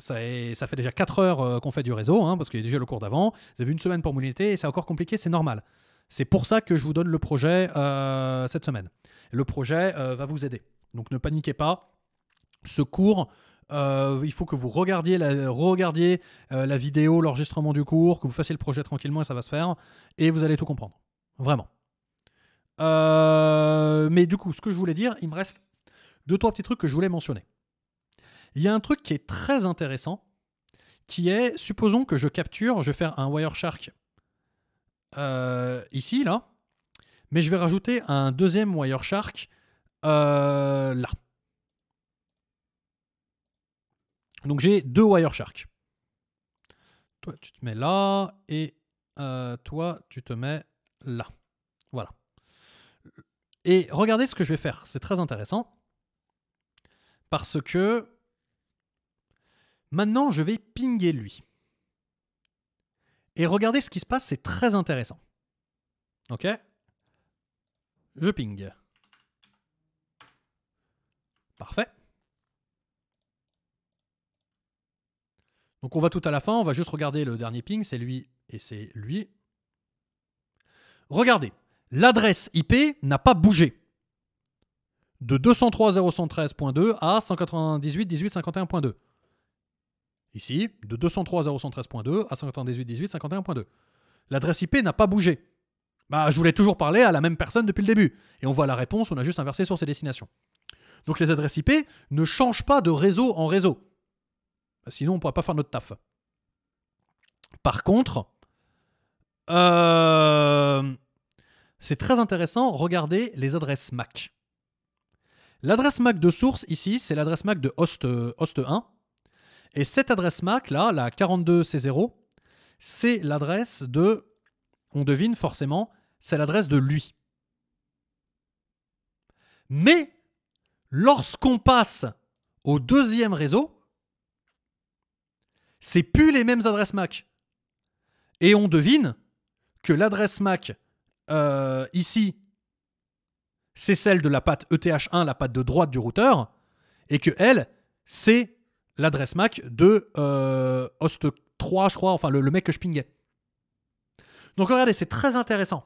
Ça, ça fait déjà 4 heures euh, qu'on fait du réseau, hein, parce qu'il y a déjà le cours d'avant. Vous avez une semaine pour mouliner et c'est encore compliqué, c'est normal. C'est pour ça que je vous donne le projet euh, cette semaine. Le projet euh, va vous aider. Donc ne paniquez pas. Ce cours, il faut que vous regardiez la, regardiez, la vidéo, l'enregistrement du cours, que vous fassiez le projet tranquillement et ça va se faire. Et vous allez tout comprendre. Vraiment. mais du coup, ce que je voulais dire, il me reste deux, trois petits trucs que je voulais mentionner. Il y a un truc qui est très intéressant, qui est, supposons que je capture, je vais faire un Wireshark euh, ici, là, mais je vais rajouter un deuxième Wireshark euh, là. Donc j'ai deux Wireshark. Toi, tu te mets là, et euh, toi, tu te mets là. Voilà. Et regardez ce que je vais faire, c'est très intéressant. Parce que Maintenant, je vais pinguer lui. Et regardez ce qui se passe, c'est très intéressant. Ok Je ping. Parfait. Donc on va tout à la fin, on va juste regarder le dernier ping, c'est lui et c'est lui. Regardez, l'adresse IP n'a pas bougé. De 203.013.2 à 198.18.51.2. Ici, de 203.013.2 à 51.2 L'adresse IP n'a pas bougé. Bah, je voulais toujours parler à la même personne depuis le début. Et on voit la réponse, on a juste inversé sur ses destinations. Donc les adresses IP ne changent pas de réseau en réseau. Bah, sinon, on ne pourra pas faire notre taf. Par contre, euh, c'est très intéressant, regardez les adresses MAC. L'adresse MAC de source ici, c'est l'adresse MAC de host, euh, host 1, et cette adresse MAC, là, la 42C0, c'est l'adresse de, on devine forcément, c'est l'adresse de lui. Mais lorsqu'on passe au deuxième réseau, c'est plus les mêmes adresses MAC. Et on devine que l'adresse MAC euh, ici, c'est celle de la patte ETH1, la patte de droite du routeur, et que elle, c'est l'adresse MAC de euh, host 3, je crois, enfin le, mec que je pingais. Donc regardez, c'est très intéressant.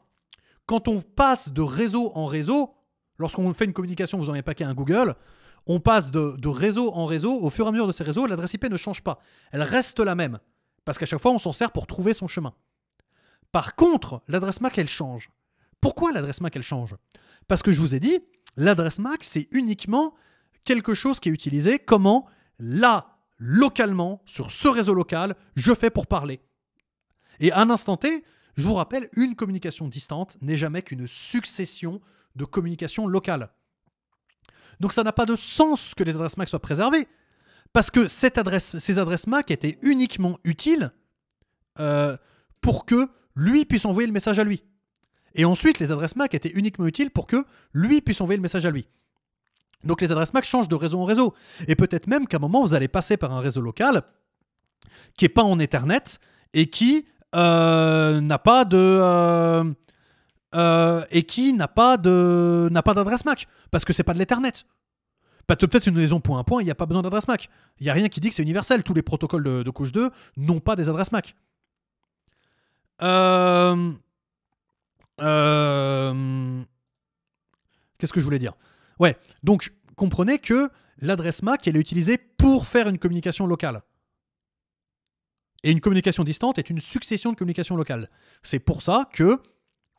Quand on passe de réseau en réseau, lorsqu'on fait une communication, vous en avez paquet un Google, on passe de, de, réseau en réseau, au fur et à mesure de ces réseaux, l'adresse IP ne change pas. Elle reste la même. Parce qu'à chaque fois, on s'en sert pour trouver son chemin. Par contre, l'adresse MAC, elle change. Pourquoi l'adresse MAC, elle change Parce que je vous ai dit, l'adresse MAC, c'est uniquement quelque chose qui est utilisé, comment là, localement, sur ce réseau local, je fais pour parler. Et à un instant T, je vous rappelle, une communication distante n'est jamais qu'une succession de communications locales. Donc ça n'a pas de sens que les adresses MAC soient préservées, parce que cette adresse, ces adresses MAC étaient uniquement utiles euh, pour que lui puisse envoyer le message à lui. Et ensuite, les adresses MAC étaient uniquement utiles pour que lui puisse envoyer le message à lui. Donc les adresses MAC changent de réseau en réseau. Et peut-être même qu'à un moment, vous allez passer par un réseau local qui n'est pas en Ethernet et qui euh, n'a pas de... Euh, euh, et qui n'a pas de n'a pas d'adresse MAC parce que c'est pas de l'Ethernet. peut-être une liaison point à point, il n'y a pas besoin d'adresse MAC. Il n'y a rien qui dit que c'est universel. Tous les protocoles de, de couche 2 n'ont pas des adresses MAC. Qu'est-ce que je voulais dire Ouais, donc comprenez que l'adresse MAC, elle est utilisée pour faire une communication locale. Et une communication distante est une succession de communications locales. C'est pour ça que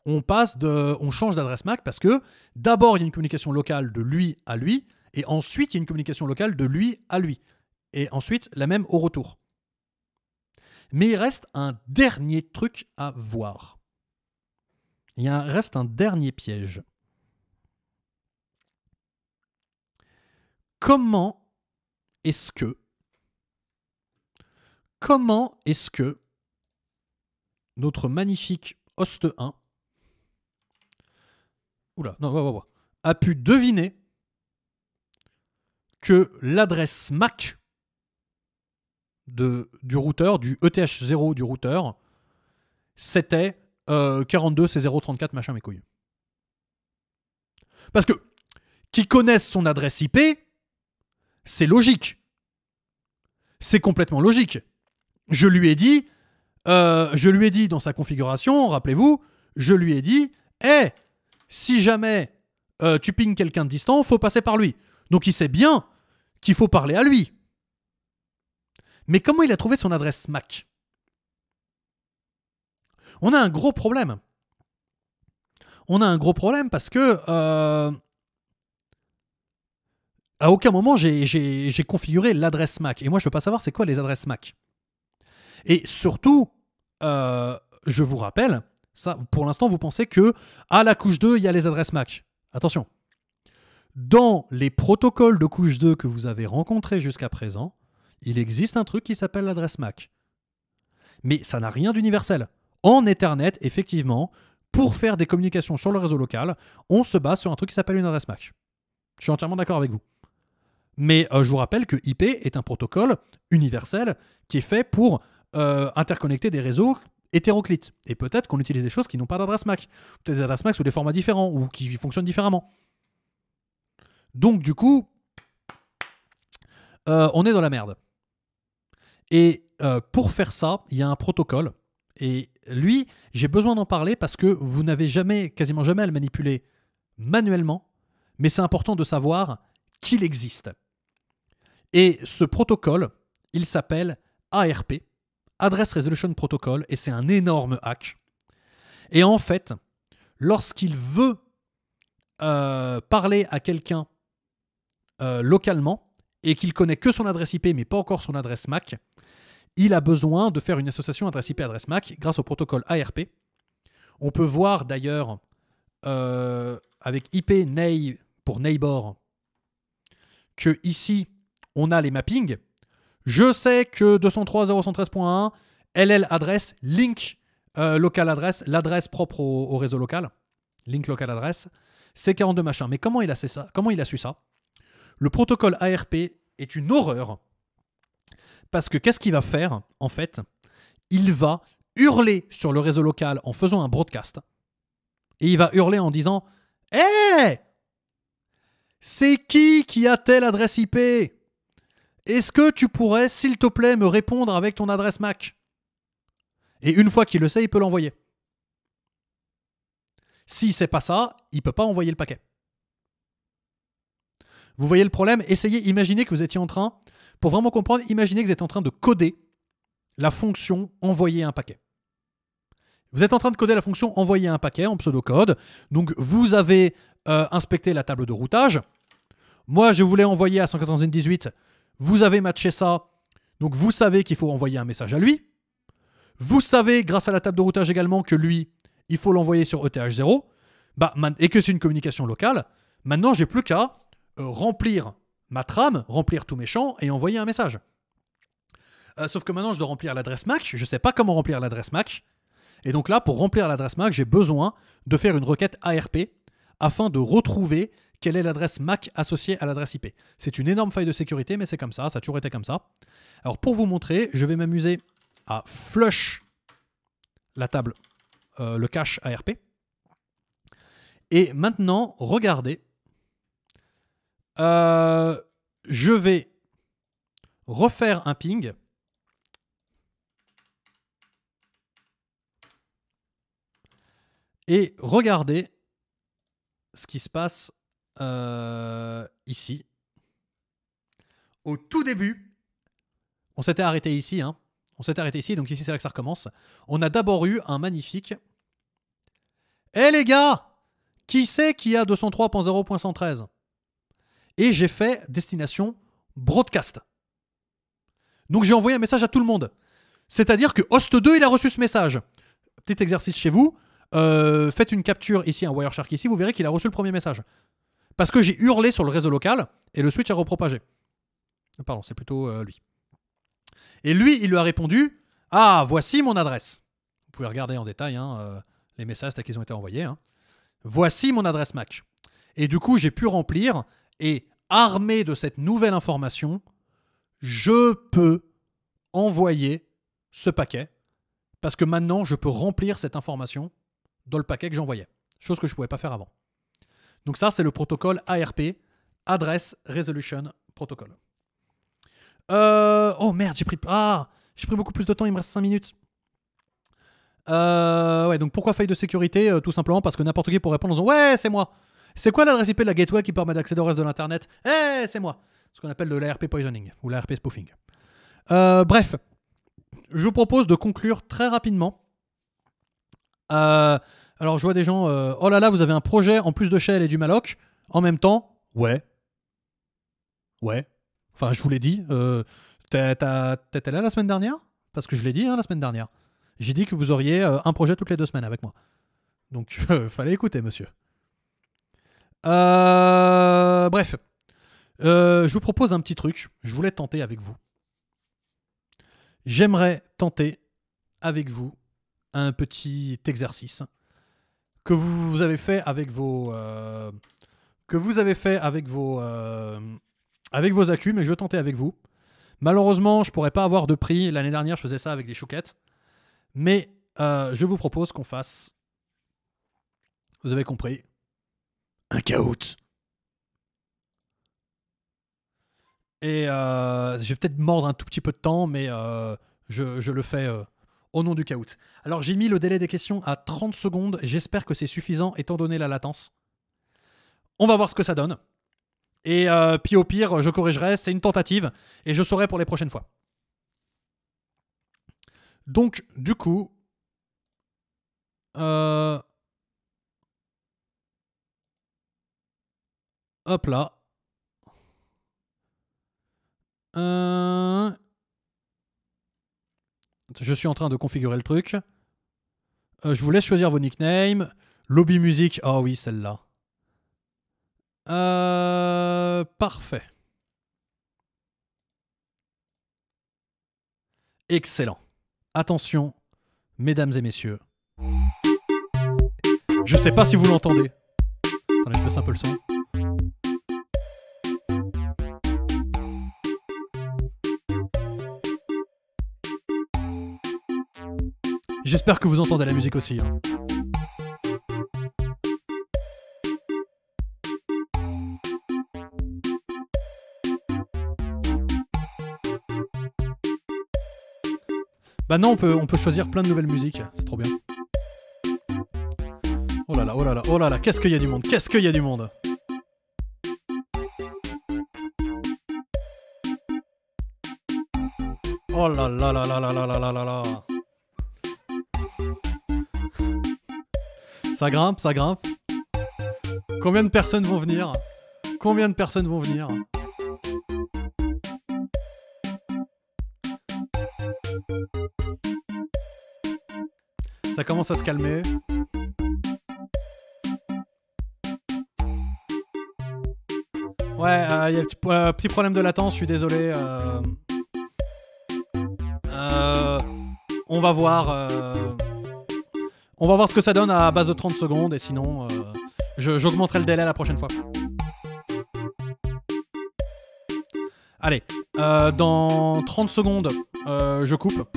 on passe de, on change d'adresse MAC parce que d'abord il y a une communication locale de lui à lui, et ensuite il y a une communication locale de lui à lui, et ensuite la même au retour. Mais il reste un dernier truc à voir. Il reste un dernier piège. Comment est-ce que comment est-ce que notre magnifique host 1 non, a pu deviner que l'adresse MAC de, du routeur, du ETH0 du routeur, c'était 42 c 034 machin mes couilles. Parce que qui connaissent son adresse IP c'est logique. C'est complètement logique. Je lui ai dit, euh, je lui ai dit dans sa configuration, rappelez-vous, je lui ai dit, hé, eh, si jamais euh, tu pings quelqu'un de distant, faut passer par lui. Donc il sait bien qu'il faut parler à lui. Mais comment il a trouvé son adresse MAC On a un gros problème. On a un gros problème parce que euh, à aucun moment j'ai configuré l'adresse MAC. Et moi, je ne peux pas savoir c'est quoi les adresses MAC. Et surtout, euh, je vous rappelle, pour l'instant, vous pensez que à la couche 2, il y a les adresses MAC. Attention. Dans les protocoles de couche 2 que vous avez rencontrés jusqu'à présent, il existe un truc qui s'appelle l'adresse MAC. Mais ça n'a rien d'universel. En Ethernet, effectivement, pour faire des communications sur le réseau local, on se base sur un truc qui s'appelle une adresse MAC. Je suis entièrement d'accord avec vous. Mais euh, je vous rappelle que IP est un protocole universel qui est fait pour euh, interconnecter des réseaux hétéroclites. Et peut-être qu'on utilise des choses qui n'ont pas d'adresse MAC. Peut-être des adresses MAC sous des formats différents ou qui fonctionnent différemment. Donc du coup, euh, on est dans la merde. Et pour faire ça, il y a un protocole. Et lui, j'ai besoin d'en parler parce que vous n'avez jamais, quasiment jamais à le manipuler manuellement. Mais c'est important de savoir qu'il existe. Et ce protocole, il s'appelle ARP, Address Resolution Protocol, et c'est un énorme hack. Et en fait, lorsqu'il veut euh, parler à quelqu'un euh, localement et qu'il connaît que son adresse IP mais pas encore son adresse MAC, il a besoin de faire une association adresse IP-adresse MAC grâce au protocole ARP. On peut voir d'ailleurs euh, avec IP pour neighbor que ici, on a les mappings. Je sais que 203.0.113.1, LL adresse, link euh, local adresse, l'adresse propre au, réseau local, link local adresse, C42 machin. Mais comment il a, ça comment il a su ça Le protocole ARP est une horreur. Parce que qu'est-ce qu'il va faire, en fait Il va hurler sur le réseau local en faisant un broadcast. Et il va hurler en disant Hé eh C'est qui qui a telle adresse IP est-ce que tu pourrais, s'il te plaît, me répondre avec ton adresse MAC Et une fois qu'il le sait, il peut l'envoyer. Si c'est pas ça, il peut pas envoyer le paquet. Vous voyez le problème Essayez, imaginez que vous étiez en train, pour vraiment comprendre, imaginez que vous êtes en train de coder la fonction envoyer un paquet. Vous êtes en train de coder la fonction envoyer un paquet en pseudocode. Donc vous avez euh, inspecté la table de routage. Moi, je voulais envoyer à 198 vous avez matché ça, donc vous savez qu'il faut envoyer un message à lui. Vous savez, grâce à la table de routage également, que lui, il faut l'envoyer sur ETH0, bah, et que c'est une communication locale. Maintenant, j'ai plus qu'à euh, remplir ma trame, remplir tous mes champs et envoyer un message. Euh, sauf que maintenant, je dois remplir l'adresse MAC. Je ne sais pas comment remplir l'adresse MAC. Et donc là, pour remplir l'adresse MAC, j'ai besoin de faire une requête ARP afin de retrouver quelle est l'adresse MAC associée à l'adresse IP. C'est une énorme faille de sécurité, mais c'est comme ça, ça a toujours été comme ça. Alors pour vous montrer, je vais m'amuser à flush la table, euh, le cache ARP. Et maintenant, regardez, euh, je vais refaire un ping. Et regardez ce qui se passe euh, ici. Au tout début, on s'était arrêté ici. Hein. On s'était arrêté ici, donc ici c'est là que ça recommence. On a d'abord eu un magnifique. Eh les gars Qui c'est qui a 203.0.113 Et j'ai fait destination broadcast. Donc j'ai envoyé un message à tout le monde. C'est-à-dire que Host 2, il a reçu ce message. Petit exercice chez vous. Euh, faites une capture ici, un Wireshark ici, vous verrez qu'il a reçu le premier message. Parce que j'ai hurlé sur le réseau local et le switch a repropagé. Pardon, c'est plutôt euh, lui. Et lui, il lui a répondu Ah, voici mon adresse. Vous pouvez regarder en détail hein, euh, les messages qu'ils ont été envoyés. Hein. Voici mon adresse MAC. Et du coup, j'ai pu remplir et armé de cette nouvelle information, je peux envoyer ce paquet parce que maintenant, je peux remplir cette information dans le paquet que j'envoyais. Chose que je ne pouvais pas faire avant. Donc ça, c'est le protocole ARP, Address Resolution Protocol. Euh, oh merde, j'ai pris, ah, j'ai pris beaucoup plus de temps, il me reste 5 minutes. Euh, ouais, donc pourquoi faille de sécurité euh, Tout simplement parce que n'importe qui pourrait répondre en disant Ouais, c'est moi C'est quoi l'adresse IP de la gateway qui permet d'accéder au reste de l'internet Eh, c'est moi Ce qu'on appelle de l'ARP poisoning ou l'ARP spoofing. bref, je vous propose de conclure très rapidement alors je vois des gens, euh, oh là là, vous avez un projet en plus de Shell et du Maloc, en même temps, ouais. Ouais. Enfin, je vous l'ai dit, t'étais euh, là la semaine dernière Parce que je l'ai dit hein, la semaine dernière. J'ai dit que vous auriez euh, un projet toutes les deux semaines avec moi. Donc, fallait écouter, monsieur. bref. je vous propose un petit truc, je voulais tenter avec vous. J'aimerais tenter avec vous un petit exercice euh, que vous avez fait avec vos que vous avez fait avec vos avec vos accus, mais je vais tenter avec vous. Malheureusement, je pourrais pas avoir de prix. L'année dernière, je faisais ça avec des chouquettes, mais euh, je vous propose qu'on fasse. Vous avez compris. Un caout. Et euh, je vais peut-être mordre un tout petit peu de temps, mais je, je le fais au nom du caout. Alors j'ai mis le délai des questions à 30 secondes, j'espère que c'est suffisant étant donné la latence. On va voir ce que ça donne. Et euh, puis au pire, je corrigerai, c'est une tentative, et je saurai pour les prochaines fois. Donc du coup... Euh, hop là. Euh... Je suis en train de configurer le truc. Euh, je vous laisse choisir vos nicknames. Lobby musique. Ah oh oui, celle-là. Euh, parfait. Excellent. Attention, mesdames et messieurs. Je sais pas si vous l'entendez. Attendez, je baisse un peu le son. J'espère que vous entendez la musique aussi. Hein. Bah non, on peut, on peut choisir plein de nouvelles musiques, c'est trop bien. Oh là là, oh là là, oh là là, qu'est-ce qu'il y a du monde, qu'est-ce qu'il y a du monde Oh là là là là là là là là là là Ça grimpe, ça grimpe. Combien de personnes vont venir Combien de personnes vont venir Ça commence à se calmer. Ouais, il euh, y a un euh, petit, problème de latence, je suis désolé. Euh. on va voir. On va voir ce que ça donne à base de 30 secondes et sinon, euh, j'augmenterai le délai la prochaine fois. Allez, euh, dans 30 secondes, euh, je coupe.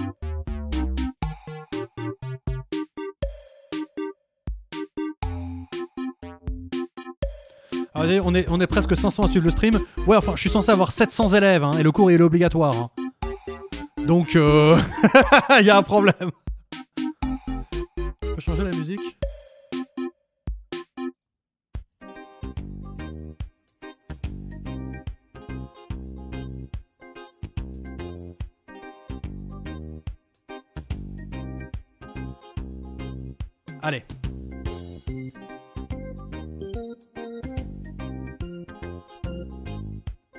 Allez, on est, on est presque 500 à suivre le stream. Ouais, enfin, je suis censé avoir 700 élèves, hein, et le cours est obligatoire. Hein. Donc, il y a un problème changer la musique Allez.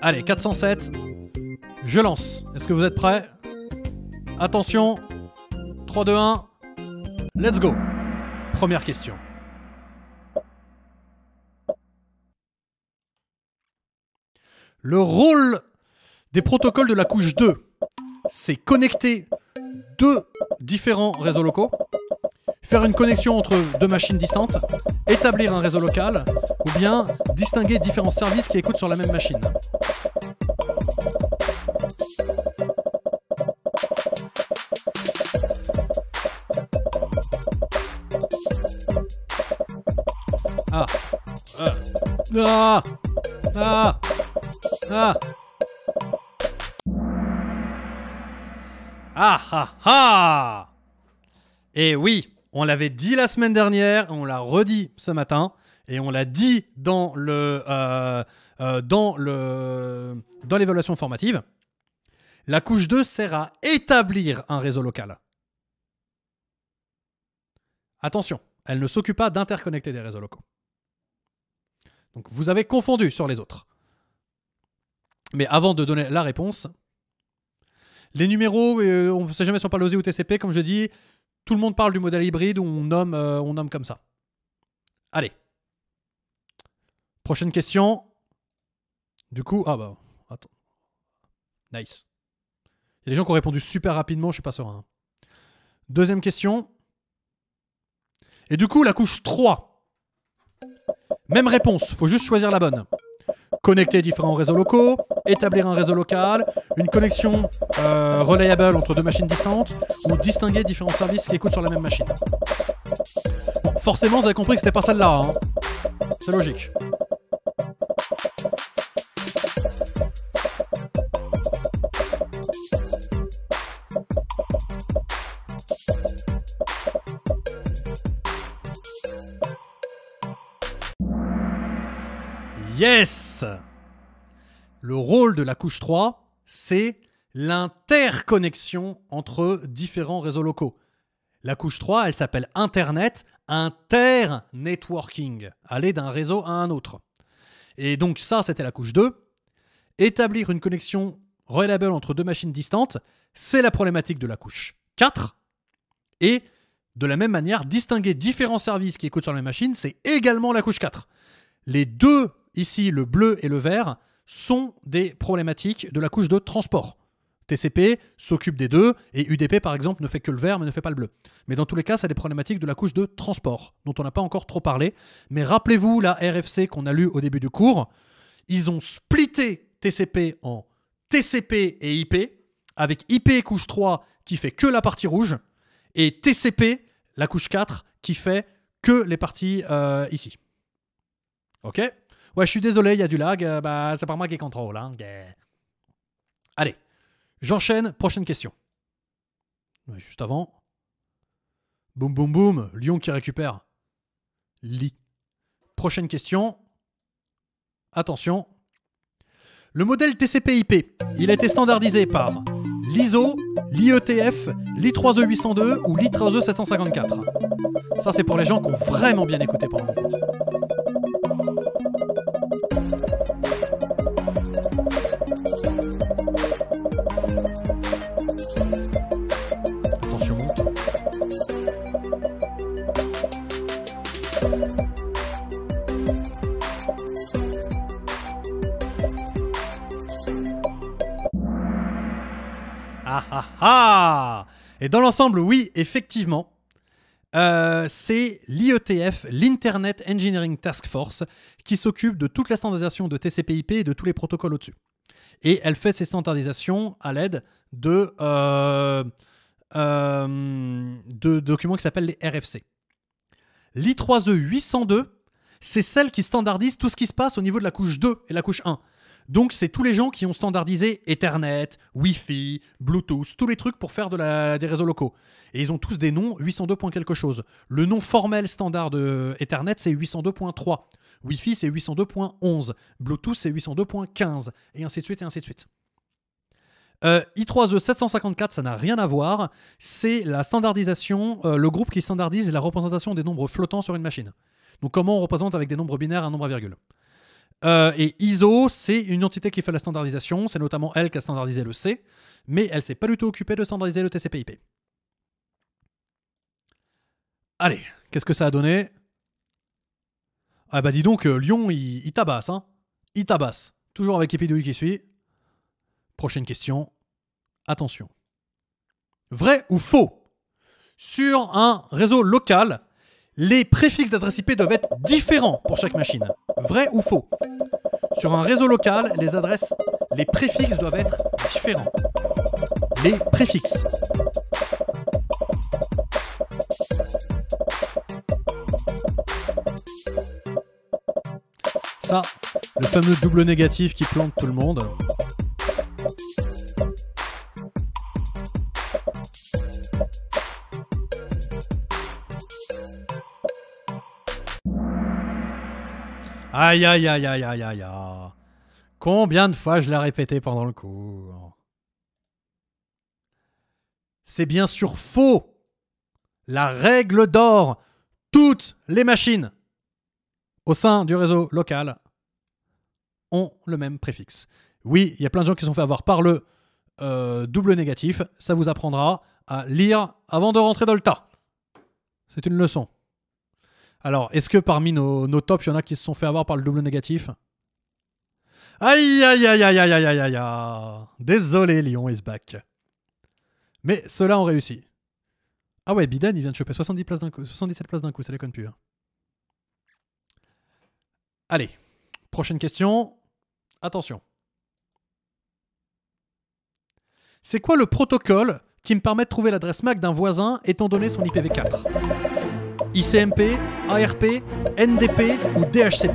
Allez, 407. Je lance. Est-ce que vous êtes prêts Attention. 3, 2, 1. Let's go. Première question. Le rôle des protocoles de la couche 2, c'est connecter deux différents réseaux locaux, faire une connexion entre deux machines distantes, établir un réseau local, ou bien distinguer différents services qui écoutent sur la même machine. Ah Ah Ah Ah Et oui, on l'avait dit la semaine dernière, on l'a redit ce matin, et on l'a dit dans le euh, euh, dans le dans l'évaluation formative. La couche 2 sert à établir un réseau local. Attention, elle ne s'occupe pas d'interconnecter des réseaux locaux. Donc vous avez confondu sur les autres. Mais avant de donner la réponse, les numéros, euh, on ne sait jamais si on parle OSI ou TCP, comme je dis, tout le monde parle du modèle hybride où on nomme, euh, on nomme comme ça. Allez. Prochaine question. Du coup, ah bah, attends. Nice. Il y a des gens qui ont répondu super rapidement, je suis pas serein. Hein. Deuxième question. Et du coup, la couche 3. Même réponse, faut juste choisir la bonne. Connecter différents réseaux locaux, établir un réseau local, une connexion euh, relayable entre deux machines distantes, ou distinguer différents services qui écoutent sur la même machine. forcément, vous avez compris que c'était pas celle-là. Hein. C'est logique. Yes Le rôle de la couche 3, c'est l'interconnexion entre différents réseaux locaux. La couche 3, elle s'appelle Internet, inter-networking, aller d'un réseau à un autre. Et donc ça, c'était la couche 2. Établir une connexion reliable entre deux machines distantes, c'est la problématique de la couche 4. Et de la même manière, distinguer différents services qui écoutent sur la même machine, c'est également la couche 4. Les deux Ici, le bleu et le vert sont des problématiques de la couche de transport. TCP s'occupe des deux, et UDP par exemple ne fait que le vert mais ne fait pas le bleu. Mais dans tous les cas, ça a des problématiques de la couche de transport, dont on n'a pas encore trop parlé. Mais rappelez-vous la RFC qu'on a lue au début du cours, ils ont splitté TCP en TCP et IP, avec IP couche 3 qui fait que la partie rouge, et TCP, la couche 4, qui fait que les parties euh, ici. OK Ouais, je suis désolé, il y a du lag. Euh, bah, c'est pas moi qui contrôle. Hein. Allez, j'enchaîne. Prochaine question. Juste avant. Boum, boum, boum. Lyon qui récupère. L'I. Prochaine question. Attention. Le modèle TCP/IP, il a été standardisé par l'ISO, l'IETF, l'I3E802 ou l'I3E754. Ça, c'est pour les gens qui ont vraiment bien écouté pendant mon cours. Et dans l'ensemble, oui, effectivement, euh, c'est l'IETF, l'Internet Engineering Task Force, qui s'occupe de toute la standardisation de TCP/IP et de tous les protocoles au-dessus. Et elle fait ces standardisations à l'aide de, euh, euh, de documents qui s'appellent les RFC. L'I3E 802, c'est celle qui standardise tout ce qui se passe au niveau de la couche 2 et la couche 1. Donc, c'est tous les gens qui ont standardisé Ethernet, Wi-Fi, Bluetooth, tous les trucs pour faire des réseaux locaux. Et ils ont tous des noms 802. quelque chose. Le nom formel standard de Ethernet, c'est 802.3. Wi-Fi, c'est 802.11. Bluetooth, c'est 802.15. Et ainsi de suite, et ainsi de suite. Euh, I3E 754, ça n'a rien à voir. C'est la standardisation, euh, le groupe qui standardise la représentation des nombres flottants sur une machine. Donc comment on représente avec des nombres binaires un nombre à virgule. Euh, et ISO, c'est une entité qui fait la standardisation. C'est notamment elle qui a standardisé le C, mais elle s'est pas du tout occupée de standardiser le TCP/IP. Allez, qu'est-ce que ça a donné Ah bah dis donc, euh, Lyon, il, tabasse, hein Il tabasse. Toujours avec Epidouille qui suit. Prochaine question. Attention. Vrai ou faux Sur un réseau local, les préfixes d'adresse IP doivent être différents pour chaque machine. Vrai ou faux Sur un réseau local, les adresses, les préfixes doivent être différents. Les préfixes. Ça, le fameux double négatif qui plante tout le monde. Aïe, aïe, aïe, aïe, aïe, aïe, aïe. Combien de fois je l'ai répété pendant le cours C'est bien sûr faux. La règle d'or. Toutes les machines au sein du réseau local ont le même préfixe. Oui, il y a plein de gens qui sont fait avoir par le euh, double négatif. Ça vous apprendra à lire avant de rentrer dans le tas. C'est une leçon. Alors, est-ce que parmi nos, nos tops, il y en a qui se sont fait avoir par le double négatif Aïe, aïe, aïe, aïe, aïe, aïe, aïe, aïe. Désolé, Lyon is back. Mais ceux-là ont réussi. Ah ouais, Biden, il vient de choper 70 places coup, 77 places d'un coup, ça déconne plus. Hein. Allez, prochaine question. Attention. C'est quoi le protocole qui me permet de trouver l'adresse MAC d'un voisin étant donné son IPv4 ICMP, ARP, NDP ou DHCP.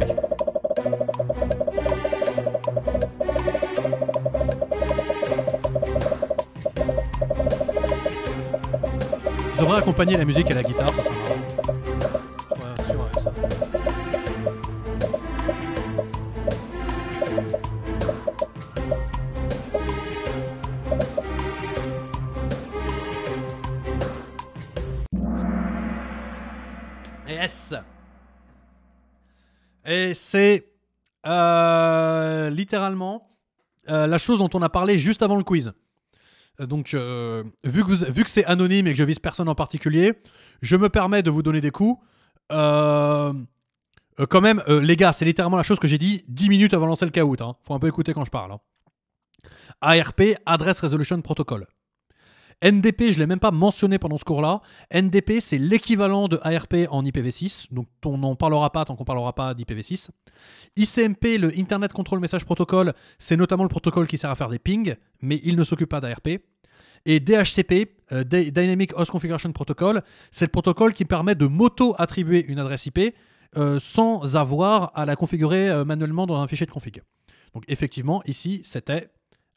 Je devrais accompagner la musique à la guitare, ça serait c'est euh, littéralement euh, la chose dont on a parlé juste avant le quiz. Euh, donc, vu que, c'est anonyme et que je vise personne en particulier, je me permets de vous donner des coups. quand même, les gars, c'est littéralement la chose que j'ai dit 10 minutes avant de lancer le caout. Hein. Faut un peu écouter quand je parle. Hein. ARP, Address Resolution Protocol. NDP, je ne l'ai même pas mentionné pendant ce cours-là. NDP, c'est l'équivalent de ARP en IPv6, donc on n'en parlera pas tant qu'on ne parlera pas d'IPv6. ICMP, le Internet Control Message Protocol, c'est notamment le protocole qui sert à faire des pings, mais il ne s'occupe pas d'ARP. Et DHCP, euh, Dynamic Host Configuration Protocol, c'est le protocole qui permet de m'auto-attribuer une adresse IP euh, sans avoir à la configurer euh, manuellement dans un fichier de config. Donc effectivement, ici, c'était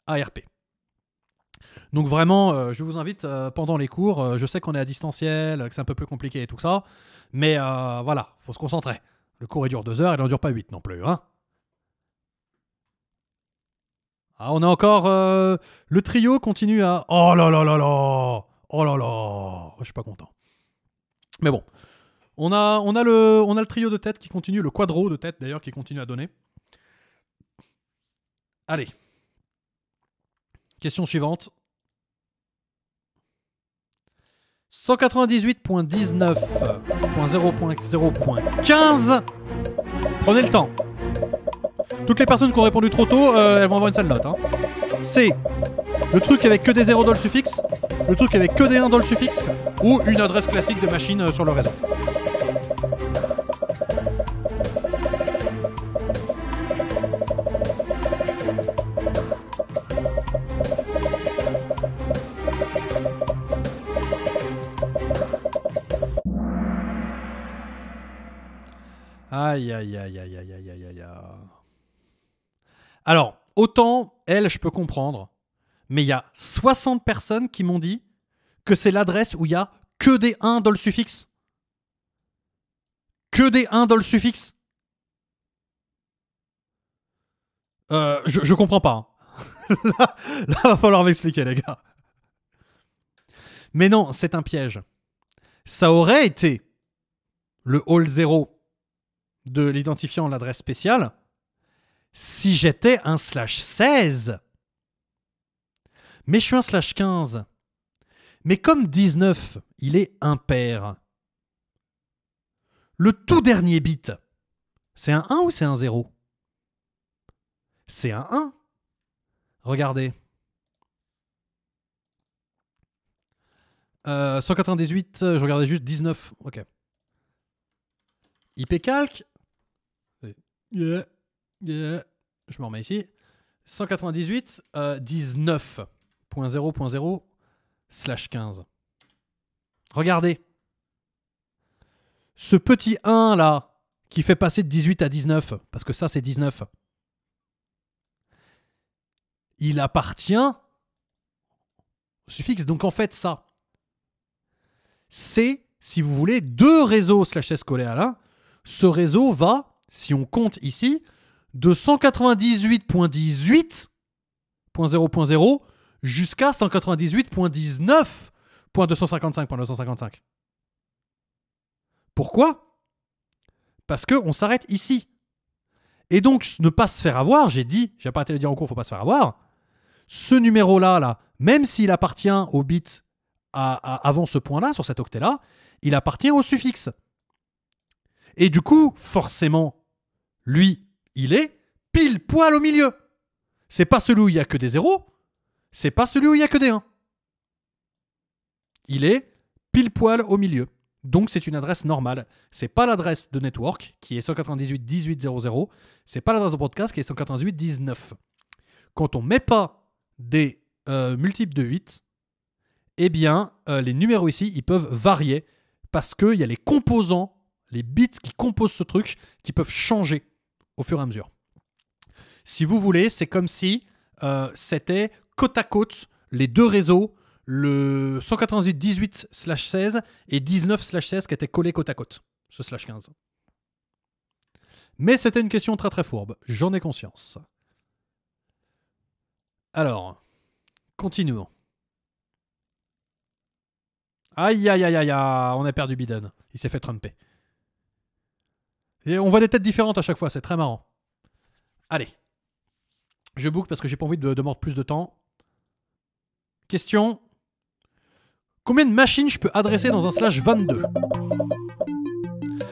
ARP. Donc vraiment, euh, je vous invite euh, pendant les cours, euh, je sais qu'on est à distanciel, que c'est un peu plus compliqué et tout ça, mais voilà, faut se concentrer. Le cours est dure deux heures, il n'en dure pas huit non plus. Hein. ah, on a encore... le trio continue à... Oh là là là là Oh là là Je suis pas content. Mais bon, on a, on a, le, on a le trio de tête qui continue, le quadro de tête d'ailleurs qui continue à donner. Allez, Question suivante. 198.19.0.0.15. Prenez le temps. Toutes les personnes qui ont répondu trop tôt, euh, elles vont avoir une sale note. Hein. C'est le truc avec que des 0 dans le suffixe, le truc avec que des 1 dans le suffixe, ou une adresse classique de machine euh, sur le réseau. Aïe, aïe, aïe, aïe, aïe, aïe, aïe, Alors, autant elle, je peux comprendre, mais il y a 60 personnes qui m'ont dit que c'est l'adresse où il y a que des 1 dans le suffixe. Que des 1 dans le suffixe. Euh, je, je, comprends pas. Hein. là, va falloir m'expliquer, les gars. Mais non, c'est un piège. Ça aurait été le hall 0 de l'identifiant l'adresse spéciale si j'étais un slash 16. Mais je suis un slash 15. Mais comme 19, il est impair. Le tout dernier bit, c'est un 1 ou c'est un 0 C'est un 1. Regardez. Euh, 198, euh, je regardais juste 19. Ok. IP calc, je me remets ici. 198, 19.0.0 euh, slash 15. Regardez. Ce petit 1 là, qui fait passer de 18 à 19, parce que ça c'est 19. Il appartient au suffixe. Donc en fait, ça, c'est, si vous voulez, deux réseaux slash S collés à l'un. Ce réseau va si on compte ici, de 198.18.0.0 jusqu'à 198.19.255.255. Pourquoi Parce qu'on s'arrête ici. Et donc, ne pas se faire avoir, j'ai dit, j'ai pas arrêté de le dire en cours, faut pas se faire avoir. Ce numéro-là, là, même s'il appartient au bit avant ce point-là, sur cet octet-là, il appartient au suffixe. Et du coup, forcément, lui, il est pile poil au milieu. C'est pas celui où il y a que des zéros, c'est pas celui où il y a que des 1. Il est pile poil au milieu. Donc c'est une adresse normale. C'est pas l'adresse de network qui est 198 18 c'est pas l'adresse de broadcast qui est 198 19. Quand on met pas des euh, multiples de 8, eh bien euh, les numéros ici, ils peuvent varier parce qu'il y a les composants, les bits qui composent ce truc qui peuvent changer au fur et à mesure. Si vous voulez, c'est comme si euh, c'était côte à côte les deux réseaux, le 198 18 16 et 19 16 qui étaient collés côte à côte, ce slash 15. Mais c'était une question très très fourbe, j'en ai conscience. Alors, continuons. Aïe aïe aïe aïe, aïe on a perdu Biden. Il s'est fait tromper on voit des têtes différentes à chaque fois, c'est très marrant. Allez. Je boucle parce que j'ai pas envie de, demander plus de temps. Question. Combien de machines je peux adresser dans un slash 22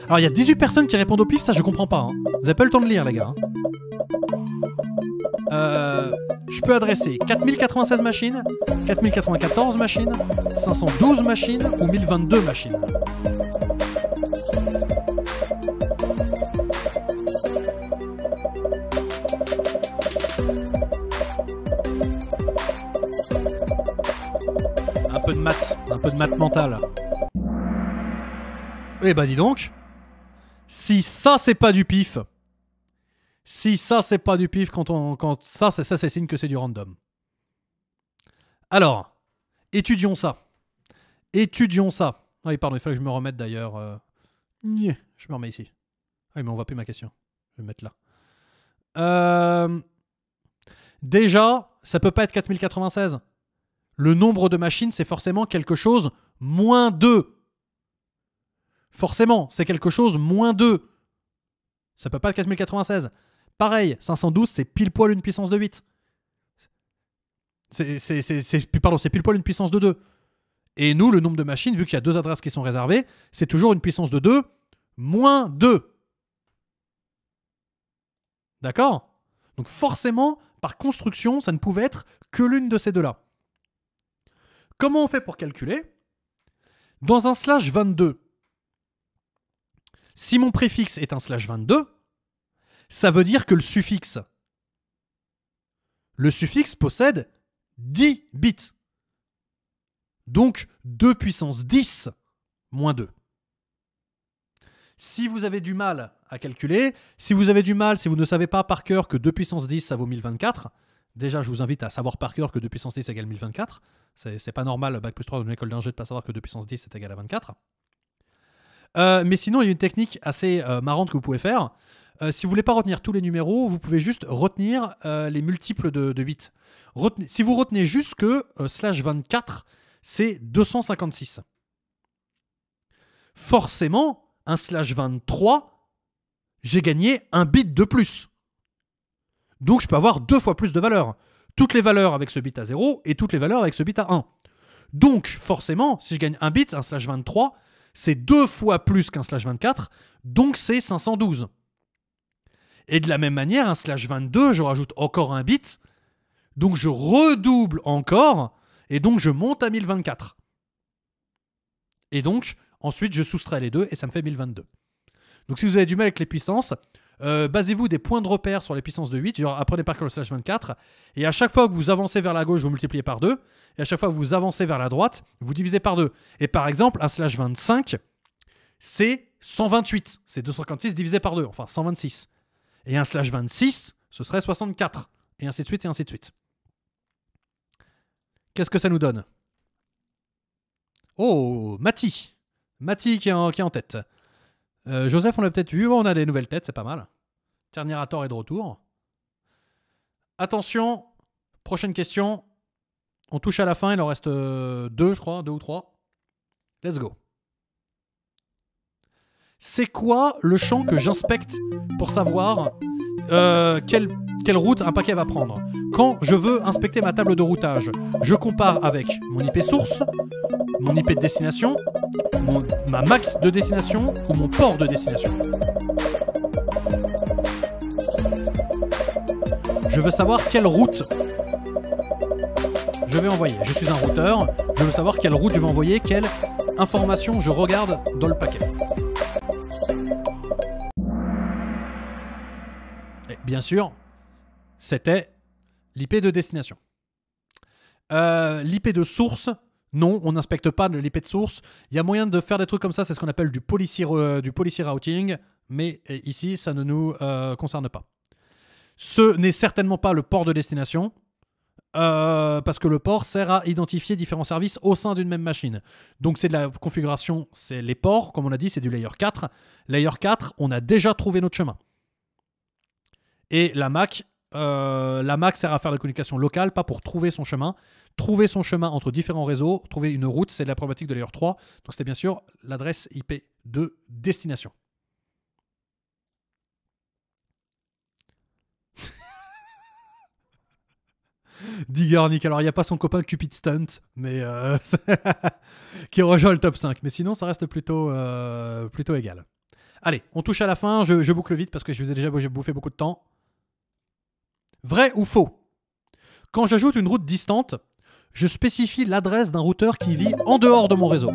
Alors il y a 18 personnes qui répondent au pif, ça je comprends pas. Hein. Vous avez pas le temps de lire les gars. Hein. Euh, je peux adresser 4096 machines, 4094 machines, 512 machines ou 1022 machines. Un peu de maths mentale. Eh bah dis donc Si ça c'est pas du pif Si ça c'est pas du pif quand on... Quand ça, c'est ça c'est signe que c'est du random. Alors, étudions ça. Étudions ça. Ah oui, pardon, il fallait que je me remette d'ailleurs. Euh, je me remets ici. Ah oui, mais on voit plus ma question. Je vais me mettre là. Euh... Déjà, ça peut pas être 4096 le nombre de machines, c'est forcément quelque chose moins 2. Forcément, c'est quelque chose moins 2. Ça peut pas être 4096. Pareil, 512, c'est pile poil une puissance de 8. C'est, pardon, c'est pile poil une puissance de 2. Et nous, le nombre de machines, vu qu'il y a deux adresses qui sont réservées, c'est toujours une puissance de 2 moins 2. D'accord Donc forcément, par construction, ça ne pouvait être que l'une de ces deux-là. Comment on fait pour calculer Dans un slash 22, si mon préfixe est un slash 22, ça veut dire que le suffixe, le suffixe possède 10 bits. Donc 2 puissance 10 moins 2. Si vous avez du mal à calculer, si vous avez du mal, si vous ne savez pas par cœur que 2 puissance 10, ça vaut 1024, Déjà, je vous invite à savoir par cœur que 2 puissance 10 égale 1024. C'est pas normal, bac plus 3 dans une école d'ingé, de pas savoir que 2 puissance 10 est égal à 24. Euh, mais sinon, il y a une technique assez euh, marrante que vous pouvez faire. Euh, si vous voulez pas retenir tous les numéros, vous pouvez juste retenir les multiples de, 8. si vous retenez juste que slash 24, c'est 256. Forcément, un slash 23, j'ai gagné un bit de plus. Donc je peux avoir deux fois plus de valeurs. Toutes les valeurs avec ce bit à 0 et toutes les valeurs avec ce bit à 1. Donc forcément, si je gagne un bit, un slash 23, c'est deux fois plus qu'un slash 24, donc c'est 512. Et de la même manière, un slash 22, je rajoute encore un bit, donc je redouble encore, et donc je monte à 1024. Et donc, ensuite, je soustrais les deux, et ça me fait 1022. Donc si vous avez du mal avec les puissances, euh, basez-vous des points de repère sur les puissances de 8, genre apprenez par cœur le slash 24, et à chaque fois que vous avancez vers la gauche, vous multipliez par 2, et à chaque fois que vous avancez vers la droite, vous divisez par 2. Et par exemple, un slash 25, c'est 128, c'est 256 divisé par 2, enfin 126. Et un slash 26, ce serait 64, et ainsi de suite, et ainsi de suite. Qu'est-ce que ça nous donne Oh, Mati Mati qui est en, qui est en tête. Euh, Joseph, on l'a peut-être vu. On a des nouvelles têtes, c'est pas mal. tort est de retour. Attention, prochaine question. On touche à la fin, il en reste euh, deux, je crois, deux ou trois. Let's go. C'est quoi le champ que j'inspecte pour savoir euh, quelle, route un paquet va prendre. Quand je veux inspecter ma table de routage, je compare avec mon IP source, mon IP de destination, ma MAC de destination ou mon port de destination. Je veux savoir quelle route je vais envoyer. Je suis un routeur, je veux savoir quelle route je vais envoyer, quelle information je regarde dans le paquet. bien sûr, c'était l'IP de destination. Euh, L'IP de source, non, on n'inspecte pas l'IP de source. Il y a moyen de faire des trucs comme ça, c'est ce qu'on appelle du policy, du routing, mais euh, ici, ça ne nous euh, concerne pas. Ce n'est certainement pas le port de destination, parce que le port sert à identifier différents services au sein d'une même machine. Donc c'est de la configuration, c'est les ports, comme on a dit, c'est du layer 4. Layer 4, on a déjà trouvé notre chemin. Et la Mac, euh, la Mac sert à faire la communication locale, pas pour trouver son chemin. Trouver son chemin entre différents réseaux, trouver une route, c'est la problématique de Layer 3. Donc c'était bien sûr l'adresse IP de destination. Nick. alors il n'y a pas son copain Cupid Stunt, mais euh, qui rejoint le top 5. Mais sinon, ça reste plutôt, euh, plutôt égal. Allez, on touche à la fin. Je, je boucle vite parce que je vous ai déjà bouffé beaucoup de temps. Vrai ou faux Quand j'ajoute une route distante, je spécifie l'adresse d'un routeur qui vit en dehors de mon réseau.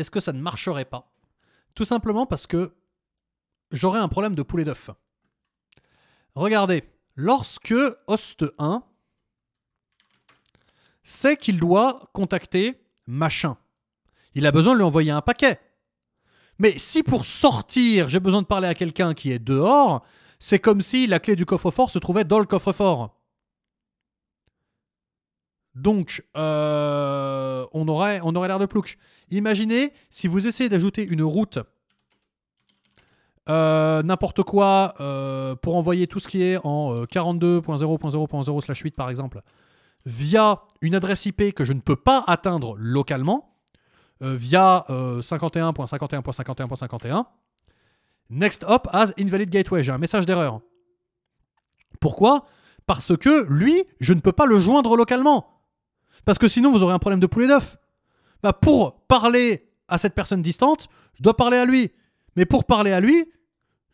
est-ce que ça ne marcherait pas Tout simplement parce que j'aurais un problème de poulet d'œuf. Regardez, lorsque host 1 sait qu'il doit contacter machin, il a besoin de lui envoyer un paquet. Mais si pour sortir, j'ai besoin de parler à quelqu'un qui est dehors, c'est comme si la clé du coffre-fort se trouvait dans le coffre-fort. Donc, euh, on aurait, on aurait l'air de plouc. Imaginez si vous essayez d'ajouter une route, euh, n'importe quoi, euh, pour envoyer tout ce qui est en 42.0.0.0/8 par exemple, via une adresse IP que je ne peux pas atteindre localement, via 51.51.51.51. Next up as invalid gateway. J'ai un message d'erreur. Pourquoi Parce que lui, je ne peux pas le joindre localement. Parce que sinon, vous aurez un problème de poulet d'œuf. Bah, pour parler à cette personne distante, je dois parler à lui. Mais pour parler à lui,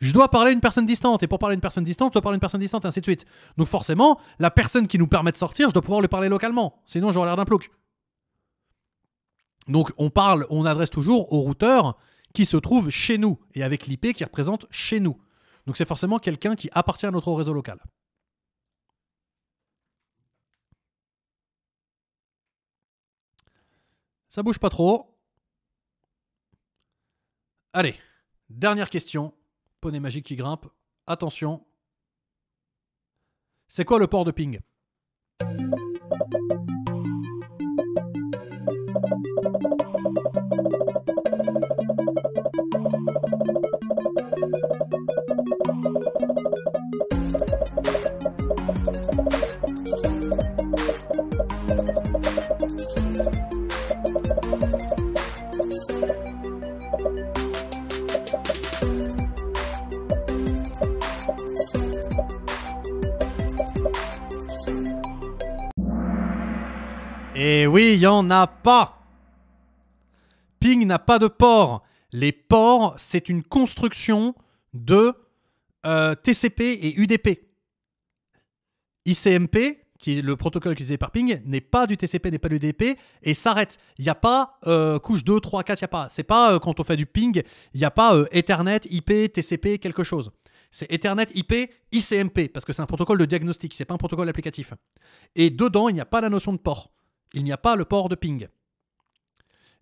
je dois parler à une personne distante. Et pour parler à une personne distante, je dois parler à une personne distante, et ainsi de suite. Donc forcément, la personne qui nous permet de sortir, je dois pouvoir lui parler localement. Sinon, j'aurai l'air d'un plouc. Donc on parle, on adresse toujours au routeur qui se trouve chez nous, et avec l'IP qui représente chez nous. Donc c'est forcément quelqu'un qui appartient à notre réseau local. Ça bouge pas trop. Allez, dernière question. Poney magique qui grimpe. Attention. C'est quoi le port de ping Et oui, il n'y en a pas. Ping n'a pas de port. Les ports, c'est une construction de euh, TCP et UDP. ICMP, qui est le protocole utilisé par Ping, n'est pas du TCP, n'est pas du UDP et s'arrête. Il n'y a pas euh, couche 2, 3, 4, il n'y a pas. C'est pas euh, quand on fait du Ping, il n'y a pas Ethernet, IP, TCP, quelque chose. C'est Ethernet IP ICMP, parce que c'est un protocole de diagnostic, c'est pas un protocole applicatif. Et dedans, il n'y a pas la notion de port il n'y a pas le port de ping.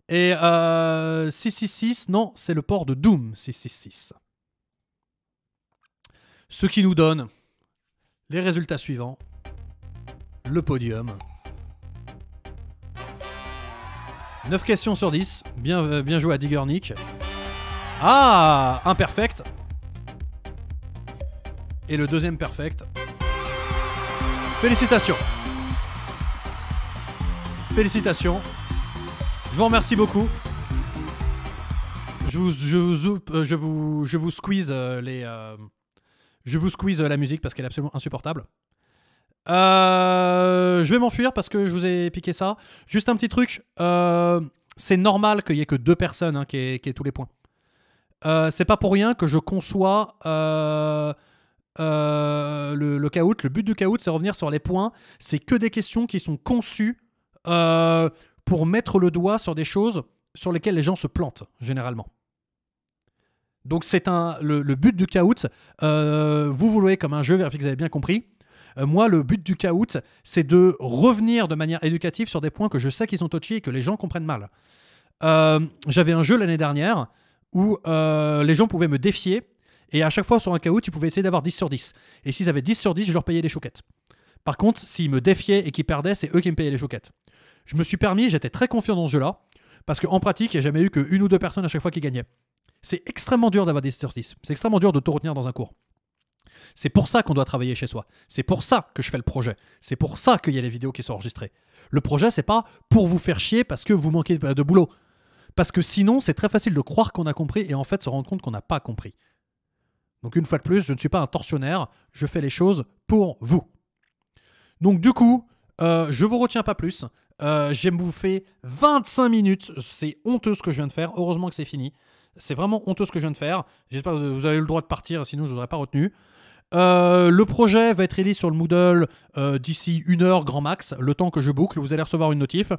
Et euh, 666, non, c'est le port de Doom 666. Ce qui nous donne les résultats suivants. Le podium. 9 questions sur 10. Bien, euh, bien joué à Diggernick. Ah Imperfect. Et le deuxième perfect. Félicitations Félicitations. Je vous remercie beaucoup. Je vous, je euh, je vous, squeeze euh, les, euh, je vous squeeze la musique parce qu'elle est absolument insupportable. je vais m'enfuir parce que je vous ai piqué ça. Juste un petit truc. c'est normal qu'il y ait que deux personnes hein, qui, aient, tous les points. c'est pas pour rien que je conçois le, le caout. Le but du caout, c'est revenir sur les points. C'est que des questions qui sont conçues euh, pour mettre le doigt sur des choses sur lesquelles les gens se plantent, généralement. Donc c'est un le, but du caout. Euh, vous voulez comme un jeu, vérifiez que vous avez bien compris. Euh, moi, le but du caout, c'est de revenir de manière éducative sur des points que je sais qu'ils sont touchés et que les gens comprennent mal. Euh, j'avais un jeu l'année dernière où les gens pouvaient me défier et à chaque fois sur un caout, ils pouvaient essayer d'avoir 10 sur 10. Et s'ils avaient 10 sur 10, je leur payais des chouquettes. Par contre, s'ils me défiaient et qu'ils perdaient, c'est eux qui me payaient les chouquettes. Je me suis permis, j'étais très confiant dans ce jeu-là, parce qu'en pratique, il n'y a jamais eu qu'une ou deux personnes à chaque fois qui gagnaient. C'est extrêmement dur d'avoir des sorties. C'est extrêmement dur de te retenir dans un cours. C'est pour ça qu'on doit travailler chez soi. C'est pour ça que je fais le projet. C'est pour ça qu'il y a les vidéos qui sont enregistrées. Le projet, c'est pas pour vous faire chier parce que vous manquez de boulot. Parce que sinon, c'est très facile de croire qu'on a compris et en fait se rendre compte qu'on n'a pas compris. Donc une fois de plus, je ne suis pas un tortionnaire, je fais les choses pour vous. Donc du coup, euh, je vous retiens pas plus. Euh, j'aime j'ai bouffé 25 minutes. C'est honteux ce que je viens de faire. Heureusement que c'est fini. C'est vraiment honteux ce que je viens de faire. J'espère que vous avez eu le droit de partir, sinon je ne vous aurais pas retenu. Euh, le projet va être réalisé sur le Moodle euh, d'ici une heure grand max, le temps que je boucle. Vous allez recevoir une notif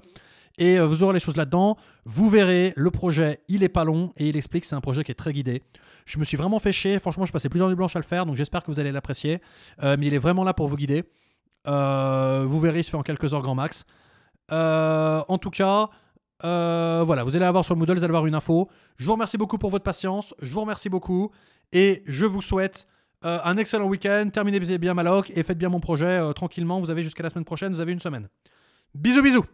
et vous aurez les choses là-dedans. Vous verrez, le projet, il est pas long et il explique c'est un projet qui est très guidé. Je me suis vraiment fait chier. Franchement, je passais plusieurs nuits blanches à le faire, donc j'espère que vous allez l'apprécier. mais il est vraiment là pour vous guider. vous verrez, il se fait en quelques heures grand max. Euh, en tout cas, euh, voilà, vous allez avoir sur Moodle, vous allez avoir une info. Je vous remercie beaucoup pour votre patience. Je vous remercie beaucoup. Et je vous souhaite euh, un excellent week-end. Terminez bien ma et faites bien mon projet tranquillement. Vous avez jusqu'à la semaine prochaine. Vous avez une semaine. Bisous, bisous.